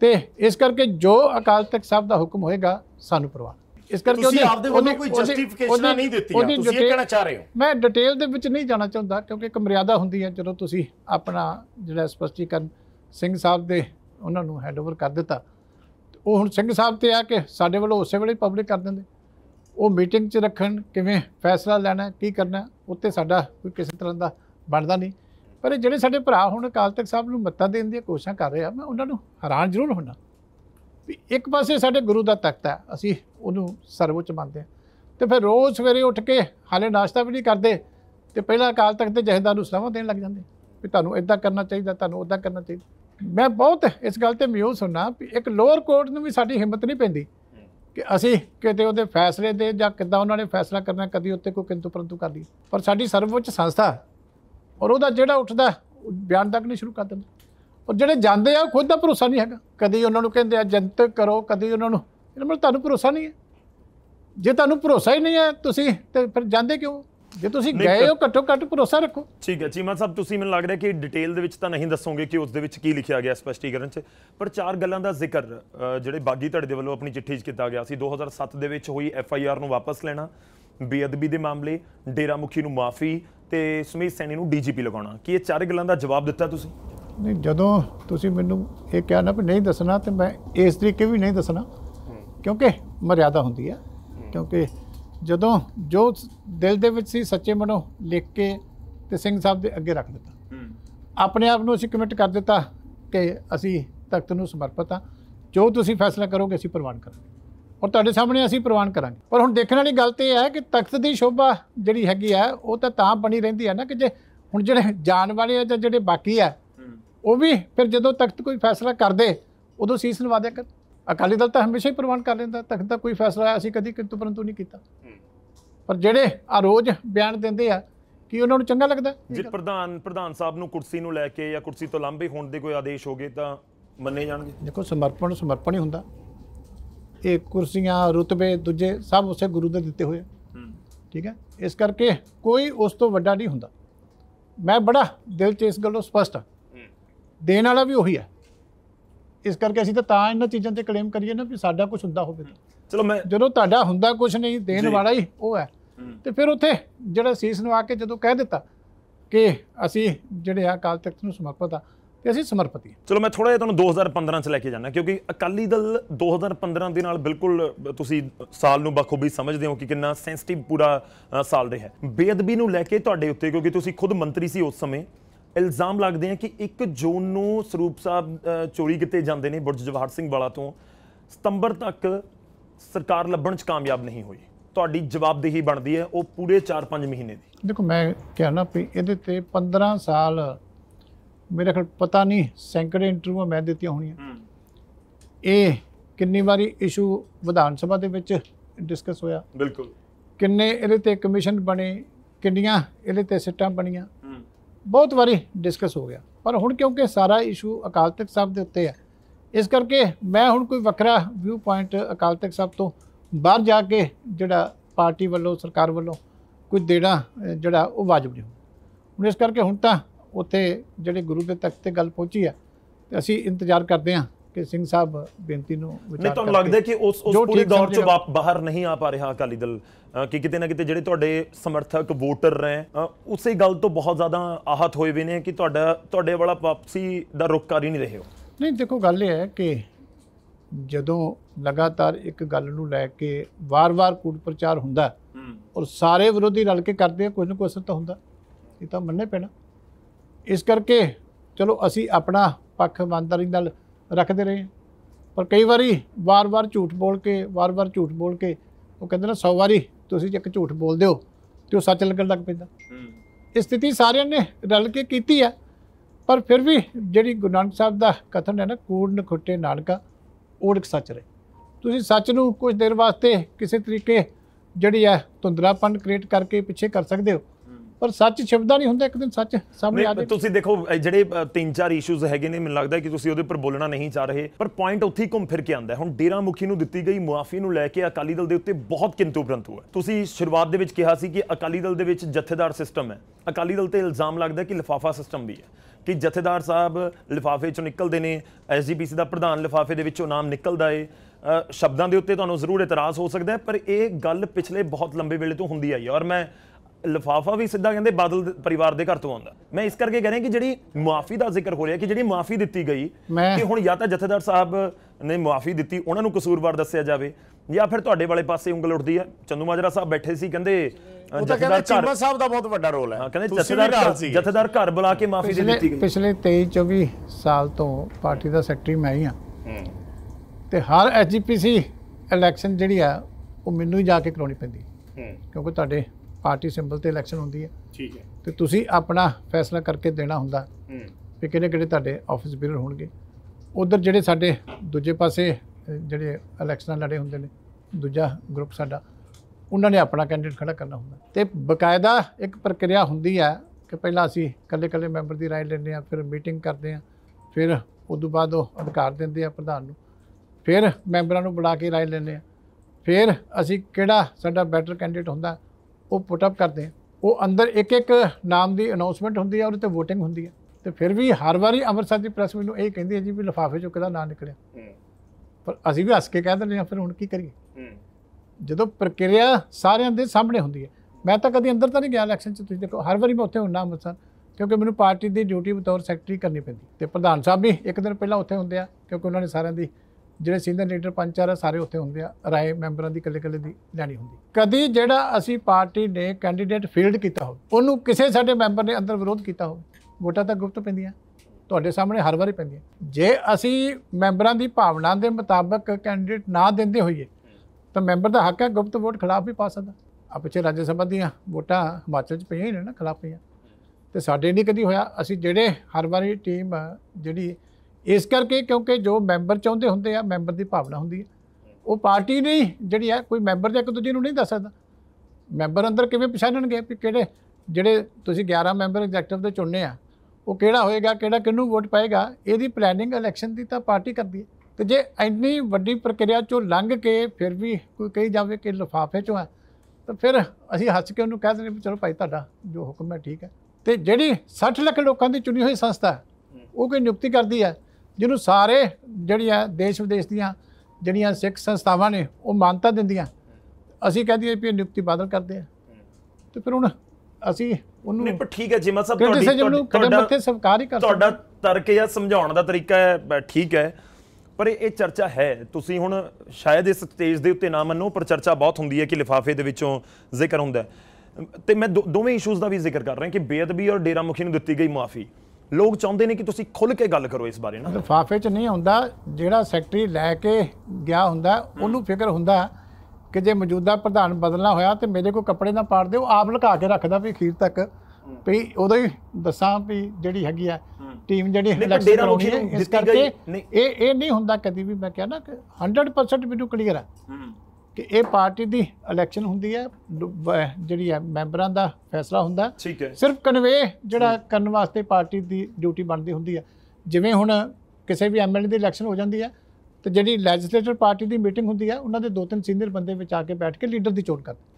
ਤੇ ਇਸ ਕਰਕੇ ਜੋ ਅਕਾਲ ਤਖਤ ਸਾਹਿਬ ਦਾ ਹੁਕਮ ਹੋਏਗਾ ਸਾਨੂੰ ਪਰਵਾਹ ਇਸ ਕਰਕੇ ਉਹਦੀ ਆਪਦੇ ਵੱਲੋਂ ਕੋਈ ਜਸਟੀਫਿਕੇਸ਼ਨ ਨਹੀਂ ਦਿੱਤੀ ਤੁਸੀਂ ਇਹ ਕਹਿਣਾ ਚਾਹ ਰਹੇ ਹੋ ਮੈਂ ਡਿਟੇਲ ਦੇ ਵਿੱਚ ਨਹੀਂ ਜਾਣਾ ਚਾਹੁੰਦਾ ਕਿਉਂਕਿ ਇੱਕ ਮਰਿਆਦਾ ਹੁੰਦੀ ਹੈ ਜਦੋਂ ਤੁਸੀਂ ਆਪਣਾ ਜਿਹੜਾ ਸਪਸ਼ਟੀਕਰਨ ਸਿੰਘ ਸਾਹਿਬ ਦੇ ਉਹਨਾਂ ਨੂੰ ਓਵਰ ਕਰ ਦਿੱਤਾ ਉਹ ਹੁਣ ਸਿੰਘ ਸਾਹਿਬ ਤੇ ਆ ਕੇ ਸਾਡੇ ਵੱਲੋਂ ਉਸੇ ਵੇਲੇ ਪਬਲਿਕ ਕਰ ਦਿੰਦੇ ਉਹ ਮੀਟਿੰਗ 'ਚ ਰੱਖਣ ਕਿਵੇਂ ਫੈਸਲਾ ਲੈਣਾ ਕੀ ਕਰਨਾ ਉੱਤੇ ਸਾਡਾ ਕੋਈ ਕਿਸੇ ਤਰ੍ਹਾਂ ਦਾ ਬਣਦਾ ਨਹੀਂ ਪਰ ਜਿਹੜੇ ਸਾਡੇ ਭਰਾ ਹੁਣ ਅਕਾਲ ਤਖਤ ਸਾਹਿਬ ਨੂੰ ਮੱਤਾ ਦੇਣ ਦੀ ਕੋਸ਼ਿਸ਼ਾਂ ਕਰ ਰਹੇ ਆ ਮੈਂ ਉਹਨਾਂ ਨੂੰ ਹੈਰਾਨ ਜ਼ਰੂਰ ਹੁੰਦਾ ਇੱਕ ਪਾਸੇ ਸਾਡੇ ਗੁਰੂ ਦਾ ਤਖਤ ਹੈ ਅਸੀਂ ਉਹਨੂੰ ਸਰਵਉੱਚ ਮੰਨਦੇ ਹਾਂ ਤੇ ਫਿਰ ਰੋਜ਼ ਸਵੇਰੇ ਉੱਠ ਕੇ ਹਾਲੇ ਨਾਸ਼ਤਾ ਵੀ ਨਹੀਂ ਕਰਦੇ ਤੇ ਪਹਿਲਾਂ ਅਕਾਲ ਤਖਤ ਦੇ ਜਹਦਾਰ ਨੂੰ ਸਮਾਂ ਦੇਣ ਲੱਗ ਜਾਂਦੇ ਵੀ ਤੁਹਾਨੂੰ ਇਦਾਂ ਕਰਨਾ ਚਾਹੀਦਾ ਤੁਹਾਨੂੰ ਉਦਾਂ ਕਰਨਾ ਚਾਹੀਦਾ ਮੈਂ ਬਹੁਤ ਇਸ ਗੱਲ ਤੇ ਮਿਊਸ ਹੁੰਨਾ ਵੀ ਇੱਕ ਲੋਅਰ ਕੋਰਟ ਨੂੰ ਵੀ ਸਾਡੀ ਹਿੰਮਤ ਨਹੀਂ ਪੈਂਦੀ ਕਿ ਅਸੀਂ ਕਿਤੇ ਉਹਦੇ ਫੈਸਲੇ ਦੇ ਜਾਂ ਕਿੱਦਾਂ ਉਹਨਾਂ ਨੇ ਫੈਸਲਾ ਕਰਨਾ ਕਦੀ ਉੱਤੇ ਕੋਈ ਕਿੰਤੂ ਪਰੰਤੂ ਕਰ ਲਈ ਪਰ ਸਾਡੀ ਸਰਵਉੱਚ ਸੰਸਥਾ ਔਰ ਉਹਦਾ ਜਿਹੜਾ ਉੱਠਦਾ ਬਿਆਨ ਤੱਕ ਨਹੀਂ ਸ਼ੁਰੂ ਕਰ ਦਿੰਦਾ ਔਰ ਜਿਹੜੇ ਜਾਂਦੇ ਆ ਖੁਦ ਦਾ ਭਰੋਸਾ ਨਹੀਂ ਹੈਗਾ ਕਦੀ ਉਹਨਾਂ ਨੂੰ ਕਹਿੰਦੇ ਆ ਜਨਤ ਕਰੋ ਕਦੀ ਉਹਨਾਂ ਨੂੰ ਇਹਨਾਂ ਮਤਲਬ ਤੁਹਾਨੂੰ ਭਰੋਸਾ ਨਹੀਂ ਹੈ ਜੇ ਤੁਹਾਨੂੰ ਭਰੋਸਾ ਹੀ ਨਹੀਂ ਹੈ ਤੁਸੀਂ ਤੇ ਫਿਰ ਜਾਂਦੇ ਕਿਉਂ ਜੇ ਤੁਸੀਂ ਗਏ ਹੋ ਘੱਟੋ ਘੱਟ ਭਰੋਸਾ ਰੱਖੋ ਠੀਕ ਹੈ ਚੀਮਾ ਸਾਹਿਬ ਤੁਸੀਂ ਮੈਨੂੰ ਲੱਗਦਾ ਕਿ ਡਿਟੇਲ ਦੇ ਵਿੱਚ ਤਾਂ ਨਹੀਂ ਦੱਸੋਗੇ ਕਿ ਉਸ ਦੇ ਵਿੱਚ ਕੀ ਲਿਖਿਆ ਗਿਆ ਸਪਸ਼ਟੀਕਰਨ 'ਚ ਪਰ ਚਾਰ ਗੱਲਾਂ ਦਾ ਜ਼ਿਕਰ ਜਿਹੜੇ ਬਾਗੀ ਧੜੇ ਦੇ ਵੱਲੋਂ ਆਪਣੀ ਚਿੱਠੀ 'ਚ ਕੀਤਾ ਗਿਆ ਸੀ 2007 ਦੇ ਵਿੱਚ ਹੋਈ ਐਫ ਆਈ ਆਰ ਨੂੰ ਵਾਪਸ ਲੈਣਾ ਬੇਅਦਬੀ ਦੇ ਮਾਮਲੇ ਡੇਰਾ ਮੁਖੀ ਨੂੰ ਮਾਫੀ ਤੇ ਸੁਮੇਸ਼ ਸੈਣੀ ਨੂੰ ਡੀਜੀਪੀ ਲਗਾਉਣਾ ਕੀ ਇਹ ਚਾਰ ਗੱਲਾਂ ਦਾ ਜਵਾਬ ਦਿੱਤਾ ਤੁਸੀਂ ਨਹੀਂ ਜਦੋਂ ਤੁਸੀਂ ਮੈਨੂੰ ਇਹ ਕਿਹਾ ਨਾ ਵੀ ਨਹੀਂ ਦੱਸਣਾ ਤੇ ਮੈਂ ਇਸ ਤਰੀਕੇ ਵੀ ਨਹੀਂ ਦੱਸਣਾ ਕਿਉਂਕਿ ਮਰਿਆਦਾ ਹੁੰਦੀ ਆ ਕਿਉਂਕਿ ਜਦੋਂ ਜੋ ਦਿਲ ਦੇ ਵਿੱਚ ਸੀ ਸੱਚੇ ਮਨੋਂ ਲਿਖ ਕੇ ਤੇ ਸਿੰਘ ਸਾਹਿਬ ਦੇ ਅੱਗੇ ਰੱਖ ਦਿੱਤਾ ਆਪਣੇ ਆਪ ਨੂੰ ਅਸੀਂ ਕਮਿਟ ਕਰ ਦਿੱਤਾ ਕਿ ਅਸੀਂ ਤਖਤ ਨੂੰ ਸਮਰਪਿਤ ਆ ਜੋ ਤੁਸੀਂ ਫੈਸਲਾ ਕਰੋਗੇ ਅਸੀਂ ਪ੍ਰਵਾਨ ਕਰਾਂਗੇ ਔਰ ਤੁਹਾਡੇ ਸਾਹਮਣੇ ਅਸੀਂ ਪ੍ਰਵਾਨ ਕਰਾਂਗੇ ਪਰ ਹੁਣ ਦੇਖਣ ਵਾਲੀ ਗੱਲ ਤੇ ਇਹ ਹੈ ਕਿ ਤਖਤ ਦੀ ਸ਼ੋਭਾ ਜਿਹੜੀ ਹੈਗੀ ਆ ਉਹ ਤਾਂ ਤਾਂ ਬਣੀ ਰਹਿੰਦੀ ਆ ਨਾ ਕਿ ਜੇ ਹੁਣ ਜਿਹੜੇ ਜਾਣ ਵਾਲੇ ਆ ਜਾਂ ਜਿਹੜੇ ਬਾਕੀ ਆ ਉਹ ਵੀ ਫਿਰ ਜਦੋਂ ਤਖਤ ਕੋਈ ਫੈਸਲਾ ਕਰਦੇ ਉਦੋਂ ਸੀਸ ਨਵਾ ਕਰ ਅਕਾਲੀ ਦਲ ਤਾਂ ਹਮੇਸ਼ਾ ਹੀ ਪ੍ਰਵਾਨ ਕਰ ਲੈਂਦਾ ਤਖਤ ਦਾ ਕੋਈ ਫੈਸਲਾ ਆਇਆ ਅਸੀਂ ਕਦੀ ਕਿੰਤੂ ਪਰੰਤੂ ਨਹੀਂ ਕੀਤਾ ਪਰ ਜਿਹੜੇ ਆ ਰੋਜ਼ ਬਿਆਨ ਦਿੰਦੇ ਆ ਕੀ ਉਹਨਾਂ ਨੂੰ ਚੰਗਾ ਲੱਗਦਾ ਜੇ ਪ੍ਰਧਾਨ ਪ੍ਰਧਾਨ ਸਾਹਿਬ ਨੂੰ ਕੁਰਸੀ ਨੂੰ ਲੈ ਕੇ ਜਾਂ ਕੁਰਸੀ ਤੋਂ ਲਾਂਭੇ ਹੋਣ ਦੇ ਕੋਈ ਆਦੇਸ਼ ਹੋਗੇ ਤਾਂ ਮੰਨੇ ਜਾਣਗੇ ਦੇਖੋ ਸਮਰਪਣ ਸਮਰਪਣ ਹੀ ਹੁੰਦਾ ਇਹ ਕੁਰਸੀਆਂ ਰੁਤਬੇ ਦੂਜੇ ਸਭ ਉਸੇ ਗੁਰੂ ਦੇ ਦਿੱਤੇ ਹੋਏ ਠੀਕ ਹੈ ਇਸ ਕਰਕੇ ਕੋਈ ਉਸ ਤੋਂ ਵੱਡਾ ਨਹੀਂ ਹੁੰਦਾ ਮੈਂ ਬੜਾ ਦਿਲ 'ਚ ਇਸ ਗੱਲੋਂ ਸਪਸ਼ਟ ਹਾਂ ਦੇਣ ਵਾਲਾ ਵੀ ਉਹੀ ਹੈ ਇਸ ਕਰਕੇ ਅਸੀਂ ਤਾਂ ਤਾਂ ਇਹਨਾਂ ਚੀਜ਼ਾਂ ਤੇ ਕਲੇਮ ਕਰੀਏ ਨਾ ਕਿ ਸਾਡਾ ਕੁਝ ਹੁੰਦਾ ਹੋਵੇ ਚਲੋ ਮੈਂ ਜਦੋਂ ਤੁਹਾਡਾ ਹੁੰਦਾ ਕੁਝ ਨਹੀਂ ਦੇਣ ਵਾਲਾ ਹੀ ਉਹ ਹੈ ਤੇ ਫਿਰ ਉੱਥੇ ਜਿਹੜਾ ਸੀਸ ਨੂੰ ਆ ਕੇ ਜਦੋਂ ਕਹਿ ਦਿੱਤਾ ਕਿ ਅਸੀਂ ਜਿਹੜੇ ਆ ਕਾਲ ਤਖਤ ਨੂੰ ਸਮਰਪਿਤ ਆ ਤੇ ਅਸੀਂ ਸਮਰਪਿਤ ਹਾਂ ਚਲੋ ਮੈਂ ਥੋੜਾ ਜਿਹਾ ਤੁਹਾਨੂੰ 2015 ਚ ਲੈ ਕੇ ਜਾਣਾ ਕਿਉਂਕਿ ਅਕਾਲੀ ਦਲ 2015 ਦੇ ਨਾਲ ਬਿਲਕੁਲ ਤੁਸੀਂ ਸਾਲ ਨੂੰ ਬਖੂਬੀ ਸਮਝਦੇ ਹੋ ਕਿ ਕਿੰਨਾ ਸੈਂਸਿਟਿਵ ਪੂਰਾ ਸਾਲ ਰਿਹਾ ਬੇਅਦਬੀ ਨੂੰ ਲੈ ਕੇ ਤੁਹਾਡੇ ਉੱਤੇ ਕਿਉਂਕਿ ਤੁਸੀਂ ਖੁਦ ਮੰਤਰੀ ਸੀ ਉਸ ਸਮੇਂ ਇਲਜ਼ਾਮ ਲੱਗਦੇ ਆ ਕਿ 1 ਜੂਨ ਨੂੰ ਸਰੂਪ ਸਾਹਿਬ ਚੋਰੀ ਕੀਤੇ ਜਾਂਦੇ ਨੇ ਬੁਰਜ ਜਵਾਹਰ ਸਿੰਘ ਵਾਲਾ ਤੋਂ ਸਤੰਬਰ ਤੱਕ ਸਰਕਾਰ ਲੱਭਣ 'ਚ ਕਾਮਯਾਬ ਨਹੀਂ ਹੋਈ ਤੁਹਾਡੀ ਜਵਾਬਦੇਹੀ ਬਣਦੀ ਹੈ ਉਹ ਪੂਰੇ 4-5 ਮਹੀਨੇ ਦੀ ਦੇਖੋ ਮੈਂ ਕਹਿਣਾ ਵੀ ਇਹਦੇ ਤੇ 15 ਸਾਲ ਮੇਰੇ ਖਿਆਲ ਪਤਾ ਨਹੀਂ ਸੈਂਕੜੇ ਇੰਟਰਵਿਊ ਮੈਂ ਦਿੱਤੀਆਂ ਹੋਣੀਆਂ ਇਹ ਕਿੰਨੀ ਵਾਰੀ ਇਸ਼ੂ ਵਿਧਾਨ ਸਭਾ ਦੇ ਵਿੱਚ ਡਿਸਕਸ ਹੋਇਆ ਬਿਲਕੁਲ ਕਿੰਨੇ ਇਹਦੇ ਤੇ ਕਮਿਸ਼ਨ ਬਣੇ ਕਿੰਨੀਆਂ ਇਹਦੇ ਤੇ ਸਿੱਟਾਂ ਬਣੀਆਂ ਬਹੁਤ ਵਾਰੀ ਡਿਸਕਸ ਹੋ ਗਿਆ ਪਰ ਹੁਣ ਕਿਉਂਕਿ ਸਾਰਾ ਇਸ਼ੂ ਅਕਾਲ ਤਖਤ ਸਾਹਿਬ ਦੇ ਉੱਤੇ ਹੈ ਇਸ ਕਰਕੇ ਮੈਂ ਹੁਣ ਕੋਈ ਵੱਖਰਾ ਵਿਊ ਪੁਆਇੰਟ ਅਕਾਲ ਤਖਤ ਸਾਹਿਬ ਤੋਂ ਬਾਹਰ ਜਾ ਕੇ ਜਿਹੜਾ ਪਾਰਟੀ ਵੱਲੋਂ ਸਰਕਾਰ ਵੱਲੋਂ ਕੋਈ ਦੇਣਾ ਜਿਹੜਾ ਉਹ ਵਾਜਬ ਨਹੀਂ ਹੁਣ ਇਸ ਕਰਕੇ ਹੁਣ ਤਾਂ ਉੱਥੇ ਜਿਹੜੇ ਗੁਰੂ ਦੇ ਤਖਤ ਤੇ ਗੱਲ ਪਹੁੰਚੀ ਹੈ ਤੇ ਅਸੀਂ ਇੰਤਜ਼ਾਰ ਕਰਦੇ ਹਾਂ ਕਿ ਸਿੰਘ ਸਾਹਿਬ ਬੇਨਤੀ ਨੂੰ ਵਿਚਾਰ ਨਹੀਂ ਤੁਹਾਨੂੰ ਲੱਗਦਾ ਕਿ ਉਸ ਉਸ ਪੂਰੇ ਦੌਰ ਚੋਂ ਬਾਹਰ ਨਹੀਂ ਆ ਪਾ ਰਿਹਾ ਅਕਾਲੀ ਦਲ ਕਿ ਕਿਤੇ ਨਾ ਕਿਤੇ ਜਿਹੜੇ ਤੁਹਾਡੇ ਸਮਰਥਕ ਵੋਟਰ ਰਹੇ ਉਸੇ ਗੱਲ ਤੋਂ ਬਹੁਤ ਜ਼ਿਆਦਾ ਆਹਤ ਹੋਏ ਵੀ ਨੇ ਕਿ ਤੁਹਾਡਾ ਤੁਹਾਡੇ ਵਾਲਾ ਵਾਪਸੀ ਦਾ ਰੁਕ ਕਰ ਹੀ ਨਹੀਂ ਰਹੇ ਹੋ ਨਹੀਂ ਦੇਖੋ ਗੱਲ ਇਹ ਹੈ ਕਿ ਜਦੋਂ ਲਗਾਤਾਰ ਇੱਕ ਗੱਲ ਨੂੰ ਲੈ ਕੇ ਵਾਰ-ਵਾਰ ਕੂੜ ਪ੍ਰਚਾਰ ਹੁੰਦਾ ਔਰ ਸਾਰੇ ਵਿਰੋਧੀ ਰਲ ਕੇ ਕਰਦੇ ਕੁਝ ਨਾ ਕੁਝ ਤਾਂ ਹੁੰਦਾ ਇਹ ਤਾਂ ਮੰਨਣਾ ਪੈਣਾ ਇਸ ਕਰਕੇ ਚਲੋ ਅਸੀਂ ਆਪਣਾ ਪੱਖ ਮੰਨਦਾਰੀ ਨਾਲ ਰੱਖਦੇ ਰਹੇ ਪਰ ਕਈ ਵਾਰੀ ਵਾਰ-ਵਾਰ ਝੂਠ ਬੋਲ ਕੇ ਵਾਰ-ਵਾਰ ਝੂਠ ਬੋਲ ਕੇ ਉਹ ਕਹਿੰਦੇ ਨਾ 100 ਵਾਰੀ ਤੁਸੀਂ ਜੇ ਇੱਕ ਝੂਠ ਬੋਲਦੇ ਹੋ ਤੇ ਉਹ ਸੱਚ ਲੱਗਣ ਲੱਗ ਪੈਂਦਾ ਇਹ ਸਥਿਤੀ ਸਾਰਿਆਂ ਨੇ ਰਲ ਕੇ ਕੀਤੀ ਆ ਪਰ ਫਿਰ ਵੀ ਜਿਹੜੀ ਗੁਰੂ ਨਾਨਕ ਸਾਹਿਬ ਦਾ ਕਥਨ ਹੈ ਨਾ ਕੂੜ ਖੁੱਟੇ ਨਾਨਕਾ ਓੜਕ ਸੱਚ ਰਹੇ ਤੁਸੀਂ ਸੱਚ ਨੂੰ ਕੁਝ ਦੇਰ ਵਾਸਤੇ ਕਿਸੇ ਤਰੀਕੇ ਜਿਹੜੀ ਹੈ ਤੁੰਦਰਾਪਨ ਕ੍ਰੀਏਟ ਕਰਕੇ ਪਿੱਛੇ ਕਰ ਸਕਦੇ ਹੋ ਪਰ ਸੱਚ ਛਿਪਦਾ ਨਹੀਂ ਹੁੰਦਾ ਇੱਕ ਦਿਨ ਸੱਚ ਸਾਹਮਣੇ ਆ ਜਾਏ ਤੁਸੀਂ ਦੇਖੋ ਜਿਹੜੇ ਤਿੰਨ ਚਾਰ ਇਸ਼ੂਜ਼ ਹੈਗੇ ਨੇ ਮੈਨੂੰ ਲੱਗਦਾ ਕਿ ਤੁਸੀਂ ਉਹਦੇ ਉੱਪਰ ਬੋਲਣਾ ਨਹੀਂ ਚਾ ਰਹੇ ਪਰ ਪੁਆਇੰਟ ਉੱਥੇ ਘੁੰਮ ਫਿਰ ਕੇ ਆਂਦਾ ਹੁਣ ਡੇਰਾ ਮੁਖੀ ਨੂੰ ਦਿੱਤੀ ਗਈ ਮੁਆਫੀ ਨੂੰ ਲੈ ਕੇ ਅਕਾਲੀ ਦਲ ਦੇ ਉੱਤੇ ਬਹੁਤ ਕਿੰਤੂ ਪ੍ਰੰਤੂ ਹੈ ਤੁਸੀਂ ਸ਼ੁਰੂਆਤ ਦੇ ਵਿੱਚ ਕਿਹਾ ਸੀ ਕਿ ਅਕਾਲੀ ਦਲ ਦੇ ਵਿੱਚ ਜਥੇਦਾਰ ਸਿਸਟਮ ਹੈ ਅਕਾਲੀ ਦਲ ਤੇ ਇਲਜ਼ਾਮ ਲੱਗਦਾ ਕਿ ਲਿਫਾਫਾ ਸਿਸਟਮ ਵੀ ਹੈ ਕਿ ਜਥੇਦਾਰ ਸਾਹਿਬ ਲਿਫਾਫੇ ਚੋਂ ਨਿਕਲਦੇ ਨੇ ਐਸਜੀਪੀਸੀ ਦਾ ਪ੍ਰਧਾਨ ਲਿਫਾਫੇ ਦੇ ਵਿੱਚੋਂ ਨਾਮ ਨਿਕਲਦਾ ਏ ਸ਼ਬਦਾਂ ਦੇ ਉੱਤੇ ਤੁਹਾਨੂੰ ਜ਼ਰੂਰ ਇਤਰਾਜ਼ ਹੋ ਸਕਦਾ ਪਰ ਇਹ ਗੱਲ ਪਿਛਲੇ ਬਹੁਤ ਲੰਬੇ ਵੇਲੇ ਤੋਂ ਹੁੰਦੀ ਆਈ ਹੈ ਔਰ ਮੈਂ ਲਫਾਫਾ ਵੀ ਸਿੱਧਾ ਕਹਿੰਦੇ ਬਾਦਲ ਪਰਿਵਾਰ ਦੇ ਘਰ ਤੋਂ ਆਉਂਦਾ ਮੈਂ ਇਸ ਕਰਕੇ ਕਹ ਰਿਹਾ ਕਿ ਜਿਹੜੀ ਮਾਫੀ ਦਾ ਜ਼ਿਕਰ ਹੋ ਰਿਹਾ ਕਿ ਜਿਹੜੀ ਮਾਫੀ ਦਿੱਤੀ ਗਈ ਕਿ ਹੁਣ ਜਾਂ ਤਾਂ ਜਥੇਦਾਰ ਸਾਹਿਬ ਨੇ ਮਾਫੀ ਦਿੱਤੀ ਉਹਨਾਂ ਨੂੰ ਕਸੂਰਵਾਰ ਦੱਸਿਆ ਜਾਵੇ ਜਾਂ ਫਿਰ ਤੁਹਾਡੇ ਵਾਲੇ ਪਾਸੇ ਉਂਗਲ ਉੱਠਦੀ ਹੈ ਚੰਦੂ ਮਾਜਰਾ ਸਾਹਿਬ ਬੈਠੇ ਸੀ ਕਹਿੰਦੇ ਜਥੇਦਾਰ ਚੀਮਾ ਸਾਹਿਬ ਦਾ ਬਹੁਤ ਵੱਡਾ ਰੋਲ ਹੈ ਹਾਂ ਕਹਿੰਦੇ ਜਥੇਦਾਰ ਜਥੇਦਾਰ ਘਰ ਬੁਲਾ ਕੇ ਮਾਫੀ ਦੇ ਦਿੱਤੀ ਗਈ ਪਿਛਲੇ 23 24 ਸਾਲ ਤੋਂ ਪਾਰਟੀ ਦਾ ਸੈਕਟਰੀ ਮੈਂ ਹੀ ਹਾਂ ਤੇ ਹਰ ਐਸਜੀਪੀਸੀ ਇਲੈਕਸ਼ਨ ਜਿਹੜੀ ਆ ਉਹ ਮੈਨੂੰ ਹੀ ਜਾ ਕੇ ਕਰਾਉਣੀ ਪੈਂਦੀ ਕਿਉਂਕਿ ਤੁਹਾਡੇ ਪਾਰਟੀ ਸਿੰਬਲ ਤੇ ਇਲੈਕਸ਼ਨ ਹੁੰਦੀ ਹੈ ਠੀਕ ਹੈ ਤੇ ਤੁਸੀਂ ਆਪਣਾ ਫੈਸਲਾ ਕਰਕੇ ਦੇਣਾ ਹੁੰਦਾ ਹੂੰ ਕਿ ਕਿਹਨੇ ਕਿਹੜੇ ਤੁਹਾਡੇ ਆਫਿਸ ਬਿਲਰ ਹੋਣਗੇ ਉਧਰ ਜਿਹੜੇ ਸਾਡੇ ਦੂਜੇ ਪਾਸੇ ਜਿਹੜੇ ਇਲੈਕਸ਼ਨਾਂ ਲੜੇ ਹੁੰਦੇ ਨੇ ਦੂਜਾ ਗਰੁੱਪ ਸਾਡਾ ਉਹਨਾਂ ਨੇ ਆਪਣਾ ਕੈਂਡੀਡੇਟ ਖੜਾ ਕਰਨਾ ਹੁੰਦਾ ਤੇ ਬਕਾਇਦਾ ਇੱਕ ਪ੍ਰਕਿਰਿਆ ਹੁੰਦੀ ਹੈ ਕਿ ਪਹਿਲਾਂ ਅਸੀਂ ਕੱਲੇ-ਕੱਲੇ ਮੈਂਬਰ ਦੀ رائے ਲੈਂਦੇ ਆ ਫਿਰ ਮੀਟਿੰਗ ਕਰਦੇ ਆ ਫਿਰ ਉਸ ਤੋਂ ਬਾਅਦ ਉਹ ਅਧਿਕਾਰ ਦਿੰਦੇ ਆ ਪ੍ਰਧਾਨ ਨੂੰ ਫਿਰ ਮੈਂਬਰਾਂ ਨੂੰ ਬੁਲਾ ਕੇ رائے ਲੈਂਦੇ ਆ ਫਿਰ ਅਸੀਂ ਕਿਹੜਾ ਸਾਡਾ ਬੈਟਰ ਕੈਂਡੀਡੇਟ ਹੁੰਦਾ ਉਹ ਪੁੱਟ ਅਪ ਕਰਦੇ ਉਹ ਅੰਦਰ ਇੱਕ ਇੱਕ ਨਾਮ ਦੀ ਅਨਾਉਂਸਮੈਂਟ ਹੁੰਦੀ ਹੈ ਉਹਦੇ ਤੇ VOTING ਹੁੰਦੀ ਹੈ ਤੇ ਫਿਰ ਵੀ ਹਰ ਵਾਰੀ ਅੰਮ੍ਰਿਤਸਰ ਦੀ ਪ੍ਰੈਸ ਮੈਨੂੰ ਇਹ ਕਹਿੰਦੀ ਹੈ ਜੀ ਵੀ ਲਫਾਫੇ ਚੋਂ ਕਿਹਦਾ ਨਾਮ ਨਿਕਲਿਆ ਪਰ ਅਸੀਂ ਵੀ ਹੱਸ ਕੇ ਕਹਿ ਦਿੰਦੇ ਹਾਂ ਫਿਰ ਹੁਣ ਕੀ ਕਰੀਏ ਜਦੋਂ ਪ੍ਰਕਿਰਿਆ ਸਾਰਿਆਂ ਦੇ ਸਾਹਮਣੇ ਹੁੰਦੀ ਹੈ ਮੈਂ ਤਾਂ ਕਦੀ ਅੰਦਰ ਤਾਂ ਨਹੀਂ ਗਿਆ ਇਲੈਕਸ਼ਨ 'ਚ ਤੁਸੀਂ ਦੇਖੋ ਹਰ ਵਾਰੀ ਮੈਂ ਉੱਥੇ ਹੁੰਦਾ ਅੰਮ੍ਰਿਤਸਰ ਕਿਉਂਕਿ ਮੈਨੂੰ ਪਾਰਟੀ ਦੀ ਡਿਊਟੀ ਬਤੌਰ ਸੈਕਟਰੀ ਕਰਨੀ ਪੈਂਦੀ ਤੇ ਪ੍ਰਧਾਨ ਸਾਹਿਬ ਵੀ ਇੱਕ ਦਿਨ ਪਹਿਲਾਂ ਉੱਥੇ ਹੁੰਦੇ ਆ ਕਿਉਂਕਿ ਉਹਨਾਂ ਨੇ ਸਾਰਿਆਂ ਦੀ ਜਿਹੜੇ ਸੀਨੀਅਰ ਲੀਡਰ ਪੰਜ ਚਾਰ ਸਾਰੇ ਉੱਥੇ ਹੁੰਦੇ ਆ ਰਾਏ ਮੈਂਬਰਾਂ ਦੀ ਕੱਲੇ ਕੱਲੇ ਦੀ ਲੈਣੀ ਹੁੰਦੀ ਕਦੀ ਜਿਹੜਾ ਅਸੀਂ ਪਾਰਟੀ ਨੇ ਕੈਂਡੀਡੇਟ ਫੀਲਡ ਕੀਤਾ ਹੋਵੇ ਉਹਨੂੰ ਕਿਸੇ ਸਾਡੇ ਮੈਂਬਰ ਨੇ ਅੰਦਰ ਵਿਰੋਧ ਕੀਤਾ ਹੋਵੇ ਵੋਟਾਂ ਤਾਂ ਗੁਪਤ ਪੈਂਦੀਆਂ ਤੁਹਾਡੇ ਸਾਹਮਣੇ ਹਰ ਵਾਰੀ ਪੈਂਦੀਆਂ ਜੇ ਅਸੀਂ ਮੈਂਬਰਾਂ ਦੀ ਭਾਵਨਾ ਦੇ ਮੁਤਾਬਕ ਕੈਂਡੀਡੇਟ ਨਾ ਦਿੰਦੇ ਹੋਈਏ ਤਾਂ ਮੈਂਬਰ ਦਾ ਹੱਕ ਹੈ ਗੁਪਤ ਵੋਟ ਖਿਲਾਫ ਵੀ ਪਾ ਸਕਦਾ ਆ ਪਿਛੇ ਰਾਜ ਸਭਾ ਦੀਆਂ ਵੋਟਾਂ ਹਿਮਾਚਲ 'ਚ ਪਈਆਂ ਹੀ ਨੇ ਨਾ ਖਿਲਾਫ ਪਈਆਂ ਤੇ ਸਾਡੇ ਨਹੀਂ ਕਦੀ ਹੋਇਆ ਅਸੀਂ ਜਿਹੜੇ ਹਰ ਵਾਰੀ ਟੀਮ ਜਿਹੜੀ ਇਸ ਕਰਕੇ ਕਿਉਂਕਿ ਜੋ ਮੈਂਬਰ ਚਾਹੁੰਦੇ ਹੁੰਦੇ ਆ ਮੈਂਬਰ ਦੀ ਭਾਵਨਾ ਹੁੰਦੀ ਹੈ ਉਹ ਪਾਰਟੀ ਨਹੀਂ ਜਿਹੜੀ ਹੈ ਕੋਈ ਮੈਂਬਰ ਜਾਂ ਇੱਕ ਦੂਜੇ ਨੂੰ ਨਹੀਂ ਦੱਸ ਸਕਦਾ ਮੈਂਬਰ ਅੰਦਰ ਕਿਵੇਂ ਪਛਾਣਨਗੇ ਕਿ ਕਿਹੜੇ ਜਿਹੜੇ ਤੁਸੀਂ 11 ਮੈਂਬਰ ਐਗਜ਼ੈਕਟਿਵ ਦੇ ਚੁਣਨੇ ਆ ਉਹ ਕਿਹੜਾ ਹੋਏਗਾ ਕਿਹੜਾ ਕਿਹਨੂੰ ਵੋਟ ਪਾਏਗਾ ਇਹਦੀ ਪਲੈਨਿੰਗ ਇਲੈਕਸ਼ਨ ਦੀ ਤਾਂ ਪਾਰਟੀ ਕਰਦੀ ਹੈ ਤੇ ਜੇ ਇੰਨੀ ਵੱਡੀ ਪ੍ਰਕਿਰਿਆ ਚੋਂ ਲੰਘ ਕੇ ਫਿਰ ਵੀ ਕੋਈ ਕਹੀ ਜਾਵੇ ਕਿ ਲਫਾਫੇ ਚੋਂ ਆ ਤਾਂ ਫਿਰ ਅਸੀਂ ਹੱਸ ਕੇ ਉਹਨੂੰ ਕਹਿ ਦਿੰਦੇ ਵੀ ਚਲੋ ਭਾਈ ਤੁਹਾਡਾ ਜੋ ਹੁਕਮ ਹੈ ਠੀਕ ਹੈ ਤੇ ਜਿਹੜੀ 60 ਲੱਖ ਲੋਕਾਂ ਦੀ ਚੁਣੀ ਹੋਈ ਸੰਸਥਾ ਉਹ ਕੋਈ ਨਿਯੁਕਤੀ ਕਰਦੀ ਹੈ ਜਿਹਨੂੰ ਸਾਰੇ ਜਿਹੜੀਆਂ ਦੇਸ਼ ਵਿਦੇਸ਼ ਦੀਆਂ ਜਿਹੜੀਆਂ ਸਿੱਖ ਸੰਸਥਾਵਾਂ ਨੇ ਉਹ ਮਾਨਤਾ ਦਿੰਦੀਆਂ ਅਸੀਂ ਕਹਿੰਦੇ ਆ ਵੀ ਨਿਯੁਕਤੀ ਬਾਦਲ ਕਰਦੇ ਆ ਤੇ ਫਿਰ ਹੁਣ ਅਸੀਂ ਉਹਨੂੰ ਨਹੀਂ ਪਰ ਠੀਕ ਹੈ ਜੀ ਸਾਹਿਬ ਤੁਹਾਡੀ ਤੁਹਾਡਾ ਮੱਥੇ ਸਵਕਾਰ ਹੀ ਕਰ ਤੁਹਾਡਾ ਤਰਕ ਜਾਂ ਸਮਝਾਉਣ ਦਾ ਤਰੀਕਾ ਹੈ ਠੀਕ ਹੈ ਪਰ ਇਹ ਚਰਚਾ ਹੈ ਤੁਸੀਂ ਹੁਣ ਸ਼ਾਇਦ ਇਸ ਸਟੇਜ ਦੇ ਉੱਤੇ ਨਾ ਮੰਨੋ ਪਰ ਚਰਚਾ ਬਹੁਤ ਹੁੰਦੀ ਹੈ ਕਿ ਲਿਫਾਫੇ ਦੇ ਵਿੱਚੋਂ ਜ਼ਿਕਰ ਹੁੰਦਾ ਤੇ ਮੈਂ ਦੋਵੇਂ ਇਸ਼ੂਜ਼ ਦਾ ਵੀ ਜ਼ਿਕਰ ਕਰ ਰਿਹਾ ਕਿ ਬੇਅਦਬੀ ਔਰ ਡੇਰਾ ਮੁਖੀ ਨੂੰ ਦਿੱਤੀ ਗਈ ਮਾਫੀ ਲੋਕ ਚਾਹੁੰਦੇ ਨੇ ਕਿ ਤੁਸੀਂ ਖੁੱਲ ਕੇ ਗੱਲ ਕਰੋ ਇਸ ਬਾਰੇ ਨਾ ਲਫਾਫੇ 'ਚ ਨਹੀਂ ਹੁੰਦਾ ਜਿਹੜਾ ਸੈਕਟਰੀ ਲੈ ਕੇ ਗਿਆ ਹੁੰਦਾ ਉਹਨੂੰ ਫਿਕਰ ਹੁੰਦਾ ਕਿ ਜੇ ਮੌਜੂਦਾ ਪ੍ਰਧਾਨ ਬਦਲਣਾ ਹੋਇਆ ਤੇ ਮੇਰੇ ਕੋਲ ਕੱਪੜੇ ਨਾ ਪਾੜ ਦਿਓ ਆਪ ਲੁਕਾ ਕੇ ਰੱਖਦਾ ਵੀ ਅਖੀਰ ਤੱਕ ਵੀ ਉਦੋਂ ਹੀ ਦੱਸਾਂ ਵੀ ਜਿਹੜੀ ਹੈਗੀ ਆ ਟੀਮ ਜਿਹੜੀ ਇਲੈਕਸ਼ਨ ਕਰਾਉਣੀ ਹੈ ਇਸ ਕਰਕੇ ਇਹ ਇਹ ਨਹੀਂ ਹੁੰਦਾ ਕਦੀ ਵੀ ਮੈਂ ਕਿਹਾ ਨਾ ਕਿ 100% ਮੈਨੂੰ ਕਲੀਅਰ ਆ ਕਿ ਇਹ ਪਾਰਟੀ ਦੀ ਇਲੈਕਸ਼ਨ ਹੁੰਦੀ ਹੈ ਜਿਹੜੀ ਹੈ ਮੈਂਬਰਾਂ ਦਾ ਫੈਸਲਾ ਹੁੰਦਾ ਠੀਕ ਹੈ ਸਿਰਫ ਕਨਵੇ ਜਿਹੜਾ ਕਰਨ ਵਾਸਤੇ ਪਾਰਟੀ ਦੀ ਡਿਊਟੀ ਬਣਦੀ ਹੁੰਦੀ ਹੈ ਜਿਵੇਂ ਹੁਣ ਕਿਸੇ ਵੀ ਐਮਐਲਏ ਦੀ ਇਲੈਕਸ਼ਨ ਹੋ ਜਾਂਦੀ ਹੈ ਤੇ ਜਿਹੜੀ ਲੈਜਿਸਲੇਟਰ ਪਾਰਟੀ ਦੀ ਮੀਟਿੰਗ ਹੁੰਦੀ ਹੈ ਉਹਨਾਂ ਦੇ ਦੋ ਤਿੰਨ ਸੀਨੀਅਰ ਬੰਦੇ ਵਿੱਚ ਆ ਕੇ ਬੈਠ ਕੇ ਲੀਡਰ ਦੀ ਚੋਣ ਕਰਦੇ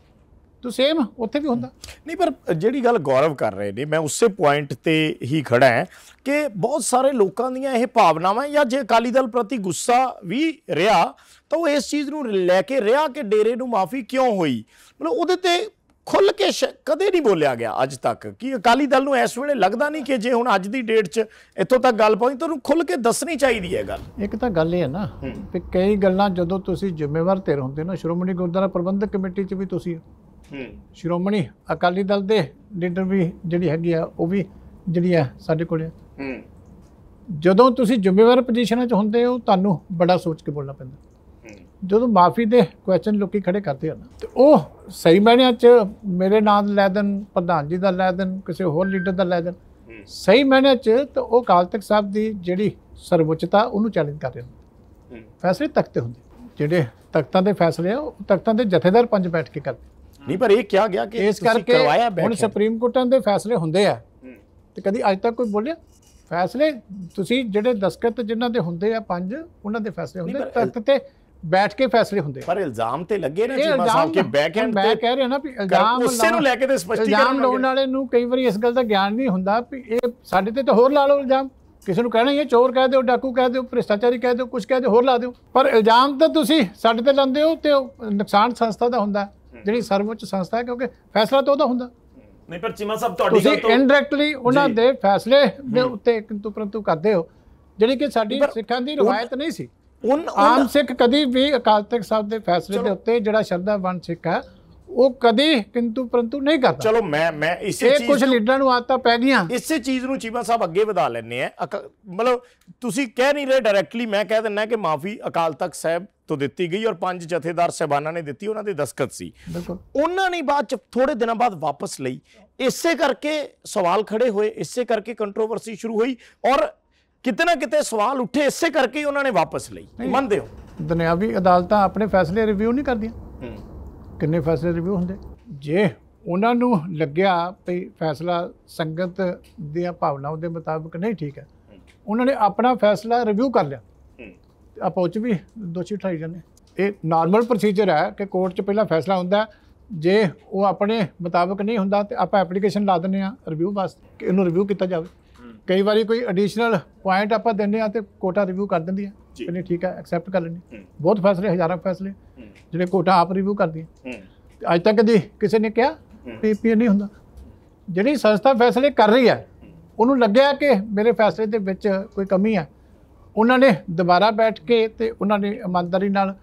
ਤੋ ਸੇਮ ਉੱਥੇ ਵੀ ਹੁੰਦਾ ਨਹੀਂ ਪਰ ਜਿਹੜੀ ਗੱਲ ਗੌਰਵ ਕਰ ਰਹੇ ਨੇ ਮੈਂ ਉਸੇ ਪੁਆਇੰਟ ਤੇ ਹੀ ਖੜਾ ਹਾਂ ਕਿ ਬਹੁਤ ਸਾਰੇ ਲੋਕਾਂ ਦੀਆਂ ਇਹ ਭਾਵਨਾਵਾਂ ਜਾਂ ਜੇ ਅਕਾਲੀ ਦਲ ਪ੍ਰਤੀ ਗੁੱਸਾ ਵੀ ਰਿਹਾ ਤਾਂ ਉਹ ਇਸ ਚੀਜ਼ ਨੂੰ ਲੈ ਕੇ ਰਿਹਾ ਕਿ ਡੇਰੇ ਨੂੰ ਮਾਫੀ ਕਿਉਂ ਹੋਈ ਮਤਲਬ ਉਹਦੇ ਤੇ ਖੁੱਲ ਕੇ ਕਦੇ ਨਹੀਂ ਬੋਲਿਆ ਗਿਆ ਅੱਜ ਤੱਕ ਕਿ ਅਕਾਲੀ ਦਲ ਨੂੰ ਇਸ ਵੇਲੇ ਲੱਗਦਾ ਨਹੀਂ ਕਿ ਜੇ ਹੁਣ ਅੱਜ ਦੀ ਡੇਟ 'ਚ ਇੱਥੋਂ ਤੱਕ ਗੱਲ ਪਹੁੰਚੀ ਤਾਂ ਉਹਨੂੰ ਖੁੱਲ ਕੇ ਦੱਸਣੀ ਚਾਹੀਦੀ ਹੈ ਗੱਲ ਇੱਕ ਤਾਂ ਗੱਲ ਇਹ ਹੈ ਨਾ ਕਿ ਕਈ ਗੱਲਾਂ ਜਦੋਂ ਤੁਸੀਂ ਜ਼ਿੰਮੇਵਾਰ ਤੇ ਹੁੰਦੇ ਨਾ ਸ਼੍ਰੋਮਣੀ ਗੁਰਦੁਆਰਾ ਪ੍ਰਬੰਧਕ ਕਮੇਟੀ 'ਚ ਵੀ ਤੁਸੀਂ ਹੂੰ ਸ਼੍ਰੋਮਣੀ ਅਕਾਲੀ ਦਲ ਦੇ ਲੀਡਰ ਵੀ ਜਿਹੜੀ ਹੈਗੀ ਆ ਉਹ ਵੀ ਜਿਹੜੀ ਆ ਸਾਡੇ ਕੋਲੇ ਹੂੰ ਜਦੋਂ ਤੁਸੀਂ ਜ਼ਿੰਮੇਵਾਰ ਪੋਜੀਸ਼ਨਾਂ 'ਚ ਹੁੰਦੇ ਹੋ ਤੁਹਾਨੂੰ ਬੜਾ ਸੋਚ ਕੇ ਬੋਲਣਾ ਪੈਂਦਾ ਜਦੋਂ ਮਾਫੀ ਦੇ ਕੁਐਸਚਨ ਲੋਕੀ ਖੜੇ ਕਰਦੇ ਹਨ ਤੇ ਉਹ ਸਹੀ ਮਾਇਨਿਆਂ 'ਚ ਮੇਰੇ ਨਾਲ ਲੈ ਦੇਣ ਪ੍ਰਧਾਨ ਜੀ ਦਾ ਲੈ ਦੇਣ ਕਿਸੇ ਹੋਰ ਲੀਡਰ ਦਾ ਲੈ ਦੇਣ ਸਹੀ ਮਾਇਨਿਆਂ 'ਚ ਤਾਂ ਉਹ ਕਾਲ ਸਾਹਿਬ ਦੀ ਜਿਹੜੀ ਸਰਵਉੱਚਤਾ ਉਹਨੂੰ ਚੈਲੰਜ ਕਰ ਰਹੇ ਨੇ ਫੈਸਲੇ ਤਖਤੇ ਹੁੰਦੇ ਜਿਹੜੇ ਤਖਤਾਂ ਦੇ ਫੈਸਲੇ ਆ ਉਹ ਤਖਤਾਂ ਦੇ ਜਥੇਦਾਰ ਪੰਜ ਬੈਠ ਕੇ ਕਰਦੇ دستخ گیانڈے تو ہوا الزام کسی کو کہنا چور کہا کہ لا دیں پر الزام تو لائ ن کا ਜਿਹੜੀ ਸਰਵਉੱਚ ਸੰਸਥਾ ਹੈ ਕਿਉਂਕਿ ਫੈਸਲਾ ਤਾਂ ਉਹਦਾ ਹੁੰਦਾ ਨਹੀਂ ਪਰ ਚੀਮਾ ਸਾਹਿਬ ਤੁਹਾਡੀ ਗੱਲ ਤੋਂ ਇਨਡਾਇਰੈਕਟਲੀ ਉਹਨਾਂ ਦੇ ਫੈਸਲੇ ਦੇ ਉੱਤੇ ਕਿੰਤੂ ਪਰੰਤੂ ਕਰਦੇ ਹੋ ਜਿਹੜੀ ਕਿ ਸਾਡੀ ਸਿੱਖਾਂ ਦੀ ਰਵਾਇਤ ਨਹੀਂ ਸੀ ਉਹ ਆਮ ਸਿੱਖ ਕਦੀ ਵੀ ਅਕਾਲ ਤਖਤ ਸਾਹਿਬ ਦੇ ਫੈਸਲੇ ਦੇ ਉੱਤੇ ਜਿਹੜਾ ਸ਼ਰਧਾਵਾਨ ਸਿੱਖ ਹੈ ਉਹ ਕਦੀ ਕਿੰਤੂ ਪਰੰਤੂ ਨਹੀਂ ਕਰਦਾ ਚਲੋ ਮੈਂ ਮੈਂ ਇਸੇ ਚੀਜ਼ ਇਹ ਕੁਝ ਲੀਡਰਾਂ ਨੂੰ ਆਦਤਾਂ ਪੈ ਗਈਆਂ ਇਸੇ ਚੀਜ਼ ਨੂੰ ਚੀਮਾ ਸਾਹਿਬ ਅੱਗੇ ਵਧਾ ਲੈਣੇ ਆ ਮਤਲਬ ਤੁਸੀਂ ਕਹਿ ਨਹੀਂ ਰਹੇ ਡਾਇਰੈਕਟਲੀ ਮੈਂ ਕਹਿ ਦਿੰਨਾ ਕਿ ਮਾਫੀ ਅਕਾਲ ਤਖਤ ਸਾਹਿਬ ਤੋਂ ਦਿੱਤੀ ਗਈ ਔਰ ਪੰਜ ਜਥੇਦਾਰ ਸਹਿਬਾਨਾਂ ਨੇ ਦਿੱਤੀ ਉਹਨਾਂ ਦੇ ਦਸਖਤ ਸੀ ਉਹਨਾਂ ਨੇ ਬਾਅਦ ਚ ਥੋੜੇ ਦਿਨਾਂ ਬਾਅਦ ਵਾਪਸ ਲਈ ਇਸੇ ਕਰਕੇ ਸਵਾਲ ਖੜੇ ਹੋਏ ਇਸੇ ਕਰਕੇ ਕੰਟਰੋਵਰਸੀ ਸ਼ੁਰੂ ਹੋਈ ਔਰ ਕਿਤੇ ਨਾ ਕਿਤੇ ਸਵਾਲ ਉੱਠੇ ਇਸੇ ਕਰਕੇ ਹੀ ਉਹਨਾਂ ਨੇ ਵਾਪਸ ਲਈ ਮੰਨਦੇ ਹੋ ਦੁਨਿਆਵੀ ਅਦਾਲਤਾਂ ਆਪਣੇ ਫੈਸਲੇ ਰਿਵਿਊ ਨਹੀਂ ਕਰਦੀਆਂ ਕਿੰਨੇ ਫੈਸਲੇ ਰਿਵਿਊ ਹੁੰਦੇ ਜੇ ਉਹਨਾਂ ਨੂੰ ਲੱਗਿਆ ਕਿ ਫੈਸਲਾ ਸੰਗਤ ਦੀਆਂ ਭਾਵਨਾਵਾਂ ਦੇ ਮੁਤਾਬਕ ਨਹੀਂ ਠੀਕ ਹੈ ਉਹਨਾਂ ਨੇ ਆਪਣਾ ਫੈਸਲਾ ਰਿਵਿਊ ਕਰ ਲਿਆ ਆਪਾਂ ਉੱਚ ਵੀ ਦੋਸ਼ੀ ਠਾਈ ਜਾਂਦੇ ਇਹ ਨਾਰਮਲ ਪ੍ਰੋਸੀਜਰ ਹੈ ਕਿ ਕੋਰਟ 'ਚ ਪਹਿਲਾਂ ਫੈਸਲਾ ਹੁੰਦਾ ਜੇ ਉਹ ਆਪਣੇ ਮੁਤਾਬਕ ਨਹੀਂ ਹੁੰਦਾ ਤੇ ਆਪਾਂ ਐਪਲੀਕੇਸ਼ਨ ਲਾ ਦਿੰਦੇ ਆ ਰਿਵਿਊ ਵਾਸਤੇ ਕਿ ਇਹਨੂੰ ਰਿਵਿਊ ਕੀਤਾ ਜਾਵੇ ਕਈ ਵਾਰੀ ਕੋਈ ਐਡੀਸ਼ਨਲ ਪੁਆਇੰਟ ਆਪਾਂ ਦਿੰਦੇ ਆ ਤੇ ਕੋਟਾ ਰਿਵਿਊ ਕਰ ਦਿੰਦੀ ਆ ਕਹਿੰਦੇ ਠੀਕ ਆ ਐਕਸੈਪਟ ਕਰ ਲੈਣੀ ਬਹੁਤ ਫੈਸਲੇ ਹਜ਼ਾਰਾਂ ਫੈਸਲੇ ਜਿਹੜੇ ਕੋਟਾ ਆਪ ਰਿਵਿਊ ਕਰਦੀ ਹੈ ਅੱਜ ਤੱਕ ਦੀ ਕਿਸੇ ਨੇ ਕਿਹਾ ਪੀਪੀ ਨਹੀਂ ਹੁੰਦਾ ਜਿਹੜੀ ਸੰਸਥਾ ਫੈਸਲੇ ਕਰ ਰਹੀ ਹੈ ਉਹਨੂੰ ਲੱਗਿਆ ਕਿ ਮੇਰੇ ਫੈਸਲੇ ਦੇ ਵਿੱਚ ਕੋਈ ਕਮੀ ਹੈ ਉਹਨਾਂ ਨੇ ਦੁਬਾਰਾ ਬੈਠ ਕੇ ਤੇ ਉਹਨਾਂ ਨੇ ਇਮਾਨਦਾਰੀ ਨਾਲ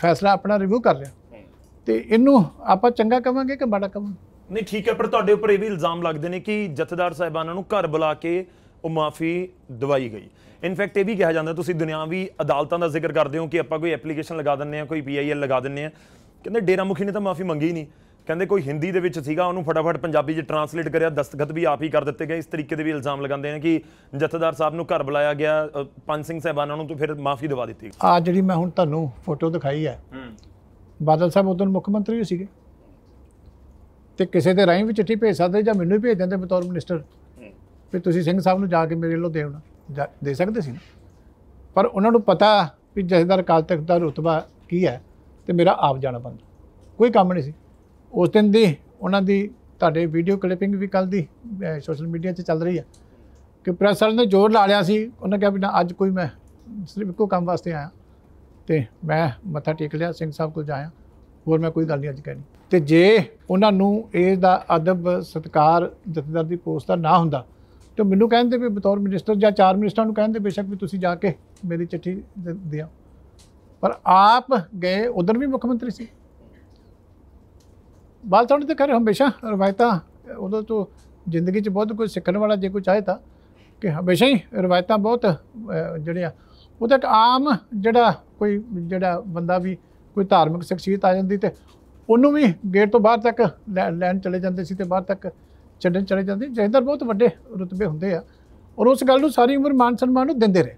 ਫੈਸਲਾ ਆਪਣਾ ਰਿਵਿਊ ਕਰ ਲਿਆ ਤੇ ਇਹਨੂੰ ਆਪਾਂ ਚੰਗਾ ਕਵਾਂਗੇ ਕਿ ਮਾੜਾ ਕਵਾਂ ਨਹੀਂ ਠੀਕ ਹੈ ਪਰ ਤੁਹਾਡੇ ਉੱਪਰ ਇਹ ਵੀ ਇਲਜ਼ਾਮ ਲੱਗਦੇ ਨੇ ਕਿ ਜਥੇਦਾਰ ਸਾਹਿਬਾਨਾਂ ਨੂੰ ਘਰ ਬੁਲਾ ਕੇ ਉਹ ਮਾਫੀ ਦਵਾਈ ਗਈ ਇਨਫੈਕਟ ਇਹ ਵੀ ਕਿਹਾ ਜਾਂਦਾ ਤੁਸੀਂ ਦੁਨਿਆਵੀ ਅਦਾਲਤਾਂ ਦਾ ਜ਼ਿਕਰ ਕਰਦੇ ਹੋ ਕਿ ਆਪਾਂ ਕੋਈ ਐਪਲੀਕੇਸ਼ਨ ਲਗਾ ਦਿੰਨੇ ਆ ਕੋਈ ਪੀਆਈਐਲ ਲਗਾ ਦਿੰਨੇ ਆ ਕਹਿੰਦੇ ਡੇਰਾ ਮੁਖੀ ਨੇ ਤਾਂ ਮਾਫੀ ਮੰਗੀ ਨਹੀਂ ਕਹਿੰਦੇ ਕੋਈ ਹਿੰਦੀ ਦੇ ਵਿੱਚ ਸੀਗਾ ਉਹਨੂੰ ਫਟਾਫਟ ਪੰਜਾਬੀ 'ਚ ਟਰਾਂਸਲੇਟ ਕਰਿਆ ਦਸਤਖਤ ਵੀ ਆਪ ਹੀ ਕਰ ਦਿੱਤੇ ਗਏ ਇਸ ਤਰੀਕੇ ਦੇ ਵੀ ਇਲਜ਼ਾਮ ਲਗਾਉਂਦੇ ਨੇ ਕਿ ਜਥੇਦਾਰ ਸਾਹਿਬ ਨੂੰ ਘਰ ਬੁਲਾਇਆ ਗਿਆ ਪੰਜ ਸਿੰਘ ਸਹਿਬਾਨਾਂ ਨੂੰ ਤੇ ਫਿਰ ਮਾਫੀ ਦਿਵਾ ਦਿੱਤੀ ਆ ਜਿਹੜੀ ਮੈਂ ਹੁਣ ਤੁਹਾਨੂੰ ਫੋਟੋ ਦਿਖਾਈ ਹੈ ਬਾਦਲ ਸਾਹਿਬ ਉਦੋਂ ਮੁੱਖ ਮੰਤਰੀ ਵੀ ਸੀਗੇ ਤੇ ਕਿਸੇ ਦੇ ਰਾਹੀਂ ਵੀ ਚਿੱਠੀ ਭੇਜ ਸਕਦੇ ਜਾਂ ਮੈਨੂੰ ਹੀ ਭੇਜ ਦਿੰਦੇ ਬਤੌਰ ਮਿਨਿਸਟਰ ਵੀ ਤੁਸੀਂ ਸਿੰਘ ਸਾਹਿਬ ਨੂੰ ਜਾ ਕੇ ਮੇਰੇ ਵੱਲੋਂ ਦੇਣਾ ਦੇ ਸਕਦੇ ਸੀ ਪਰ ਉਹਨਾਂ ਨੂੰ ਪਤਾ ਵੀ ਜਥੇਦਾਰ ਕਾਲ ਤਖਤ ਦਾ ਰੁਤਬਾ ਕੀ ਹੈ ਤੇ ਮੇਰਾ ਆਪ ਜਾਣਾ ਪੈਂਦਾ ਕੋਈ ਕੰਮ ਨਹੀਂ ਸੀ ਉਸ ਦਿਨ ਦੀ ਉਹਨਾਂ ਦੀ ਤੁਹਾਡੇ ਵੀਡੀਓ ਕਲਿੱਪਿੰਗ ਵੀ ਕੱਲ ਦੀ ਸੋਸ਼ਲ ਮੀਡੀਆ 'ਤੇ ਚੱਲ ਰਹੀ ਆ ਕਿ ਪ੍ਰੈਸ ਵਾਲੇ ਨੇ ਜ਼ੋਰ ਲਾ ਲਿਆ ਸੀ ਉਹਨਾਂ ਕਿਹਾ ਵੀ ਨਾ ਅੱਜ ਕੋਈ ਮੈਂ ਸਿਰਫ ਇੱਕੋ ਕੰਮ ਵਾਸਤੇ ਆਇਆ ਤੇ ਮੈਂ ਮੱਥਾ ਟੇਕ ਲਿਆ ਸਿੰਘ ਸਾਹਿਬ ਕੋਲ ਜਾਇਆ ਹੋਰ ਮੈਂ ਕੋਈ ਗੱਲ ਨਹੀਂ ਅੱਜ ਕਹਿਣੀ ਤੇ ਜੇ ਉਹਨਾਂ ਨੂੰ ਇਹ ਦਾ ਅਦਬ ਸਤਕਾਰ ਜਥੇਦਾਰ ਦੀ ਪੋਸਟ ਦਾ ਨਾ ਹੁੰਦਾ ਤੇ ਮੈਨੂੰ ਕਹਿੰਦੇ ਵੀ ਬਤੌਰ ਮਿਨਿਸਟਰ ਜਾਂ ਚਾਰ ਮਿਨਿਸਟਰਾਂ ਨੂੰ ਕਹਿੰਦੇ ਬੇਸ਼ੱਕ ਵੀ ਤੁਸੀਂ ਜਾ ਕੇ ਮੇਰੀ ਚਿੱਠੀ ਦਿਓ ਪਰ ਆਪ ਗਏ ਉਧਰ ਵੀ ਮੁੱਖ ਮੰਤਰੀ ਸੀ ਬਾਲ ਤੋਂ ਤੇ ਕਰੇ ਹਮੇਸ਼ਾ ਰਵਾਇਤਾਂ ਉਹਦੇ ਤੋਂ ਜ਼ਿੰਦਗੀ 'ਚ ਬਹੁਤ ਕੁਝ ਸਿੱਖਣ ਵਾਲਾ ਜੇ ਕੋਈ ਚਾਹੇ ਤਾਂ ਕਿ ਹਮੇਸ਼ਾ ਹੀ ਰਵਾਇਤਾਂ ਬਹੁਤ ਜਿਹੜੇ ਆ ਉਹਦਾ ਇੱਕ ਆਮ ਜਿਹੜਾ ਕੋਈ ਜਿਹੜਾ ਬੰਦਾ ਵੀ ਕੋਈ ਧਾਰਮਿਕ ਸ਼ਖਸੀਅਤ ਆ ਜਾਂਦੀ ਤੇ ਉਹਨੂੰ ਵੀ ਗੇਟ ਤੋਂ ਬਾਹਰ ਤੱਕ ਲੈਣ ਚਲੇ ਜਾਂਦੇ ਸੀ ਤੇ ਬਾਹਰ ਤੱਕ ਛੱਡਣ ਚਲੇ ਜਾਂਦੇ ਜਹਿੰਦਰ ਬਹੁਤ ਵੱਡੇ ਰਤਬੇ ਹੁੰਦੇ ਆ ਔਰ ਉਸ ਗੱਲ ਨੂੰ ਸਾਰੀ ਉਮਰ ਮਾਨ ਸਨਮਾਨ ਨੂੰ ਦਿੰਦੇ ਰਹੇ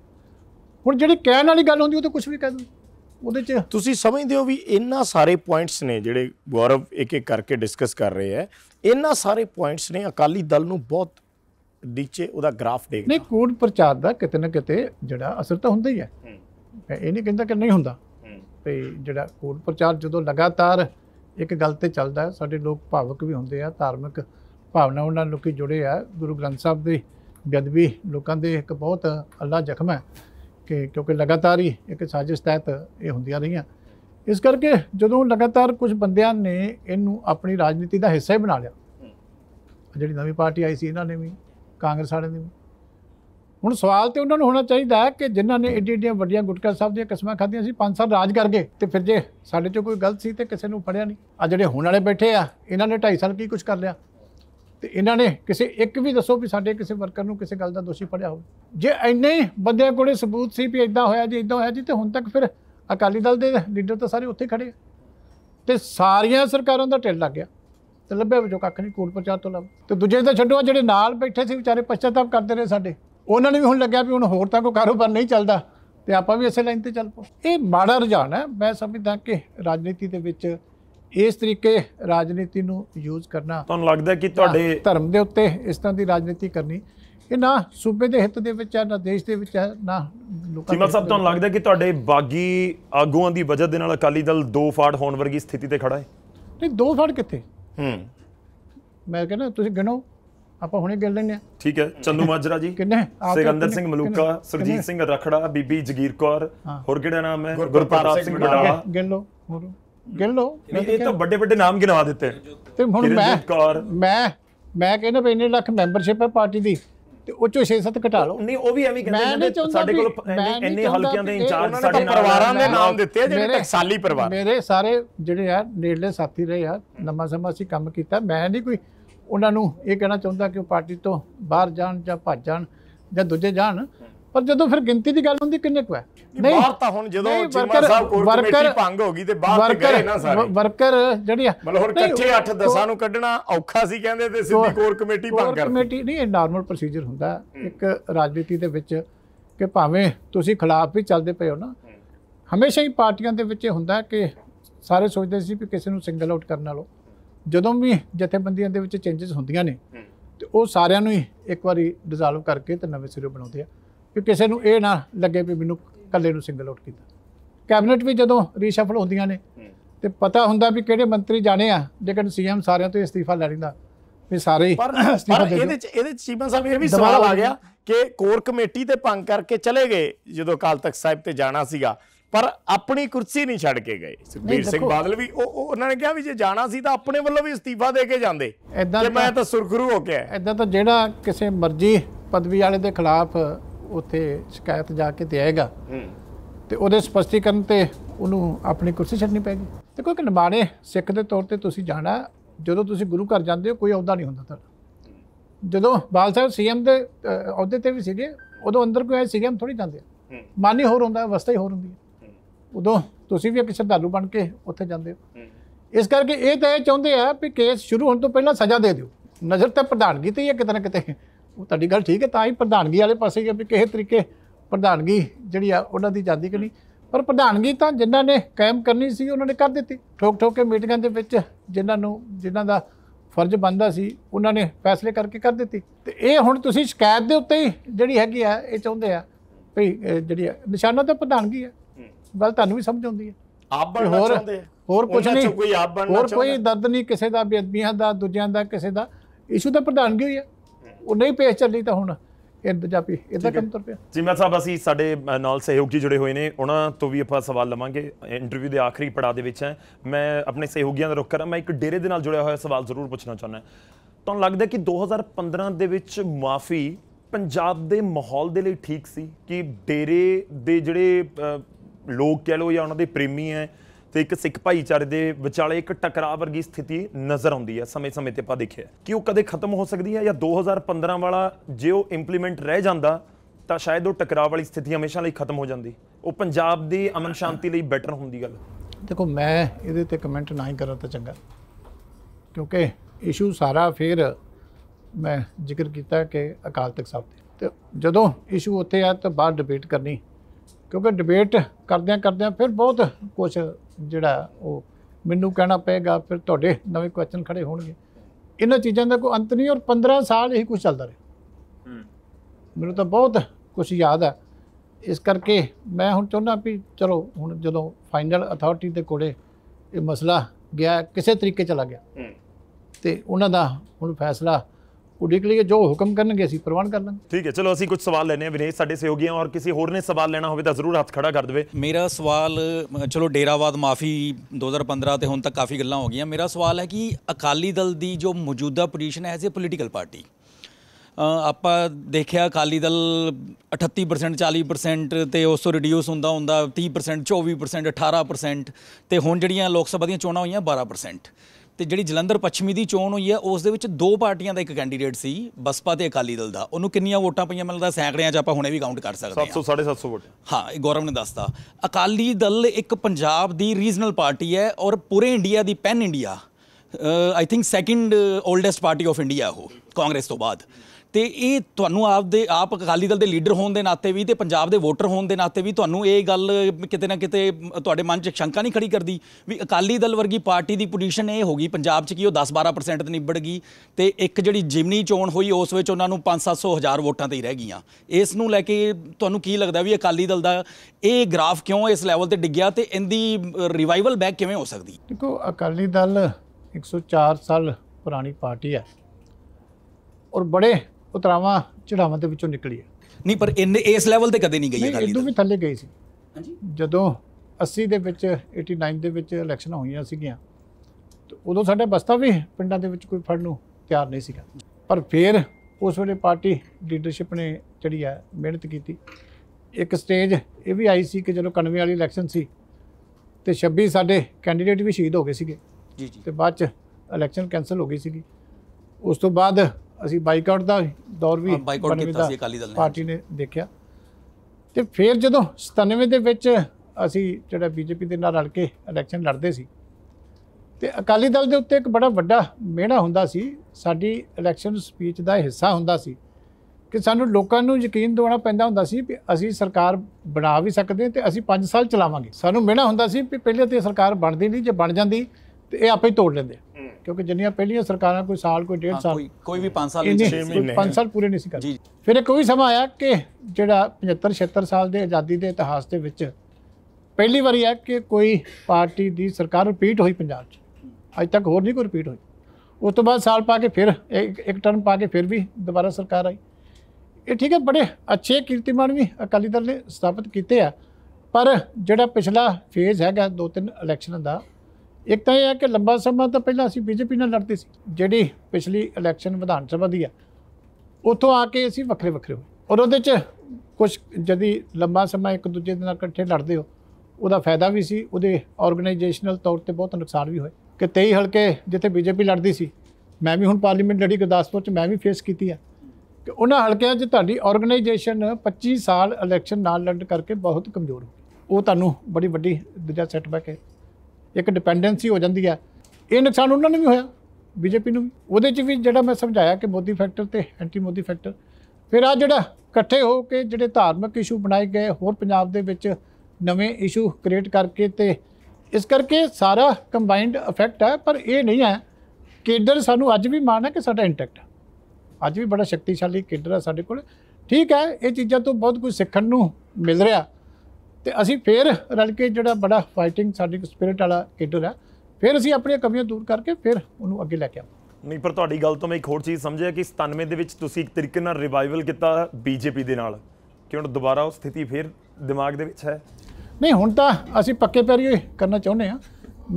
ਹੁਣ ਜਿਹੜੀ ਕਹਿਣ ਵਾਲੀ ਗੱਲ ਹੁੰਦੀ ਉਹ ਤਾਂ ਕੁਝ ਵੀ ਕਹਿ ਦਿੰਦੇ ਉਹਦੇ 'ਚ ਤੁਸੀਂ ਸਮਝਦੇ ਹੋ ਵੀ ਇੰਨਾ ਸਾਰੇ ਪੁਆਇੰਟਸ ਨੇ ਜਿਹੜੇ ਗੌਰਵ ਇੱਕ ਇੱਕ ਕਰਕੇ ਡਿਸਕਸ ਕਰ ਰਹੇ ਹੈ ਇੰਨਾ ਸਾਰੇ ਪੁਆਇੰਟਸ ਨੇ ਅਕਾਲੀ ਦਲ ਨੂੰ ਬਹੁਤ ਨੀਚੇ ਉਹਦਾ ਗ੍ਰਾਫ ਦੇਖਣਾ ਨਹੀਂ ਕੋਡ ਪ੍ਰਚਾਰ ਦਾ ਕਿਤੇ ਨਾ ਕਿਤੇ ਜਿਹੜਾ ਅਸਰ ਤਾਂ ਹੁੰਦਾ ਹੀ ਹੈ ਇਹ ਨਹੀਂ ਕਹਿੰਦਾ ਕਿ ਨਹੀਂ ਹੁੰਦਾ ਤੇ ਜਿਹੜਾ ਕੋਡ ਪ੍ਰਚਾਰ ਜਦੋਂ ਲਗਾਤਾਰ ਇੱਕ ਗੱਲ ਤੇ ਚੱਲਦਾ ਸਾਡੇ ਲੋਕ ਭਾਵਕ ਵੀ ਹੁੰਦੇ ਆ ਧਾਰਮਿਕ ਉਹਨਾਂ ਨਾਲ ਲੋਕੀ ਜੁੜੇ ਆ ਗੁਰੂ ਗ੍ਰੰਥ ਸਾਹਿਬ ਦੇ ਜਦ ਲੋਕਾਂ ਦੇ ਇੱਕ ਬਹੁਤ ਅੱਲਾ ਜ਼ਖਮ ਹੈ ਕਿ ਕਿਉਂਕਿ ਲਗਾਤਾਰ ਹੀ ਇੱਕ ਸਾਜ਼ਿਸ਼ ਤਹਿਤ ਇਹ ਹੁੰਦੀਆਂ ਰਹੀਆਂ ਇਸ ਕਰਕੇ ਜਦੋਂ ਲਗਾਤਾਰ ਕੁਝ ਬੰਦਿਆਂ ਨੇ ਇਹਨੂੰ ਆਪਣੀ ਰਾਜਨੀਤੀ ਦਾ ਹਿੱਸਾ ਹੀ ਬਣਾ ਲਿਆ ਜਿਹੜੀ ਨਵੀਂ ਪਾਰਟੀ ਆਈ ਸੀ ਇਹਨਾਂ ਨੇ ਵੀ ਕਾਂਗਰਸ ਵਾਲਿਆਂ ਨੇ ਵੀ ਹੁਣ ਸਵਾਲ ਤੇ ਉਹਨਾਂ ਨੂੰ ਹੋਣਾ ਚਾਹੀਦਾ ਕਿ ਜਿਨ੍ਹਾਂ ਨੇ ਏਡੀ ਏਡੀਆਂ ਵੱਡੀਆਂ ਗੁਟਕਾ ਸਾਹਿਬ ਦੀਆਂ ਕਸਮਾਂ ਖਾਧੀਆਂ ਸੀ 5 ਸਾਲ ਰਾਜ ਕਰ ਗਏ ਤੇ ਫਿਰ ਜੇ ਸਾਡੇ 'ਚ ਕੋਈ ਗਲਤ ਸੀ ਤੇ ਕਿਸੇ ਨੂੰ ਫੜਿਆ ਨਹੀਂ ਆ ਜਿਹੜੇ ਹੁਣ ਵਾਲੇ ਬੈਠੇ ਆ ਇਹਨਾਂ ਨੇ 2.5 ਸਾਲ ਕੀ ਕੁਝ ਕਰ ਲਿਆ ਤੇ ਇਹਨਾਂ ਨੇ ਕਿਸੇ ਇੱਕ ਵੀ ਦੱਸੋ ਵੀ ਸਾਡੇ ਕਿਸੇ ਵਰਕਰ ਨੂੰ ਕਿਸੇ ਗੱਲ ਦਾ ਦੋਸ਼ੀ ਫੜਿਆ ਹੋਵੇ ਜੇ ਐਨੇ ਬੰਦਿਆਂ ਕੋਲੇ ਸਬੂਤ ਸੀ ਵੀ ਇਦਾਂ ਹੋਇਆ ਜੀ ਇਦਾਂ ਹੋਇਆ ਜੀ ਤੇ ਹੁਣ ਤੱਕ ਫਿਰ ਅਕਾਲੀ ਦਲ ਦੇ ਲੀਡਰ ਤਾਂ ਸਾਰੇ ਉੱਥੇ ਖੜੇ ਤੇ ਸਾਰੀਆਂ ਸਰਕਾਰਾਂ ਦਾ ਢਿੱਲ ਲੱਗ ਗਿਆ ਤੇ ਲੱਭਿਆ ਵਿੱਚੋਂ ਕੱਖ ਨਹੀਂ ਕੋਲ ਪ੍ਰਚਾਰ ਤੋਂ ਲੱਭ ਤੇ ਦੂਜੇ ਤਾਂ ਛੱਡੋ ਜਿਹੜੇ ਨਾਲ ਬੈਠੇ ਸੀ ਵਿਚਾਰੇ ਪਛਤਾਪ ਕਰਦੇ ਰਹੇ ਸਾਡੇ ਉਹਨਾਂ ਨੇ ਵੀ ਹੁਣ ਲੱਗਿਆ ਵੀ ਹੁਣ ਹੋਰ ਤਾਂ ਕੋਈ ਕਾਰੋਬਾਰ ਨਹੀਂ ਚੱਲਦਾ ਤੇ ਆਪਾਂ ਵੀ ਇਸੇ ਲਾਈਨ ਤੇ ਚੱਲ ਪੋ ਇਹ ਮਾੜਾ ਰੁਝਾਨ ਹੈ ਮੈਂ ਸਮਝਦਾ ਕਿ ਰਾਜਨੀਤੀ ਦੇ ਵਿੱਚ ਇਸ ਤਰੀਕੇ ਰਾਜਨੀਤੀ ਨੂੰ ਯੂਜ਼ ਕਰਨਾ ਤੁਹਾਨੂੰ ਲੱਗਦਾ ਕਿ ਤੁਹਾਡੇ ਧਰਮ ਦੇ ਉੱਤੇ ਇਸ ਤਰ੍ਹਾਂ ਦੀ ਰਾਜਨੀਤੀ ਕਰਨੀ ਇਹ ਨਾ ਸੂਬੇ ਦੇ ਹਿੱਤ ਦੇ ਵਿੱਚ ਹੈ ਨਾ ਦੇਸ਼ ਦੇ ਵਿੱਚ ਹੈ ਨਾ ਲੋਕਾਂ ਦੇ ਸਾਹਿਬ ਤੁਹਾਨੂੰ ਲੱਗਦਾ ਕਿ ਤੁਹਾਡੇ ਬਾਗੀ ਆਗੂਆਂ ਦੀ ਵਜ੍ਹਾ ਦੇ ਨਾਲ ਅਕਾਲੀ ਦਲ ਦੋ ਫਾੜ ਹੋਣ ਵਰਗੀ ਸਥਿਤੀ ਤੇ ਖੜਾ ਹੈ ਨਹੀਂ ਦੋ ਫਾੜ ਕਿੱਥੇ ਹੂੰ ਮੈਂ ਕਹਿੰਦਾ ਤੁਸੀਂ ਗਿਣੋ ਆਪਾਂ ਹੁਣੇ ਗਿਣ ਲੈਣੇ ਆ ਠੀਕ ਹੈ ਚੰਦੂ ਮਾਜਰਾ ਜੀ ਕਿੰਨੇ ਸਿਕੰਦਰ ਸਿੰਘ ਮਲੂਕਾ ਸੁਰਜੀਤ ਸਿੰਘ ਰਖੜਾ ਬੀਬੀ ਜਗੀਰ ਕੌਰ ਹੋਰ ਕਿਹੜਾ ਨਾਮ ਹੈ ਗੁਰਪ੍ਰਤਾਪ ਸਿੰਘ ਬਡਾਲਾ ਗਿਣ ਲਓ ਹੋਰ ਗਿਣ ਲਓ ਇਹ ਤਾਂ ਵੱਡੇ ਵੱਡੇ ਨਾਮ ਗਿਣਵਾ ਦਿੱਤੇ ਤੇ ਹੁਣ ਮੈਂ ਮੈਂ ਮੈਂ ਕਹਿੰਦਾ ਵੀ ਇੰਨੇ ਲੱਖ ਮੈਂਬਰਸ਼ਿਪ ਹੈ ਪਾਰਟੀ ਦੀ ਤੇ ਉਹ ਚੋਂ 6-7 ਘਟਾ ਲਓ ਨਹੀਂ ਉਹ ਵੀ ਐਵੇਂ ਕਹਿੰਦੇ ਨੇ ਸਾਡੇ ਕੋਲ ਇੰਨੇ ਹਲਕਿਆਂ ਦੇ ਇੰਚਾਰਜ ਸਾਡੇ ਪਰਿਵਾਰਾਂ ਦੇ ਨਾਮ ਦਿੱਤੇ ਜਿਹੜੇ ਟਕਸਾਲੀ ਪਰਿਵਾਰ ਮੇਰੇ ਸਾਰੇ ਜਿਹੜੇ ਆ ਨੇੜਲੇ ਸਾਥੀ ਰਹੇ ਆ ਲੰਮਾ ਸਮਾਂ ਸੀ ਕੰਮ ਕੀਤਾ ਮੈਂ ਨਹੀਂ ਕੋਈ ਉਹਨਾਂ ਨੂੰ ਇਹ ਕਹਿਣਾ ਚਾਹੁੰਦਾ ਕਿ ਉਹ ਪਾਰਟੀ ਤੋਂ ਬਾਹਰ ਜਾਣ ਜਾਂ ਭੱਜ ਜਾਣ ਜਾਂ ਦੂਜੇ ਜਾਣ ਪਰ ਜਦੋਂ ਫਿਰ ਗਿਣਤੀ ਦੀ ਗੱਲ ਹੁੰਦੀ ਕਿੰਨੇ ਕੁ ਹੈ ਨਹੀਂ ਬਾਹਰ ਤਾਂ ਹੁਣ ਜਦੋਂ ਚੀਮਾ ਸਾਹਿਬ ਕੋਰ ਕਮੇਟੀ ਭੰਗ ਹੋ ਗਈ ਤੇ ਬਾਹਰ ਤੇ ਗਏ ਨਾ ਸਾਰੇ ਵਰਕਰ ਜਿਹੜੀ ਮਤਲਬ ਹੁਣ ਕੱਚੇ 8 10 ਨੂੰ ਕੱਢਣਾ ਔਖਾ ਸੀ ਕਹਿੰਦੇ ਤੇ ਸਿੱਧੀ ਕੋਰ ਕਮੇਟੀ ਭੰਗ ਕਰ ਕਮੇਟੀ ਨਹੀਂ ਇਹ ਨਾਰਮਲ ਪ੍ਰੋਸੀਜਰ ਹੁੰਦਾ ਇੱਕ ਰਾਜਨੀਤੀ ਦੇ ਵਿੱਚ ਕਿ ਭਾਵੇਂ ਤੁਸੀਂ ਖਿਲਾਫ ਵੀ ਚੱਲਦੇ ਪਏ ਹੋ ਨਾ ਹਮੇਸ਼ਾ ਹੀ ਪਾਰਟੀਆਂ ਦੇ ਵਿੱਚ ਇਹ ਹੁੰਦਾ ਕਿ ਸਾਰੇ ਸੋਚਦੇ ਸੀ ਕਿ ਕਿਸੇ ਨੂੰ ਸਿੰਗਲ ਆਊਟ ਕਰਨ ਨਾਲੋਂ ਜਦੋਂ ਵੀ ਜਥੇਬੰਦੀਆਂ ਦੇ ਵਿੱਚ ਚੇਂਜਸ ਹੁੰਦੀਆਂ ਨੇ ਤੇ ਉਹ ਸਾਰਿਆਂ ਨੂੰ ਹੀ ਇੱਕ ਵਾਰੀ ਡਿਸਾਲਵ ਕਰਕੇ ਤੇ ਨਵੇਂ ਸਿਰੇ ਬਣਾਉਂਦੇ ਆ ਕਿ ਕਿਸੇ ਨੂੰ ਇਹ ਨਾ ਲੱਗੇ ਵੀ ਮੈਨੂੰ ਇਕੱਲੇ ਨੂੰ ਸਿੰਗਲ ਆਊਟ ਕੀਤਾ ਕੈਬਨਿਟ ਵੀ ਜਦੋਂ ਰੀਸ਼ਫਲ ਹੁੰਦੀਆਂ ਨੇ ਤੇ ਪਤਾ ਹੁੰਦਾ ਵੀ ਕਿਹੜੇ ਮੰਤਰੀ ਜਾਣੇ ਆ ਲੇਕਿਨ ਸੀਐਮ ਸਾਰਿਆਂ ਤੋਂ ਅਸਤੀਫਾ ਲੈ ਲੈਂਦਾ ਵੀ ਸਾਰੇ ਹੀ ਪਰ ਇਹਦੇ ਚ ਇਹਦੇ ਚ ਸੀਮਨ ਸਾਹਿਬ ਇਹ ਵੀ ਸਵਾਲ ਆ ਗਿਆ ਕਿ ਕੋਰ ਕਮੇਟੀ ਤੇ ਭੰਗ ਕਰਕੇ ਚਲੇ ਗਏ ਜਦੋਂ ਕਾਲ ਤੱਕ ਸਾਹਿਬ ਤੇ ਜਾਣਾ ਸੀਗਾ ਪਰ ਆਪਣੀ ਕੁਰਸੀ ਨਹੀਂ ਛੱਡ ਕੇ ਗਏ ਸੁਖਬੀਰ ਸਿੰਘ ਬਾਦਲ ਵੀ ਉਹ ਉਹਨਾਂ ਨੇ ਕਿਹਾ ਵੀ ਜੇ ਜਾਣਾ ਸੀ ਤਾਂ ਆਪਣੇ ਵੱਲੋਂ ਵੀ ਅਸਤੀਫਾ ਦੇ ਕੇ ਜਾਂਦੇ ਤੇ ਮੈਂ ਤਾਂ ਸੁਰਖਰੂ ਹੋ ਕੇ ਐਦਾਂ ਤਾਂ ਜਿਹੜਾ ਕਿਸੇ ਮਰਜ਼ੀ ਪਦਵੀ ਵਾਲੇ ਦੇ ਖਿਲਾਫ ਉੱਥੇ ਸ਼ਿਕਾਇਤ ਜਾ ਕੇ ਦੇਏਗਾ ਤੇ ਉਹਦੇ ਸਪਸ਼ਟੀਕਰਨ ਤੇ ਉਹਨੂੰ ਆਪਣੀ ਕੁਰਸੀ ਛੱਡਣੀ ਪੈਗੀ ਤੇ ਕੋਈ ਨਿਮਾਣੇ ਸਿੱਖ ਦੇ ਤੌਰ ਤੇ ਤੁਸੀਂ ਜਾਣਾ ਜਦੋਂ ਤੁਸੀਂ ਗੁਰੂ ਘਰ ਜਾਂਦੇ ਹੋ ਕੋਈ ਆਉਂਦਾ ਨਹੀਂ ਹੁੰਦਾ ਤੁਹਾਡਾ ਜਦੋਂ ਬਾਲ ਸਾਹਿਬ ਸੀਐਮ ਦੇ ਅਹੁਦੇ ਤੇ ਵੀ ਸੀਗੇ ਉਦੋਂ ਅੰਦਰ ਕੋਈ ਸੀਐਮ ਥੋੜੀ ਜਾਂਦੇ ਮਨ ਹੀ ਹੋਰ ਹੁੰਦਾ ਅਵਸਥਾ ਹੀ ਹੋਰ ਹੁੰਦੀ ਹੈ ਉਦੋਂ ਤੁਸੀਂ ਵੀ ਇੱਕ ਸ਼ਰਧਾਲੂ ਬਣ ਕੇ ਉੱਥੇ ਜਾਂਦੇ ਹੋ ਇਸ ਕਰਕੇ ਇਹ ਤਾਂ ਇਹ ਚਾਹੁੰਦੇ ਆ ਕਿ ਕੇਸ ਸ਼ੁਰੂ ਹੋਣ ਤੋਂ ਪਹਿਲਾਂ ਸਜ਼ਾ ਦੇ ਦਿਓ ਨਜ਼ਰ ਤੇ ਪ੍ਰਧਾਨਗੀ ਤੇ ਹੀ ਹੈ ਕਿਤੇ ਨਾ ਕਿਤੇ ਉਹ ਤੁਹਾਡੀ ਗੱਲ ਠੀਕ ਹੈ ਤਾਂ ਹੀ ਪ੍ਰਧਾਨਗੀ ਵਾਲੇ ਪਾਸੇ ਕਿ ਕਿਸੇ ਤਰੀਕੇ ਪ੍ਰਧਾਨਗੀ ਜਿਹੜੀ ਆ ਉਹਨਾਂ ਦੀ ਜਾਂਦੀ ਕਿ ਨਹੀਂ ਪਰ ਪ੍ਰਧਾਨਗੀ ਤਾਂ ਜਿਨ੍ਹਾਂ ਨੇ ਕਾਇਮ ਕਰਨੀ ਸੀ ਉਹਨਾਂ ਨੇ ਕਰ ਦਿੱਤੀ ਠੋਕ ਠੋਕ ਕੇ ਮੀਟਿੰਗਾਂ ਦੇ ਵਿੱਚ ਜਿਨ੍ਹਾਂ ਨੂੰ ਜਿਨ੍ਹਾਂ ਦਾ ਫਰਜ਼ ਬੰਦਾ ਸੀ ਉਹਨਾਂ ਨੇ ਫੈਸਲੇ ਕਰਕੇ ਕਰ ਦਿੱਤੀ ਤੇ ਇਹ ਹੁਣ ਤੁਸੀਂ ਸ਼ਿਕਾਇਤ ਦੇ ਉੱਤੇ ਹੀ ਜਿਹੜੀ ਹੈਗੀ ਆ ਇਹ ਚਾਹੁੰਦੇ ਆ ਭਈ ਜਿਹੜੀ ਨਿਸ਼ਾਨਾ ਤਾਂ ਪ੍ਰਧਾਨਗੀ ਆ ਗੱਲ ਤੁਹਾਨੂੰ ਵੀ ਸਮਝ ਆਉਂਦੀ ਹੈ ਆਪ ਬਣਨਾ ਚਾਹੁੰਦੇ ਹੋਰ ਕੁਝ ਨਹੀਂ ਕੋਈ ਆਪ ਬਣਨਾ ਹੋਰ ਕੋਈ ਦਰਦ ਨਹੀਂ ਕਿਸੇ ਦਾ ਬੇਅਦਬੀਆਂ ਦਾ ਦੂਜਿਆਂ ਦਾ ਕਿਸੇ ਦਾ ਇਸ਼ੂ ਤਾਂ ਪ੍ਰਧਾਨਗੀ ਹੋਈ ਹੈ ਉਹ ਨਹੀਂ ਪੇਸ਼ ਚੱਲੀ ਤਾਂ ਹੁਣ ਇੰਤਜ਼ਾਮੀ ਇਹਦਾ ਕੰਮ ਤੁਰ ਪਿਆ ਜਿਮਤ ਸਾਹਿਬ ਅਸੀਂ ਸਾਡੇ ਨਾਲ ਸਹਿਯੋਗ ਜੀ ਜੁੜੇ ਹੋਏ ਨੇ ਉਹਨਾਂ ਤੋਂ ਵੀ ਆਪਾਂ ਸਵਾਲ ਲਵਾਂਗੇ ਇੰਟਰਵਿਊ ਦੇ ਆਖਰੀ ਪੜਾਅ ਦੇ ਵਿੱਚ ਹੈ ਮੈਂ ਆਪਣੇ ਸਹਿਯੋਗੀਆਂ ਦਾ ਰੁਕ ਕਰਾਂ ਮੈਂ ਇੱਕ ਡੇਰੇ ਦੇ ਨਾਲ ਜੁੜਿਆ ਹੋਇਆ ਸਵਾਲ ਜ਼ਰੂਰ ਪੁੱਛਣਾ ਚਾਹੁੰਦਾ ਤੁਹਾਨੂੰ ਲੱਗਦਾ ਕਿ 2015 ਦੇ ਵਿੱਚ ਮਾਫੀ ਪੰਜਾਬ ਦੇ ਮਾਹੌਲ ਦੇ ਲਈ ਠੀਕ ਸੀ ਕਿ ਡੇਰੇ ਦੇ ਜਿਹੜੇ ਲੋਕ ਕਹਿ ਲੋ ਜਾਂ ਉਹਨਾਂ ਦੇ ਪ੍ਰੇਮੀ ਹੈ ਤੇ ਇੱਕ ਸਿੱਖ ਭਾਈਚਾਰੇ ਦੇ ਵਿਚਾਲੇ ਇੱਕ ਟਕਰਾਅ ਵਰਗੀ ਸਥਿਤੀ ਨਜ਼ਰ ਆਉਂਦੀ ਹੈ ਸਮੇਂ-ਸਮੇਂ ਤੇ ਆਪਾਂ ਦੇਖਿਆ ਕਿ ਉਹ ਕਦੇ ਖਤਮ ਹੋ ਸਕਦੀ ਹੈ ਜਾਂ 2015 ਵਾਲਾ ਜੇ ਉਹ ਇੰਪਲੀਮੈਂਟ ਰਹਿ ਜਾਂਦਾ ਤਾਂ ਸ਼ਾਇਦ ਉਹ ਟਕਰਾਅ ਵਾਲੀ ਸਥਿਤੀ ਹਮੇਸ਼ਾ ਲਈ ਖਤਮ ਹੋ ਜਾਂਦੀ ਉਹ ਪੰਜਾਬ ਦੀ ਅਮਨ ਸ਼ਾਂਤੀ ਲਈ ਬੈਟਰ ਹੁੰਦੀ ਗੱਲ ਦੇਖੋ ਮੈਂ ਇਹਦੇ ਤੇ ਕਮੈਂਟ ਨਹੀਂ ਕਰਾਂ ਤਾਂ ਚੰਗਾ ਕਿਉਂਕਿ ਇਸ਼ੂ ਸਾਰਾ ਫਿਰ ਮੈਂ ਜ਼ਿਕਰ ਕੀਤਾ ਕਿ ਅਕਾਲ ਤਖਤ ਸਾਹਿਬ ਤੇ ਜਦੋਂ ਇਸ਼ੂ ਉੱਥੇ ਆ ਤਾਂ ਬਾਅਦ ਡਿਬੇਟ ਕਰਨੀ ਕਿਉਂਕਿ ਡਿਬੇਟ ਕਰਦਿਆਂ ਕਰਦਿਆਂ ਫਿਰ ਬਹੁਤ ਕੁਝ ਜਿਹੜਾ ਉਹ ਮੈਨੂੰ ਕਹਿਣਾ ਪਏਗਾ ਫਿਰ ਤੁਹਾਡੇ ਨਵੇਂ ਕੁਐਸਚਨ ਖੜੇ ਹੋਣਗੇ ਇਹਨਾਂ ਚੀਜ਼ਾਂ ਦਾ ਕੋਈ ਅੰਤ ਨਹੀਂ ਔਰ 15 ਸਾਲ ਇਹੀ ਕੁਝ ਚੱਲਦਾ ਰਿਹਾ ਮੈਨੂੰ ਤਾਂ ਬਹੁਤ ਕੁਝ ਯਾਦ ਹੈ ਇਸ ਕਰਕੇ ਮੈਂ ਹੁਣ ਚਾਹੁੰਦਾ ਵੀ ਚਲੋ ਹੁਣ ਜਦੋਂ ਫਾਈਨਲ ਅਥਾਰਟੀ ਦੇ ਕੋਲੇ ਇਹ ਮਸਲਾ ਗਿਆ ਕਿਸੇ ਤਰੀਕੇ ਚਲਾ ਗਿਆ ਤੇ ਉਹਨਾਂ ਦਾ ਹੁਣ ਫੈਸਲਾ ਉਡੀਕ ਲਈਏ ਜੋ ਹੁਕਮ ਕਰਨਗੇ ਅਸੀਂ ਪ੍ਰਵਾਨ ਕਰ ਲਾਂਗੇ ਠੀਕ ਹੈ ਚਲੋ ਅਸੀਂ ਕੁਝ ਸਵਾਲ ਲੈਣੇ ਆ ਵਿਨੇਸ਼ ਸਾਡੇ ਸਹਿਯੋਗੀਆਂ ਔਰ ਕਿਸੇ ਹੋਰ ਨੇ ਸਵਾਲ ਲੈਣਾ ਹੋਵੇ ਤਾਂ ਜ਼ਰੂਰ ਹੱਥ ਖੜਾ ਕਰ ਦੇਵੇ ਮੇਰਾ ਸਵਾਲ ਚਲੋ ਡੇਰਾਵਾਦ ਮਾਫੀ 2015 ਤੇ ਹੁਣ ਤੱਕ ਕਾਫੀ ਗੱਲਾਂ ਹੋ ਗਈਆਂ ਮੇਰਾ ਸਵਾਲ ਹੈ ਕਿ ਅਕਾਲੀ ਦਲ ਦੀ ਜੋ ਮੌਜੂਦਾ ਪੋਜੀਸ਼ਨ ਹੈ ਐਜ਼ ਅ ਪੋਲੀਟੀਕਲ ਪਾਰਟੀ ਆਪਾਂ ਦੇਖਿਆ ਅਕਾਲੀ ਦਲ 38% 40% ਤੇ ਉਸ ਤੋਂ ਰਿਡਿਊਸ ਹੁੰਦਾ ਹੁੰਦਾ 30% 24% 18% ਤੇ ਹੁਣ ਜਿਹੜੀਆਂ ਲੋਕ ਸਭਾ ਦੀਆਂ ਚੋਣਾਂ ਹੋਈਆਂ 12% ਤੇ ਜਿਹੜੀ ਜਲੰਧਰ ਪੱਛਮੀ ਦੀ ਚੋਣ ਹੋਈ ਹੈ ਉਸ ਦੇ ਵਿੱਚ ਦੋ ਪਾਰਟੀਆਂ ਦਾ ਇੱਕ ਕੈਂਡੀਡੇਟ ਸੀ ਬਸਪਾ ਤੇ ਅਕਾਲੀ ਦਲ ਦਾ ਉਹਨੂੰ ਕਿੰਨੀਆਂ ਵੋਟਾਂ ਪਈਆਂ ਮੈਨੂੰ ਲੱਗਦਾ ਸੈਂਕੜਿਆਂ 'ਚ ਆਪਾਂ ਹੁਣੇ ਵੀ ਕਾਊਂਟ ਕਰ ਸਕਦੇ ਹਾਂ 700 750 ਵੋਟ ਹਾਂ ਇਹ ਗੌਰਵ ਨੇ ਦੱਸਤਾ ਅਕਾਲੀ ਦਲ ਇੱਕ ਪੰਜਾਬ ਦੀ ਰੀਜਨਲ ਪਾਰਟੀ ਹੈ ਔਰ ਪੂਰੇ ਇੰਡੀਆ ਦੀ pan India I think second oldest party of India ਉਹ ਕਾਂਗਰਸ ਤੋਂ ਬਾਅਦ ਤੇ ਇਹ ਤੁਹਾਨੂੰ ਆਪ ਦੇ ਆਪ ਅਕਾਲੀ ਦਲ ਦੇ ਲੀਡਰ ਹੋਣ ਦੇ ਨਾਤੇ ਵੀ ਤੇ ਪੰਜਾਬ ਦੇ ਵੋਟਰ ਹੋਣ ਦੇ ਨਾਤੇ ਵੀ ਤੁਹਾਨੂੰ ਇਹ ਗੱਲ ਕਿਤੇ ਨਾ ਕਿਤੇ ਤੁਹਾਡੇ ਮਨ 'ਚ ਸ਼ੰਕਾ ਨਹੀਂ ਖੜੀ ਕਰਦੀ ਵੀ ਅਕਾਲੀ ਦਲ ਵਰਗੀ ਪਾਰਟੀ ਦੀ ਪੋਜੀਸ਼ਨ ਇਹ ਹੋ ਗਈ ਪੰਜਾਬ 'ਚ ਕਿ ਉਹ 10-12% ਤੇ ਨਿਬੜ ਗਈ ਤੇ ਇੱਕ ਜਿਹੜੀ ਜਿਮਨੀ ਚੋਣ ਹੋਈ ਉਸ ਵਿੱਚ ਉਹਨਾਂ ਨੂੰ 5-700 ਹਜ਼ਾਰ ਵੋਟਾਂ ਤੇ ਹੀ ਰਹਿ ਗਈਆਂ ਇਸ ਨੂੰ ਲੈ ਕੇ ਤੁਹਾਨੂੰ ਕੀ ਲੱਗਦਾ ਵੀ ਅਕਾਲੀ ਦਲ ਦਾ ਇਹ ਗ੍ਰਾਫ ਕਿਉਂ ਇਸ ਲੈਵਲ ਤੇ ਡਿੱਗਿਆ ਤੇ ਇਹਦੀ ਰਿਵਾਈਵਲ ਬੈਕ ਕਿਵੇਂ ਹੋ ਸਕਦੀ ਦੇਖੋ ਅਕਾਲੀ ਦਲ 104 ਸਾਲ ਪੁਰਾਣੀ ਪਾਰਟੀ ਹੈ ਔਰ ਬੜੇ ਉਤਰਾਵਾ ਚੜਾਵਾਂ ਦੇ ਵਿੱਚੋਂ ਨਿਕਲੀ ਹੈ ਨਹੀਂ ਪਰ ਇੰਨੇ ਇਸ ਲੈਵਲ ਤੇ ਕਦੇ ਨਹੀਂ ਗਈ ਖਾਲੀ ਇਹ ਵੀ ਥੱਲੇ ਗਈ ਸੀ ਹਾਂਜੀ ਜਦੋਂ 80 ਦੇ ਵਿੱਚ 89 ਦੇ ਵਿੱਚ ਇਲੈਕਸ਼ਨ ਹੋਈਆਂ ਸੀਗੀਆਂ ਤੇ ਉਦੋਂ ਸਾਡੇ ਬਸਤਾ ਵੀ ਪਿੰਡਾਂ ਦੇ ਵਿੱਚ ਕੋਈ ਫੜਨ ਨੂੰ ਤਿਆਰ ਨਹੀਂ ਸੀਗਾ ਪਰ ਫਿਰ ਉਸ ਵੇਲੇ ਪਾਰਟੀ ਲੀਡਰਸ਼ਿਪ ਨੇ ਜਿਹੜੀ ਹੈ ਮਿਹਨਤ ਕੀਤੀ ਇੱਕ ਸਟੇਜ ਇਹ ਵੀ ਆਈ ਸੀ ਕਿ ਜਦੋਂ 91 ਵਾਲੀ ਇਲੈਕਸ਼ਨ ਸੀ ਤੇ 26 ਸਾਡੇ ਕੈਂਡੀਡੇਟ ਵੀ ਸ਼ਹੀਦ ਹੋ ਗਏ ਸੀਗੇ ਜੀ ਜੀ ਤੇ ਬਾਅਦ ਚ ਇਲੈਕਸ਼ਨ ਕੈਨਸਲ ਹੋ ਗਈ ਸੀਗੀ ਉਸ ਤੋਂ ਬਾਅਦ ਅਸੀਂ ਬਾਈਕਾਟ ਦਾ ਦੌਰ ਵੀ ਬਾਈਕਾਟ ਕੀਤਾ ਸੀ ਅਕਾਲੀ ਦਲ ਨੇ ਪਾਰਟੀ ਨੇ ਦੇਖਿਆ ਤੇ ਫਿਰ ਜਦੋਂ 97 ਦੇ ਵਿੱਚ ਅਸੀਂ ਜਿਹੜਾ ਬੀਜੇਪੀ ਦੇ ਨਾਲ ਰਲ ਕੇ ਇਲੈਕਸ਼ਨ ਲੜਦੇ ਸੀ ਤੇ ਅਕਾਲੀ ਦਲ ਦੇ ਉੱਤੇ ਇੱਕ ਬੜਾ ਵੱਡਾ ਮਿਹਣਾ ਹੁੰਦਾ ਸੀ ਸਾਡੀ ਇਲੈਕਸ਼ਨ ਸਪੀਚ ਦਾ ਹਿੱਸਾ ਹੁੰਦਾ ਸੀ ਕਿ ਸਾਨੂੰ ਲੋਕਾਂ ਨੂੰ ਯਕੀਨ ਦਿਵਾਉਣਾ ਪੈਂਦਾ ਹੁੰਦਾ ਸੀ ਕਿ ਅਸੀਂ ਸਰਕਾਰ ਬਣਾ ਵੀ ਸਕਦੇ ਹਾਂ ਤੇ ਅਸੀਂ 5 ਸਾਲ ਚਲਾਵਾਂਗੇ ਸਾਨੂੰ ਮਿਹਣਾ ਹੁੰਦਾ ਸੀ ਕਿ ਪਹਿਲੇ ਤੇ ਸਰਕਾਰ ਬਣਦੀ ਨਹੀਂ ਜੇ ਬਣ ਜਾਂਦੀ ਤੇ ਇਹ ਆਪੇ ਤੋੜ ਲੈਂਦੇ ਕਿਉਂਕਿ ਜਿੰਨੀਆਂ ਪਹਿਲੀਆਂ ਸਰਕਾਰਾਂ ਕੋਈ ਸਾਲ ਕੋਈ ਡੇਢ ਸਾਲ ਕੋਈ ਵੀ 5 ਸਾਲ ਵਿੱਚ 6 ਮਹੀਨੇ 5 ਸਾਲ ਪੂਰੇ ਨਹੀਂ ਸੀ ਕਰਦੇ ਫਿਰ ਇੱਕ ਕੋਈ ਸਮਾਂ ਆਇਆ ਕਿ ਜਿਹੜਾ 75 76 ਸਾਲ ਦੇ ਆਜ਼ਾਦੀ ਦੇ ਇਤਿਹਾਸ ਦੇ ਵਿੱਚ ਪਹਿਲੀ ਵਾਰੀ ਆ ਕਿ ਕੋਈ ਪਾਰਟੀ ਦੀ ਸਰਕਾਰ ਰਿਪੀਟ ਹੋਈ ਪੰਜਾਬ 'ਚ ਅੱਜ ਤੱਕ ਹੋਰ ਨਹੀਂ ਕੋਈ ਰਿਪੀਟ ਹੋਈ ਉਸ ਤੋਂ ਬਾਅਦ ਸਾਲ ਪਾ ਕੇ ਫਿਰ ਇੱਕ ਟਰਨ ਪਾ ਕੇ ਫਿਰ ਵੀ ਦੁਬਾਰਾ ਸਰਕਾਰ ਆਈ ਇਹ ਠੀਕ ਹੈ ਬੜੇ ਅੱਛੇ ਕੀਰਤੀਮਾਨ ਵੀ ਅਕਾਲੀ ਦਲ ਨੇ ਸਥਾਪਿਤ ਕੀਤੇ ਆ ਪਰ ਜਿਹੜਾ ਪਿਛਲਾ ਫੇਜ਼ ਹੈਗਾ ਦੋ ਤਿੰਨ ਇਲੈਕਸ਼ਨਾਂ ਦਾ ਇੱਕ ਤਾਂ ਇਹ ਹੈ ਕਿ ਲੰਬਾ ਸਮਾਂ ਤਾਂ ਪਹਿਲਾਂ ਅਸੀਂ ਬੀਜੇਪੀ ਨਾਲ ਲੜਦੇ ਸੀ ਜਿਹੜੀ ਪਿਛਲੀ ਇਲੈਕਸ਼ਨ ਵਿਧਾਨ ਸਭਾ ਦੀ ਆ ਉੱਥੋਂ ਆ ਕੇ ਅਸੀਂ ਵੱਖਰੇ ਵੱਖਰੇ ਹੋਏ ਔਰ ਉਹਦੇ 'ਚ ਕੁਝ ਜਦੀ ਲੰਬਾ ਸਮਾਂ ਇੱਕ ਦੂਜੇ ਦੇ ਨਾਲ ਇਕੱਠੇ ਲੜਦੇ ਹੋ ਉਹਦਾ ਫਾਇਦਾ ਵੀ ਸੀ ਉਹਦੇ ਆਰਗੇਨਾਈਜੇਸ਼ਨਲ ਤੌਰ ਤੇ ਬਹੁਤ ਨੁਕਸਾਨ ਵੀ ਹੋਏ ਕਿ 23 ਹਲਕੇ ਜਿੱਥੇ ਬੀਜੇਪੀ ਲੜਦੀ ਸੀ ਮੈਂ ਵੀ ਹੁਣ ਪਾਰਲੀਮੈਂਟ ਲੜੀ ਗੁਰਦਾਸਪੁਰ 'ਚ ਮੈਂ ਵੀ ਫੇਸ ਕੀਤੀ ਆ ਕਿ ਉਹਨਾਂ ਹਲਕਿਆਂ 'ਚ ਤੁਹਾਡੀ ਆਰਗੇਨਾਈਜੇਸ਼ਨ 25 ਸਾਲ ਇਲੈਕਸ਼ਨ ਨਾਲ ਲੜਨ ਕਰਕੇ ਬਹੁਤ ਕਮਜ਼ੋਰ ਹੋ ਉਹ ਤੁਹਾਨੂੰ ਬੜੀ ਵੱਡੀ ਦੂਜਾ ਸੈਟਬੈਕ ਹੈ ਇੱਕ ਡਿਪੈਂਡੈਂਸੀ ਹੋ ਜਾਂਦੀ ਹੈ ਇਹ ਨੁਕਸਾਨ ਉਹਨਾਂ ਨੂੰ ਵੀ ਹੋਇਆ ਬੀਜੇਪੀ ਨੂੰ ਉਹਦੇ 'ਚ ਵੀ ਜਿਹੜਾ ਮੈਂ ਸਮਝਾਇਆ ਕਿ ਮੋਦੀ ਫੈਕਟਰ ਤੇ ਐਂਟੀ ਮੋਦੀ ਫੈਕਟਰ ਫਿਰ ਆ ਜਿਹੜਾ ਇਕੱਠੇ ਹੋ ਕੇ ਜਿਹੜੇ ਧਾਰਮਿਕ ਇਸ਼ੂ ਬਣਾਏ ਗਏ ਹੋਰ ਪੰਜਾਬ ਦੇ ਵਿੱਚ ਨਵੇਂ ਇਸ਼ੂ ਕ੍ਰੀਏਟ ਕਰਕੇ ਤੇ ਇਸ ਕਰਕੇ ਸਾਰਾ ਕੰਬਾਈਨਡ ਇਫੈਕਟ ਹੈ ਪਰ ਇਹ ਨਹੀਂ ਹੈ ਕੇਡਰ ਸਾਨੂੰ ਅੱਜ ਵੀ ਮਾਣ ਹੈ ਕਿ ਸਾਡਾ ਇੰਟੈਕਟ ਹੈ ਅੱਜ ਵੀ ਬੜਾ ਸ਼ਕਤੀਸ਼ਾਲੀ ਕੇਡਰ ਹੈ ਸਾਡੇ ਕੋਲ ਠੀਕ ਹੈ ਇਹ ਚੀਜ਼ਾਂ ਤੋਂ ਬਹੁਤ ਕੁਝ ਸਿੱਖਣ ਨੂੰ ਮਿਲ ਰਿਹਾ ਤੇ ਅਸੀਂ ਫੇਰ ਰਲ ਕੇ ਜਿਹੜਾ ਬੜਾ ਫਾਈਟਿੰਗ ਸਾਡੀ ਸਪਿਰਿਟ ਵਾਲਾ ਕੇਡਰ ਹੈ ਫਿਰ ਅਸੀਂ ਆਪਣੀਆਂ ਕਮੀਆਂ ਦੂਰ ਕਰਕੇ ਫਿਰ ਉਹਨੂੰ ਅੱਗੇ ਲੈ ਕੇ ਆਵਾਂਗੇ ਨਹੀਂ ਪਰ ਤੁਹਾਡੀ ਗੱਲ ਤੋਂ ਮੈਂ ਇੱਕ ਹੋਰ ਚੀਜ਼ ਸਮਝਿਆ ਕਿ 97 ਦੇ ਵਿੱਚ ਤੁਸੀਂ ਇੱਕ ਤਰੀਕੇ ਨਾਲ ਰਿਵਾਈਵਲ ਕੀਤਾ ਬੀਜੇਪੀ ਦੇ ਨਾਲ ਕਿ ਹੁਣ ਦੁਬਾਰਾ ਉਹ ਸਥਿਤੀ ਫੇਰ ਦਿਮਾਗ ਦੇ ਵਿੱਚ ਹੈ ਨਹੀਂ ਹੁਣ ਤਾਂ ਅਸੀਂ ਪੱਕੇ ਪੈਰੀ ਕਰਨਾ ਚਾਹੁੰਦੇ ਆ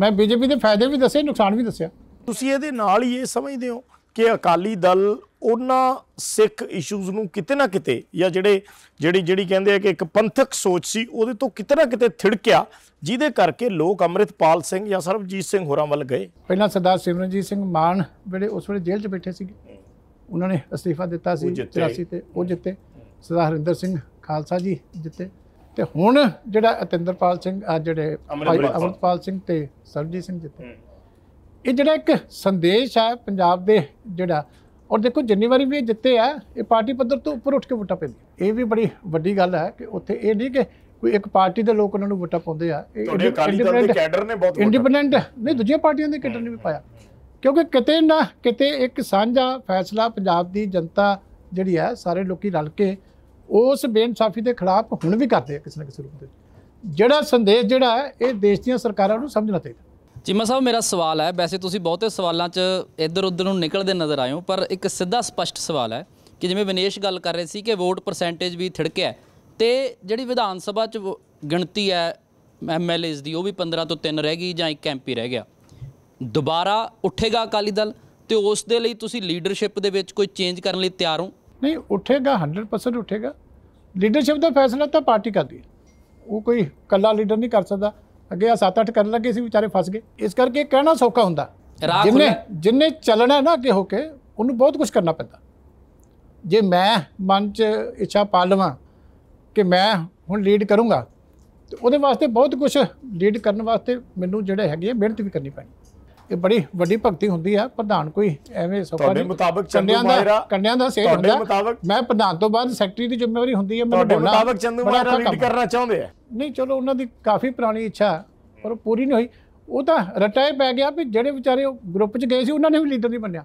ਮੈਂ ਬੀਜੇਪੀ ਦੇ ਫਾਇਦੇ ਵੀ ਦੱਸੇ ਨੁਕਸਾਨ ਵੀ ਦੱਸਿਆ ਤੁਸੀਂ ਇਹਦੇ ਨਾਲ ਹੀ ਇਹ ਸਮਝਦੇ ਹੋ ਕਿ ਅਕਾਲੀ ਦਲ ਉਹਨਾਂ ਸਿੱਖ ਇਸ਼ੂਜ਼ ਨੂੰ ਕਿਤੇ ਨਾ ਕਿਤੇ ਜਾਂ ਜਿਹੜੇ ਜਿਹੜੀ ਜਿਹੜੀ ਕਹਿੰਦੇ ਆ ਕਿ ਇੱਕ ਪੰਥਕ ਸੋਚ ਸੀ ਉਹਦੇ ਤੋਂ ਕਿਤੇ ਨਾ ਕਿਤੇ ਥਿੜਕਿਆ ਜਿਹਦੇ ਕਰਕੇ ਲੋਕ ਅਮਰਿਤਪਾਲ ਸਿੰਘ ਜਾਂ ਸਰਬਜੀਤ ਸਿੰਘ ਹੋਰਾਂ ਵੱਲ ਗਏ ਪਹਿਲਾਂ ਸਰਦਾਰ ਸਿਮਰਨਜੀਤ ਸਿੰਘ ਮਾਨ ਜਿਹੜੇ ਉਸ ਵੇਲੇ ਜੇਲ੍ਹ 'ਚ ਬੈਠੇ ਸੀ ਉਹਨਾਂ ਨੇ ਅਸਤੀਫਾ ਦਿੱਤਾ ਸੀ 83 ਤੇ ਉਹ ਜਿੱਤੇ ਸਰਦਾਰ ਹਰਿੰਦਰ ਸਿੰਘ ਖਾਲਸਾ ਜੀ ਜਿੱਤੇ ਤੇ ਹੁਣ ਜਿਹੜਾ ਅਤਿੰਦਰਪਾਲ ਸਿੰਘ ਆ ਜਿਹੜੇ ਅਮਰਿਤਪਾਲ ਸਿੰਘ ਤੇ ਸਰਬਜੀਤ ਸਿੰਘ ਜਿੱਤੇ ਇਹ ਜਿਹੜਾ ਇੱਕ ਸੰਦੇਸ਼ ਹੈ ਪੰਜਾਬ ਦੇ ਜਿਹੜਾ ਔਰ ਦੇਖੋ ਜਿੰਨੀ ਵਾਰੀ ਵੀ ਇਹ ਜਿੱਤੇ ਆ ਇਹ ਪਾਰਟੀ ਪੱਧਰ ਤੋਂ ਉੱਪਰ ਉੱਠ ਕੇ ਵੋਟਾਂ ਪੈਂਦੀ ਇਹ ਵੀ ਬੜੀ ਵੱਡੀ ਗੱਲ ਹੈ ਕਿ ਉੱਥੇ ਇਹ ਨਹੀਂ ਕਿ ਕੋਈ ਇੱਕ ਪਾਰਟੀ ਦੇ ਲੋਕ ਉਹਨਾਂ ਨੂੰ ਵੋਟਾਂ ਪਾਉਂਦੇ ਆ ਇਹ ਇੰਡੀਪੈਂਡੈਂਟ ਨਹੀਂ ਦੂਜੀਆਂ ਪਾਰਟੀਆਂ ਦੇ ਕੈਡਰ ਨੇ ਵੀ ਪਾਇਆ ਕਿਉਂਕਿ ਕਿਤੇ ਨਾ ਕਿਤੇ ਇੱਕ ਸਾਂਝਾ ਫੈਸਲਾ ਪੰਜਾਬ ਦੀ ਜਨਤਾ ਜਿਹੜੀ ਹੈ ਸਾਰੇ ਲੋਕੀ ਰਲ ਕੇ ਉਸ ਬੇਇਨਸਾਫੀ ਦੇ ਖਿਲਾਫ ਹੁਣ ਵੀ ਕਰਦੇ ਆ ਕਿਸੇ ਨਾ ਕਿਸੇ ਰੂਪ ਦੇ ਜਿਹੜਾ ਸੰਦੇਸ਼ ਜਿਹੜਾ ਹੈ ਇਹ ਦੇਸ਼ ਦੀਆਂ ਸਰਕਾਰਾਂ ਨੂੰ ਸਮਝਣਾ ਚਾਹੀਦਾ ਚੀਮਾ ਸਾਹਿਬ ਮੇਰਾ ਸਵਾਲ ਹੈ ਵੈਸੇ ਤੁਸੀਂ ਬਹੁਤੇ ਸਵਾਲਾਂ 'ਚ ਇੱਧਰ ਉੱਧਰ ਨੂੰ ਨਿਕਲਦੇ ਨਜ਼ਰ ਆਇਓ ਪਰ ਇੱਕ ਸਿੱਧਾ ਸਪਸ਼ਟ ਸਵਾਲ ਹੈ ਕਿ ਜਿਵੇਂ ਵਿਨੇਸ਼ ਗੱਲ ਕਰ ਰਹੇ ਸੀ ਕਿ ਵੋਟ ਪਰਸੈਂਟੇਜ ਵੀ ਥਿੜਕਿਆ ਤੇ ਜਿਹੜੀ ਵਿਧਾਨ ਸਭਾ 'ਚ ਗਿਣਤੀ ਹੈ ਐਮਐਲਏਸ ਦੀ ਉਹ ਵੀ 15 ਤੋਂ 3 ਰਹਿ ਗਈ ਜਾਂ ਇੱਕ ਐਮਪੀ ਰਹਿ ਗਿਆ ਦੁਬਾਰਾ ਉੱਠੇਗਾ ਅਕਾਲੀ ਦਲ ਤੇ ਉਸ ਦੇ ਲਈ ਤੁਸੀਂ ਲੀਡਰਸ਼ਿਪ ਦੇ ਵਿੱਚ ਕੋਈ ਚੇਂਜ ਕਰਨ ਲਈ ਤਿਆਰ ਹੋ ਨਹੀਂ ਉੱਠੇਗਾ 100% ਉੱਠੇਗਾ ਲੀਡਰਸ਼ਿਪ ਦਾ ਫੈਸਲਾ ਤਾਂ ਪਾਰਟੀ ਕਰਦੀ ਹੈ ਉਹ ਕੋਈ ਇਕੱਲਾ ਲੀਡਰ ਨਹੀਂ ਕਰ ਸਕਦਾ ਅੱਗੇ ਆ 7-8 ਕਰਨ ਲੱਗੇ ਸੀ ਵਿਚਾਰੇ ਫਸ ਗਏ ਇਸ ਕਰਕੇ ਕਹਿਣਾ ਸੌਖਾ ਹੁੰਦਾ ਜਿੰਨੇ ਜਿੰਨੇ ਚੱਲਣਾ ਨਾ ਅੱਗੇ ਹੋ ਕੇ ਉਹਨੂੰ ਬਹੁਤ ਕੁਝ ਕਰਨਾ ਪੈਂਦਾ ਜੇ ਮੈਂ ਮਨ 'ਚ ਇੱਛਾ ਪਾ ਲਵਾਂ ਕਿ ਮੈਂ ਹੁਣ ਲੀਡ ਕਰੂੰਗਾ ਤੇ ਉਹਦੇ ਵਾਸਤੇ ਬਹੁਤ ਕੁਝ ਲੀਡ ਕਰਨ ਵਾਸਤੇ ਮੈਨੂੰ ਜਿਹੜੇ ਹੈਗੇ ਮਿਹਨਤ ਵੀ ਕਰਨੀ ਪੈਣੀ ਇਹ ਬੜੀ ਵੱਡੀ ਭਗਤੀ ਹੁੰਦੀ ਆ ਪ੍ਰਧਾਨ ਕੋਈ ਐਵੇਂ ਸੌਖਾ ਤੁਹਾਡੇ ਮੁਤਾਬਕ ਚੰਦੂ ਮਾਇਰਾ ਕੰਡਿਆਂ ਦਾ ਸੇਵ ਹੁੰਦਾ ਮੁਤਾਬਕ ਮੈਂ ਪ੍ਰਧਾਨ ਤੋਂ ਬਾਅਦ ਸੈਕਟਰੀ ਦੀ ਜ਼ਿੰਮੇਵਾਰੀ ਹੁੰਦੀ ਹੈ ਮੈਨੂੰ ਤੁਹਾਡੇ ਮੁਤਾਬਕ ਚੰਦੂ ਮਾਇਰਾ ਲੀਡ ਕਰਨਾ ਚਾਹੁੰਦੇ ਆ ਨਹੀਂ ਚਲੋ ਉਹਨਾਂ ਦੀ ਕਾਫੀ ਪੁਰਾਣੀ ਇੱਛਾ ਪਰ ਉਹ ਪੂਰੀ ਨਹੀਂ ਹੋਈ ਉਹ ਤਾਂ ਰਟਾਏ ਪੈ ਗਿਆ ਵੀ ਜਿਹੜੇ ਵਿਚਾਰੇ ਉਹ ਗਰੁੱਪ 'ਚ ਗਏ ਸੀ ਉਹਨਾਂ ਨੇ ਵੀ ਲੀਡਰ ਨਹੀਂ ਬਣਿਆ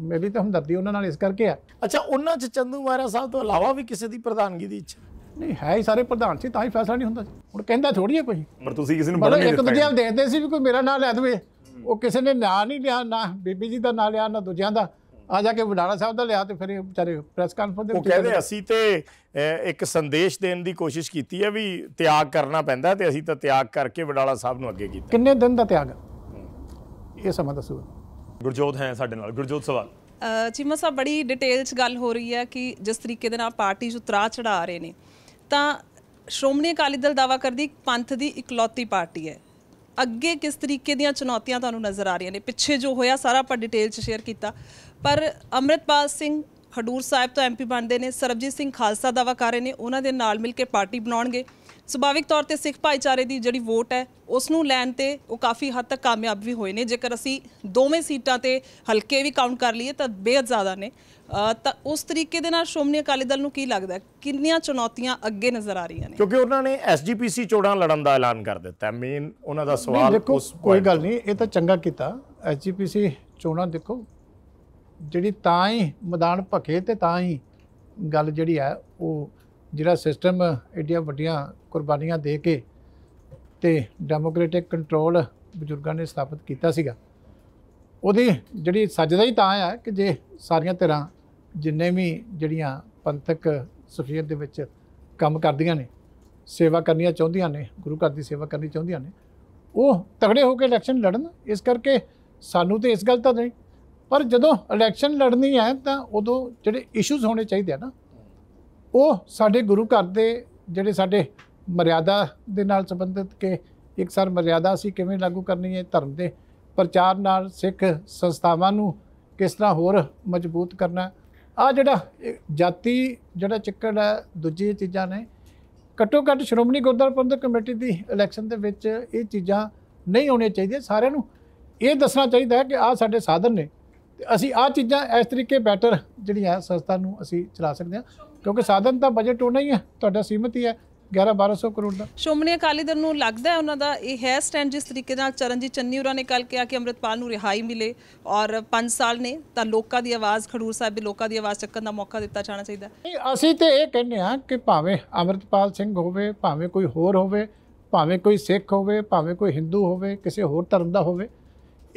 ਮੇਰੀ ਤਾਂ ਹਮਦਰਦੀ ਉਹਨਾਂ ਨਾਲ ਇਸ ਕਰਕੇ ਆ ਅੱਛਾ ਉਹਨਾਂ 'ਚ ਚੰਦੂ ਮਾਇਰਾ ਸਾਹਿਬ ਤੋਂ ਇਲਾਵਾ ਵੀ ਕਿਸੇ ਦੀ ਪ੍ਰਧਾਨਗੀ ਦੀ ਇੱਛਾ ਨਹੀਂ ਹੈ ਹੀ ਸਾਰੇ ਪ੍ਰਧਾਨ ਸੀ ਤਾਂ ਹੀ ਫੈਸਲਾ ਨਹੀਂ ਹੁੰਦਾ ਹੁਣ ਕਹਿੰਦਾ ਥੋੜੀ ਹੈ ਕੋਈ ਪਰ ਤੁਸੀਂ ਕਿਸੇ ਨੂੰ ਬੜਾ ਇੱਕ ਦੂਜੇ ਨੂੰ ਦੇਖਦੇ ਸੀ ਵੀ ਕੋਈ ਮੇਰਾ ਨਾਮ ਲੈ ਦਵੇ ਉਹ ਕਿਸੇ ਨੇ ਨਾਂ ਨਹੀਂ ਲਿਆ ਨਾ ਬੀਬੀ ਜੀ ਦਾ ਨਾਂ ਲਿਆ ਨਾ ਦੂਜਿਆਂ ਦਾ ਆ ਜਾ ਕੇ ਵਡਾਲਾ ਸਾਹਿਬ ਦਾ ਲਿਆ ਤੇ ਫਿਰ ਇਹ ਵਿਚਾਰੇ ਪ੍ਰੈਸ ਕਾਨਫਰੰਸ ਦੇ ਉਹ ਕਹਿੰਦੇ ਅਸੀਂ ਤੇ ਇੱਕ ਸੰਦੇਸ਼ ਦੇਣ ਦੀ ਕੋਸ਼ਿਸ਼ ਕੀਤੀ ਹੈ ਵੀ ਤਿਆਗ ਕਰਨਾ ਪੈਂਦਾ ਤੇ ਅਸੀਂ ਤਾਂ ਤਿਆਗ ਕਰਕੇ ਵਡਾਲਾ ਸਾਹਿਬ ਨੂੰ ਅੱਗੇ ਕੀਤਾ ਕਿੰਨੇ ਦਿਨ ਦਾ ਤਿਆਗ ਇਹ ਸਮਾਂ ਦੱਸੋ ਗੁਰਜੋਤ ਹੈ ਸਾਡੇ ਨਾਲ ਗੁਰਜੋਤ ਸਵਾਲ ਚੀਮਾ ਸਾਹਿਬ ਬੜੀ ਡਿਟੇਲ 'ਚ ਗੱਲ ਹੋ ਰਹੀ ਹੈ ਕਿ ਜਿਸ ਤਰੀਕੇ ਦੇ ਨਾਲ ਪਾਰਟੀ 'ਚ ਉਤਰਾ ਚੜਾ ਰਹੇ ਨੇ ਤਾਂ ਸ਼੍ਰੋਮਣੀ ਅਕਾਲੀ ਦਲ ਦਾਵਾ ਕਰਦੀ ਪੰਥ ਦੀ ਇਕਲੌਤੀ ਪਾਰਟੀ ਹੈ ਅੱਗੇ ਕਿਸ ਤਰੀਕੇ ਦੀਆਂ ਚੁਣੌਤੀਆਂ ਤੁਹਾਨੂੰ ਨਜ਼ਰ ਆ ਰਹੀਆਂ ਨੇ ਪਿੱਛੇ ਜੋ ਹੋਇਆ ਸਾਰਾ ਆਪਾਂ ਡਿਟੇਲ 'ਚ ਸ਼ੇਅਰ ਕੀਤਾ ਪਰ ਅਮਰਿਤਪਾਲ ਸਿੰਘ ਖਡੂਰ ਸਾਹਿਬ ਤੋਂ ਐਮਪੀ ਬਣਦੇ ਨੇ ਸਰਬਜੀਤ ਸਿੰਘ ਖਾਲਸਾ ਦਾਵਾ ਕਰ ਰਹੇ ਨੇ ਉਹਨਾਂ ਦੇ ਨਾਲ ਮਿਲ ਕੇ ਪਾਰਟੀ ਬਣਾਉਣਗੇ ਸੁਭਾਵਿਕ ਤੌਰ ਤੇ ਸਿੱਖ ਭਾਈਚਾਰੇ ਦੀ ਜਿਹੜੀ ਵੋਟ ਹੈ ਉਸ ਨੂੰ ਲੈਣ ਤੇ ਉਹ ਕਾਫੀ ਹੱਦ ਤੱਕ ਕਾਮਯਾਬ ਵੀ ਹੋਏ ਨੇ ਜੇਕਰ ਅਸੀਂ ਦੋਵੇਂ ਸੀਟਾਂ ਤੇ ਹਲਕੇ ਵੀ ਕਾਊਂਟ ਕਰ ਲਈਏ ਤਾਂ ਬੇਹਦ ਜ਼ਿਆਦਾ ਨੇ ਤਾਂ ਉਸ ਤਰੀਕੇ ਦੇ ਨਾਲ ਸ਼੍ਰੋਮਣੀ ਅਕਾਲੀ ਦਲ ਨੂੰ ਕੀ ਲੱਗਦਾ ਕਿੰਨੀਆਂ ਚੁਣੌਤੀਆਂ ਅੱਗੇ ਨਜ਼ਰ ਆ ਰਹੀਆਂ ਨੇ ਕਿਉਂਕਿ ਉਹਨਾਂ ਨੇ ਐਸਜੀਪੀਸੀ ਚੋਣਾਂ ਲੜਨ ਦਾ ਐਲਾਨ ਕਰ ਦਿੱਤਾ ਮੇਨ ਉਹਨਾਂ ਦਾ ਸਵਾਲ ਉਸ ਕੋਈ ਗੱਲ ਨਹੀਂ ਇਹ ਤਾਂ ਚੰਗਾ ਕੀਤਾ ਐਸਜੀਪੀਸੀ ਚੋਣਾਂ ਦੇਖੋ ਜਿਹੜੀ ਤਾਂ ਹੀ ਮੈਦਾਨ ਭਖੇ ਤੇ ਤਾਂ ਹੀ ਗੱਲ ਜਿਹੜੀ ਹੈ ਉਹ ਜਿਹੜਾ ਸਿਸਟਮ ਇੱਡੀਆਂ ਵੱਡੀਆਂ ਕੁਰਬਾਨੀਆਂ ਦੇ ਕੇ ਤੇ ਡੈਮੋਕ੍ਰੈਟਿਕ ਕੰਟਰੋਲ ਬਜ਼ੁਰਗਾਂ ਨੇ ਸਥਾਪਿਤ ਕੀਤਾ ਸੀਗਾ ਉਹਦੀ ਜਿਹੜੀ ਸੱਜਦਾ ਹੀ ਤਾਂ ਆ ਕਿ ਜੇ ਸਾਰੀਆਂ ਤਰ੍ਹਾਂ ਜਿੰਨੇ ਵੀ ਜਿਹੜੀਆਂ ਪੰਥਕ ਸਫੀਅਤ ਦੇ ਵਿੱਚ ਕੰਮ ਕਰਦੀਆਂ ਨੇ ਸੇਵਾ ਕਰਨੀਆਂ ਚਾਹੁੰਦੀਆਂ ਨੇ ਗੁਰੂ ਘਰ ਦੀ ਸੇਵਾ ਕਰਨੀ ਚਾਹੁੰਦੀਆਂ ਨੇ ਉਹ ਤਗੜੇ ਹੋ ਕੇ ਇਲੈਕਸ਼ਨ ਲੜਨ ਇਸ ਕਰਕੇ ਸਾਨੂੰ ਤੇ ਇਸ ਗੱਲ ਤਾਂ ਨਹੀਂ ਪਰ ਜਦੋਂ ਇਲੈਕਸ਼ਨ ਲੜਨੀ ਹੈ ਤਾਂ ਉਦੋਂ ਜਿਹੜੇ ਇਸ਼ੂਜ਼ ਹੋਣੇ ਚਾਹੀਦੇ ਆ ਨਾ ਉਹ ਸਾਡੇ ਗੁਰੂ ਘਰ ਦੇ ਜਿਹੜੇ ਸਾਡੇ ਮਰਿਆਦਾ ਦੇ ਨਾਲ ਸੰਬੰਧਿਤ ਕੇ ਇੱਕ ਸਰ ਮਰਿਆਦਾ ਸੀ ਕਿਵੇਂ ਲਾਗੂ ਕਰਨੀ ਹੈ ਧਰਮ ਦੇ ਪ੍ਰਚਾਰ ਨਾਲ ਸਿੱਖ ਸੰਸਥਾਵਾਂ ਨੂੰ ਕਿਸ ਤਰ੍ਹਾਂ ਹੋਰ ਮਜ਼ਬੂਤ ਕਰਨਾ ਆ ਜਿਹੜਾ ਜਾਤੀ ਜਿਹੜਾ ਚੱਕਰ ਹੈ ਦੂਜੀ ਚੀਜ਼ਾਂ ਨੇ ਘੱਟੋ ਘੱਟ ਸ਼੍ਰੋਮਣੀ ਗੁਰਦੁਆਰਾ ਪ੍ਰਬੰਧਕ ਕਮੇਟੀ ਦੀ ਇਲੈਕਸ਼ਨ ਦੇ ਵਿੱਚ ਇਹ ਚੀਜ਼ਾਂ ਨਹੀਂ ਹੋਣੀਆਂ ਚਾਹੀਦੀਆਂ ਸਾਰਿਆਂ ਨੂੰ ਇਹ ਦੱਸਣਾ ਚਾਹੀਦਾ ਹੈ ਕਿ ਆ ਸਾਡੇ ਸਾਧਨ ਨੇ ਤੇ ਅਸੀਂ ਆ ਚੀਜ਼ਾਂ ਇਸ ਤਰੀਕੇ ਬੈਟਰ ਜਿਹੜੀਆਂ ਸੰਸਥਾ ਨੂੰ ਅਸੀਂ ਚਲਾ ਸਕਦੇ ਹਾਂ ਕਿਉਂਕਿ ਸਾਧਨ ਤਾਂ ਬਜਟ ਹੋਣਾ ਹੀ ਹੈ ਤੁਹਾਡਾ ਸੀਮਤ ਹੀ ਹੈ 11-1200 ਕਰੋੜ ਦਾ ਸ਼ੋਮਨੀ ਅਕਾਲੀ ਦਲ ਨੂੰ ਲੱਗਦਾ ਹੈ ਉਹਨਾਂ ਦਾ ਇਹ ਹੈ ਸਟੈਂਡ ਜਿਸ ਤਰੀਕੇ ਨਾਲ ਚਰਨਜੀਤ ਚੰਨੀ ਹੋਰਾਂ ਨੇ ਕੱਲ ਕਿਹਾ ਕਿ ਅੰਮ੍ਰਿਤਪਾਲ ਨੂੰ ਰਿਹਾਈ ਮਿਲੇ ਔਰ 5 ਸਾਲ ਨੇ ਤਾਂ ਲੋਕਾਂ ਦੀ ਆਵਾਜ਼ ਖਡੂਰ ਸਾਹਿਬ ਦੇ ਲੋਕਾਂ ਦੀ ਆਵਾਜ਼ ਚੱਕਣ ਦਾ ਮੌਕਾ ਦਿੱਤਾ ਜਾਣਾ ਚਾਹੀਦਾ ਅਸੀਂ ਤੇ ਇਹ ਕਹਿੰਦੇ ਹਾਂ ਕਿ ਭਾਵੇਂ ਅੰਮ੍ਰਿਤਪਾਲ ਸਿੰਘ ਹੋਵੇ ਭਾਵੇਂ ਕੋਈ ਹੋਰ ਹੋਵੇ ਭਾਵੇਂ ਕੋਈ ਸਿੱਖ ਹੋਵੇ ਭਾਵੇਂ ਕੋਈ ਹਿੰਦੂ ਹੋਵੇ ਕਿਸੇ ਹੋਰ ਧਰਮ ਦਾ ਹੋਵੇ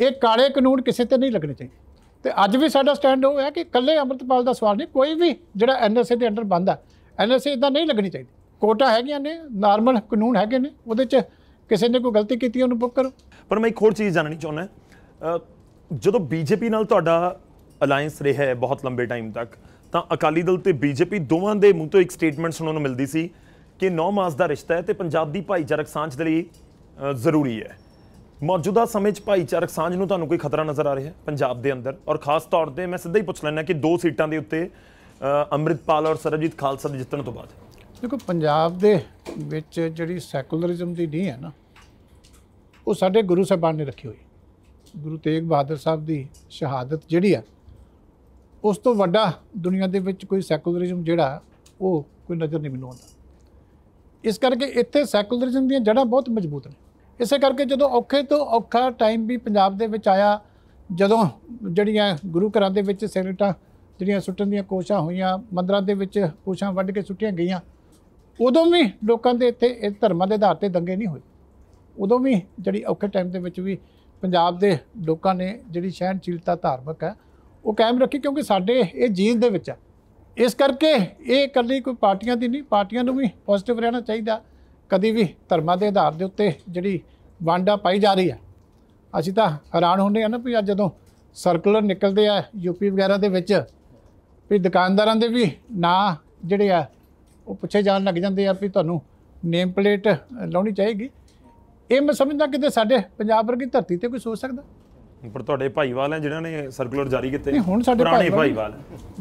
ਇਹ ਕਾਲੇ ਕਾਨੂੰਨ ਕਿਸੇ ਤੇ ਨਹੀਂ ਲੱਗਣੇ ਚਾਹੀਦੇ ਤੇ ਅੱਜ ਵੀ ਸਾਡਾ ਸਟੈਂਡ ਹੋ ਗਿਆ ਕਿ ਕੱਲੇ ਅੰਮ੍ਰਿਤਪਾਲ ਦਾ ਸਵਾਲ ਨਹੀਂ ਕੋਈ ਵੀ ਜਿਹੜਾ ਐਨਐਸਏ ਦੇ ਅੰਡਰ ਬੰਦਾ ਐਨਐਸਏ ਇਦਾਂ ਨਹੀਂ ਲੱਗਣੀ ਚਾਹੀਦੀ ਕੋਟਾ ਹੈਗੀਆਂ ਨੇ ਨਾਰਮਲ ਕਾਨੂੰਨ ਹੈਗੇ ਨੇ ਉਹਦੇ 'ਚ ਕਿਸੇ ਨੇ ਕੋਈ ਗਲਤੀ ਕੀਤੀ ਉਹਨੂੰ ਬੁੱਕ ਕਰੋ ਪਰ ਮੈਂ ਇੱਕ ਹੋਰ ਚੀਜ਼ ਜਾਣਨੀ ਚਾਹੁੰਦਾ ਜਦੋਂ ਬੀਜੇਪੀ ਨਾਲ ਤੁਹਾਡਾ ਅਲਾਈਅੰਸ ਰਿਹਾ ਹੈ ਬਹੁਤ ਲੰਬੇ ਟਾਈਮ ਤੱਕ ਤਾਂ ਅਕਾਲੀ ਦਲ ਤੇ ਬੀਜੇਪੀ ਦੋਵਾਂ ਦੇ ਮੂੰਹ ਤੋਂ ਇੱਕ ਸਟੇਟਮੈਂਟ ਸੁਣਨ ਨੂੰ ਮਿਲਦੀ ਸੀ ਕਿ 9 ਮਾਸ ਦਾ ਰਿਸ਼ਤਾ ਹੈ ਤੇ ਪੰਜਾਬ ਦੀ ਭਾਈਚਾਰਕ ਸਾਂਝ ਦੇ ਲਈ ਜ਼ਰੂਰੀ ਹੈ ਮੌਜੂਦਾ ਸਮੇਂ 'ਚ ਭਾਈਚਾਰਕ ਸਾਂਝ ਨੂੰ ਤੁਹਾਨੂੰ ਕੋਈ ਖਤਰਾ ਨਜ਼ਰ ਆ ਰਿਹਾ ਹੈ ਪੰਜਾਬ ਦੇ ਅੰਦਰ ਔਰ ਖਾਸ ਤੌਰ ਤੇ ਮੈਂ ਸਿੱਧਾ ਹੀ ਪੁੱਛ ਲੈਣਾ ਕਿ ਦੋ ਸੀਟਾਂ ਦੇ ਉੱਤੇ ਅੰਮ੍ਰਿਤਪਾਲ ਔਰ ਸਰਜੀਤ ਖਾਲਸਾ ਦੇ ਜਿੱਤਣ ਤੋਂ ਬਾਅਦ ਦੇਖੋ ਪੰਜਾਬ ਦੇ ਵਿੱਚ ਜਿਹੜੀ ਸੈਕੂਲਰਿਜ਼ਮ ਦੀ ਨੀਂਹ ਹੈ ਨਾ ਉਹ ਸਾਡੇ ਗੁਰੂ ਸਾਹਿਬਾਨ ਨੇ ਰੱਖੀ ਹੋਈ ਗੁਰੂ ਤੇਗ ਬਹਾਦਰ ਸਾਹਿਬ ਦੀ ਸ਼ਹਾਦਤ ਜਿਹੜੀ ਆ ਉਸ ਤੋਂ ਵੱਡਾ ਦੁਨੀਆ ਦੇ ਵਿੱਚ ਕੋਈ ਸੈਕੂਲਰਿਜ਼ਮ ਜਿਹੜਾ ਉਹ ਕੋਈ ਨਜ਼ਰ ਨਹੀਂ ਮੈਨੂੰ ਆਉਂਦਾ ਇਸ ਕਰਕੇ ਇੱਥੇ ਸੈਕੂਲਰਿਜ਼ਮ ਦੀਆਂ ਜੜਾਂ ਬਹੁਤ ਮਜ਼ਬੂਤ ਨੇ ਇਸੇ ਕਰਕੇ ਜਦੋਂ ਔਖੇ ਤੋਂ ਔਖਾ ਟਾਈਮ ਵੀ ਪੰਜਾਬ ਦੇ ਵਿੱਚ ਆਇਆ ਜਦੋਂ ਜਿਹੜੀਆਂ ਗੁਰੂ ਘਰਾਂ ਦੇ ਵਿੱਚ ਸੈਨੇਟਾਂ ਜਿਹੜੀਆਂ ਸੁੱਟਣ ਦੀਆਂ ਕੋਸ਼ਾਂ ਹੋਈਆਂ ਮੰਦਰਾਂ ਦੇ ਵਿੱਚ ਕੋਸ਼ਾ ਵੱਢ ਕੇ ਸੁੱਟੀਆਂ ਗਈਆਂ ਉਦੋਂ ਵੀ ਲੋਕਾਂ ਦੇ ਇੱਥੇ ਇਹ ਧਰਮਾਂ ਦੇ ਆਧਾਰ ਤੇ ਦੰਗੇ ਨਹੀਂ ਹੋਏ ਉਦੋਂ ਵੀ ਜਿਹੜੀ ਔਖੇ ਟਾਈਮ ਦੇ ਵਿੱਚ ਵੀ ਪੰਜਾਬ ਦੇ ਲੋਕਾਂ ਨੇ ਜਿਹੜੀ ਸਹਿਨਸ਼ੀਲਤਾ ਧਾਰਮਿਕ ਹੈ ਉਹ ਕਾਇਮ ਰੱਖੀ ਕਿਉਂਕਿ ਸਾਡੇ ਇਹ ਜੀਨ ਦੇ ਵਿੱਚ ਹੈ ਇਸ ਕਰਕੇ ਇਹ ਇਕੱਲੀ ਕੋਈ ਪਾਰਟੀਆਂ ਦੀ ਨਹੀਂ ਪਾਰਟੀਆਂ ਨੂੰ ਵੀ ਪੋਜ਼ਿਟਿਵ ਰਹਿਣਾ ਚਾਹੀਦਾ ਕਦੀ ਵੀ ਧਰਮਾਂ ਦੇ ਆਧਾਰ ਦੇ ਉੱਤੇ ਜਿਹੜੀ ਵੰਡਾ ਪਾਈ ਜਾ ਰਹੀ ਹੈ ਅਸੀਂ ਤਾਂ ਹੈਰਾਨ ਹੁੰਦੇ ਆ ਨਾ ਵੀ ਅੱਜ ਜਦੋਂ ਸਰਕੂਲਰ ਨਿਕਲਦੇ ਆ ਯੂਪੀ ਵਗੈਰਾ ਦੇ ਵਿੱਚ ਵੀ ਦੁਕਾਨਦਾਰਾਂ ਦੇ ਵੀ ਨਾਂ ਜਿਹੜੇ ਆ ਉਹ ਪੁੱਛੇ ਜਾਣ ਲੱਗ ਜਾਂਦੇ ਆ ਵੀ ਤੁਹਾਨੂੰ ਨੇਮ ਪਲੇਟ ਲਾਉਣੀ ਚਾਹੀਦੀ ਇਹ ਮੈਂ ਸਮਝਦਾ ਕਿਤੇ ਸਾਡੇ ਪੰਜਾਬ ਵਰਗੀ ਧਰਤੀ ਤੇ ਕੋਈ ਸੋਚ ਸਕਦਾ ਪਰ ਤੁਹਾਡੇ ਭਾਈਵਾਲ ਆ ਜਿਨ੍ਹਾਂ ਨੇ ਸਰਕੂਲਰ ਜਾਰੀ ਕੀਤੇ ਨਹੀਂ ਹੁਣ ਸਾਡੇ ਪੁਰਾਣੇ ਭਾਈਵਾਲ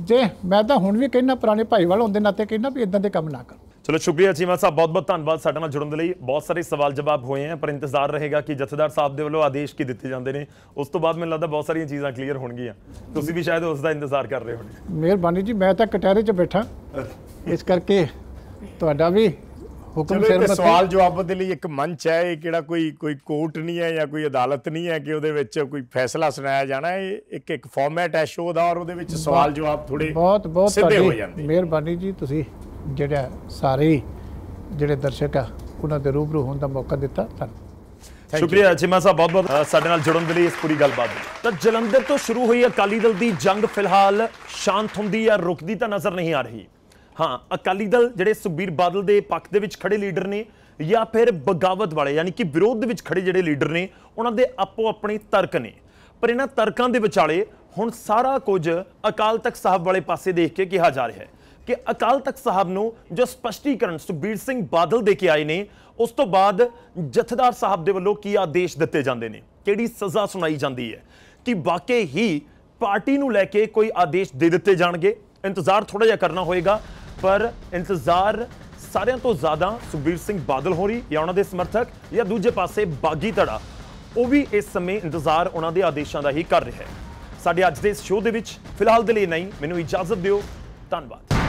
ਜੇ ਮੈਂ ਤਾਂ ਹੁਣ ਵੀ ਕਹਿੰਨਾ ਪੁਰਾਣੇ ਭਾਈਵਾਲ ਹੁੰਦੇ ਨਾਤੇ ਕਹਿੰਨਾ ਵੀ ਇਦਾਂ ਦੇ ਕੰਮ ਨਾ ਕਰ ਚਲੋ ਸ਼ੁਕਰੀਆ ਮਾਨ ਸਾਹਿਬ ਬਹੁਤ ਬਹੁਤ ਧੰਨਵਾਦ ਸਾਡੇ ਨਾਲ ਜੁੜਨ ਦੇ ਲਈ ਬਹੁਤ ਸਾਰੇ ਸਵਾਲ ਜਵਾਬ ਹੋਏ ਆ ਪਰ ਇੰਤਜ਼ਾਰ ਰਹੇਗਾ ਕਿ ਜਥੇਦਾਰ ਸਾਹਿਬ ਦੇ ਵੱਲੋਂ ਆਦੇਸ਼ ਕੀ ਦਿੱਤੇ ਜਾਂਦੇ ਨੇ ਉਸ ਤੋਂ ਬਾਅਦ ਮੈਨੂੰ ਲੱਗਦਾ ਬਹੁਤ ਸਾਰੀਆਂ ਚੀਜ਼ਾਂ ਕਲੀਅਰ ਹੋਣਗੀਆਂ ਤੁਸੀਂ ਵੀ ਸ਼ਾਇਦ ਉਸ ਦਾ ਇੰਤਜ਼ਾਰ ਕਰ ਰਹੇ ਹੋ ਮਿਹਰਬਾਨੀ ਜੀ ਮੈਂ ਤਾਂ ਕਟਹਿਰੇ 'ਚ ਬੈਠਾ ਇਸ ਕਰਕੇ ਤੁਹਾਡਾ ਵੀ ਹੁਕਮ ਸਿਰ ਮੱਥੇ ਸਵਾਲ ਜਵਾਬ ਦੇ ਲਈ ਇੱਕ ਮੰਚ ਹੈ ਇਹ ਕਿਹੜਾ ਕੋਈ ਕੋਈ ਕੋਰਟ ਨਹੀਂ ਹੈ ਜਾਂ ਕੋਈ ਅਦਾਲਤ ਨਹੀਂ ਹੈ ਕਿ ਉਹਦੇ ਵਿੱਚ ਕੋਈ ਫੈਸਲਾ ਸੁਣਾਇਆ ਜਾਣਾ ਇਹ ਇੱਕ ਇੱਕ ਫਾਰਮੈਟ ਹੈ ਸ਼ੋਅ ਦਾ ਔਰ ਉਹਦੇ ਵਿੱਚ ਸਵਾਲ ਜਵਾਬ ਥੋੜੇ ਬਹੁਤ ਬਹੁਤ ਸਿੱਧੇ ਹੋ ਜਾਂਦੇ ਮਿਹਰਬਾਨੀ ਜੀ ਤੁਸੀਂ ਜਿਹੜਾ ਸਾਰੇ ਜਿਹੜੇ ਦਰਸ਼ਕ ਆ ਉਹਨਾਂ ਦੇ ਰੂਬਰੂ ਹੋਣ ਦਾ ਮੌਕਾ ਦਿੱਤਾ ਧੰਨਵਾਦ ਸ਼ੁਕਰੀਆ ਜੀ ਸਾਹਿਬ ਬਹੁਤ ਬਹੁਤ ਸਾਡੇ ਨਾਲ ਜੁੜਨ ਦੇ ਲਈ ਇਸ ਪੂਰੀ ਗੱਲਬਾਤ ਤਾਂ ਜਲੰਧਰ ਤੋਂ ਸ਼ੁਰੂ ਹੋਈ ਅਕਾਲੀ ਦਲ ਦੀ ਜੰਗ ਫਿਲਹਾਲ ਸ਼ਾਂਤ ਹੁੰਦੀ ਜਾਂ ਰੁਕਦੀ ਤਾਂ ਨਜ਼ਰ ਨਹੀਂ ਆ ਰਹੀ ਹਾਂ ਅਕਾਲੀ ਦਲ ਜਿਹੜੇ ਸੁਖਬੀਰ ਬਾਦਲ ਦੇ ਪੱਖ ਦੇ ਵਿੱਚ ਖੜੇ ਲੀਡਰ ਨੇ ਜਾਂ ਫਿਰ ਬਗਾਵਤ ਵਾਲੇ ਯਾਨੀ ਕਿ ਵਿਰੋਧ ਦੇ ਵਿੱਚ ਖੜੇ ਜਿਹੜੇ ਲੀਡਰ ਨੇ ਉਹਨਾਂ ਦੇ ਆਪੋ ਆਪਣੇ ਤਰਕ ਨੇ ਪਰ ਇਹਨਾਂ ਤਰਕਾਂ ਦੇ ਵਿਚਾਲੇ ਹੁਣ ਸਾਰਾ ਕੁਝ ਅਕਾਲ ਤਖਤ ਸਾਹਿਬ ਵਾਲੇ ਪਾਸੇ ਦੇਖ ਕੇ ਕਿਹਾ ਜਾ ਰਿਹਾ ਹੈ ਕਿ ਅਕਾਲ ਤਖਤ ਸਾਹਿਬ ਨੂੰ ਜੋ ਸਪਸ਼ਟੀਕਰਨ ਸੁਖਬੀਰ ਸਿੰਘ ਬਾਦਲ ਦੇ ਕੇ ਆਏ ਨੇ ਉਸ ਤੋਂ ਬਾਅਦ ਜਥੇਦਾਰ ਸਾਹਿਬ ਦੇ ਵੱਲੋਂ ਕੀ ਆਦੇਸ਼ ਦਿੱਤੇ ਜਾਂਦੇ ਨੇ ਕਿਹੜੀ ਸਜ਼ਾ ਸੁਣਾਈ ਜਾਂਦੀ ਹੈ ਕਿ ਵਾਕਈ ਹੀ ਪਾਰਟੀ ਨੂੰ ਲੈ ਕੇ ਕੋਈ ਆਦੇਸ਼ ਦੇ ਦਿੱਤੇ ਜਾਣਗੇ ਇੰਤਜ਼ਾਰ ਥੋੜਾ ਜਿਹਾ ਕਰਨਾ ਹੋਏਗਾ ਪਰ ਇੰਤਜ਼ਾਰ ਸਾਰਿਆਂ ਤੋਂ ਜ਼ਿਆਦਾ ਸੁਖਬੀਰ ਸਿੰਘ ਬਾਦਲ ਹੋਰੀ ਜਾਂ ਉਹਨਾਂ ਦੇ ਸਮਰਥਕ ਜਾਂ ਦੂਜੇ ਪਾਸੇ ਬਾਗੀ ਧੜਾ ਉਹ ਵੀ ਇਸ ਸਮੇਂ ਇੰਤਜ਼ਾਰ ਉਹਨਾਂ ਦੇ ਆਦੇਸ਼ਾਂ ਦਾ ਹੀ ਕਰ ਰਿਹਾ ਹੈ ਸਾਡੇ ਅੱਜ ਦੇ ਇਸ ਸ਼ੋਅ ਦੇ ਵਿੱਚ ਫਿਲਹਾਲ ਦੇ ਲਈ ਨਹੀਂ ਮੈਨੂੰ ਇਜਾਜ਼ਤ ਦਿਓ ਧੰਨਵਾਦ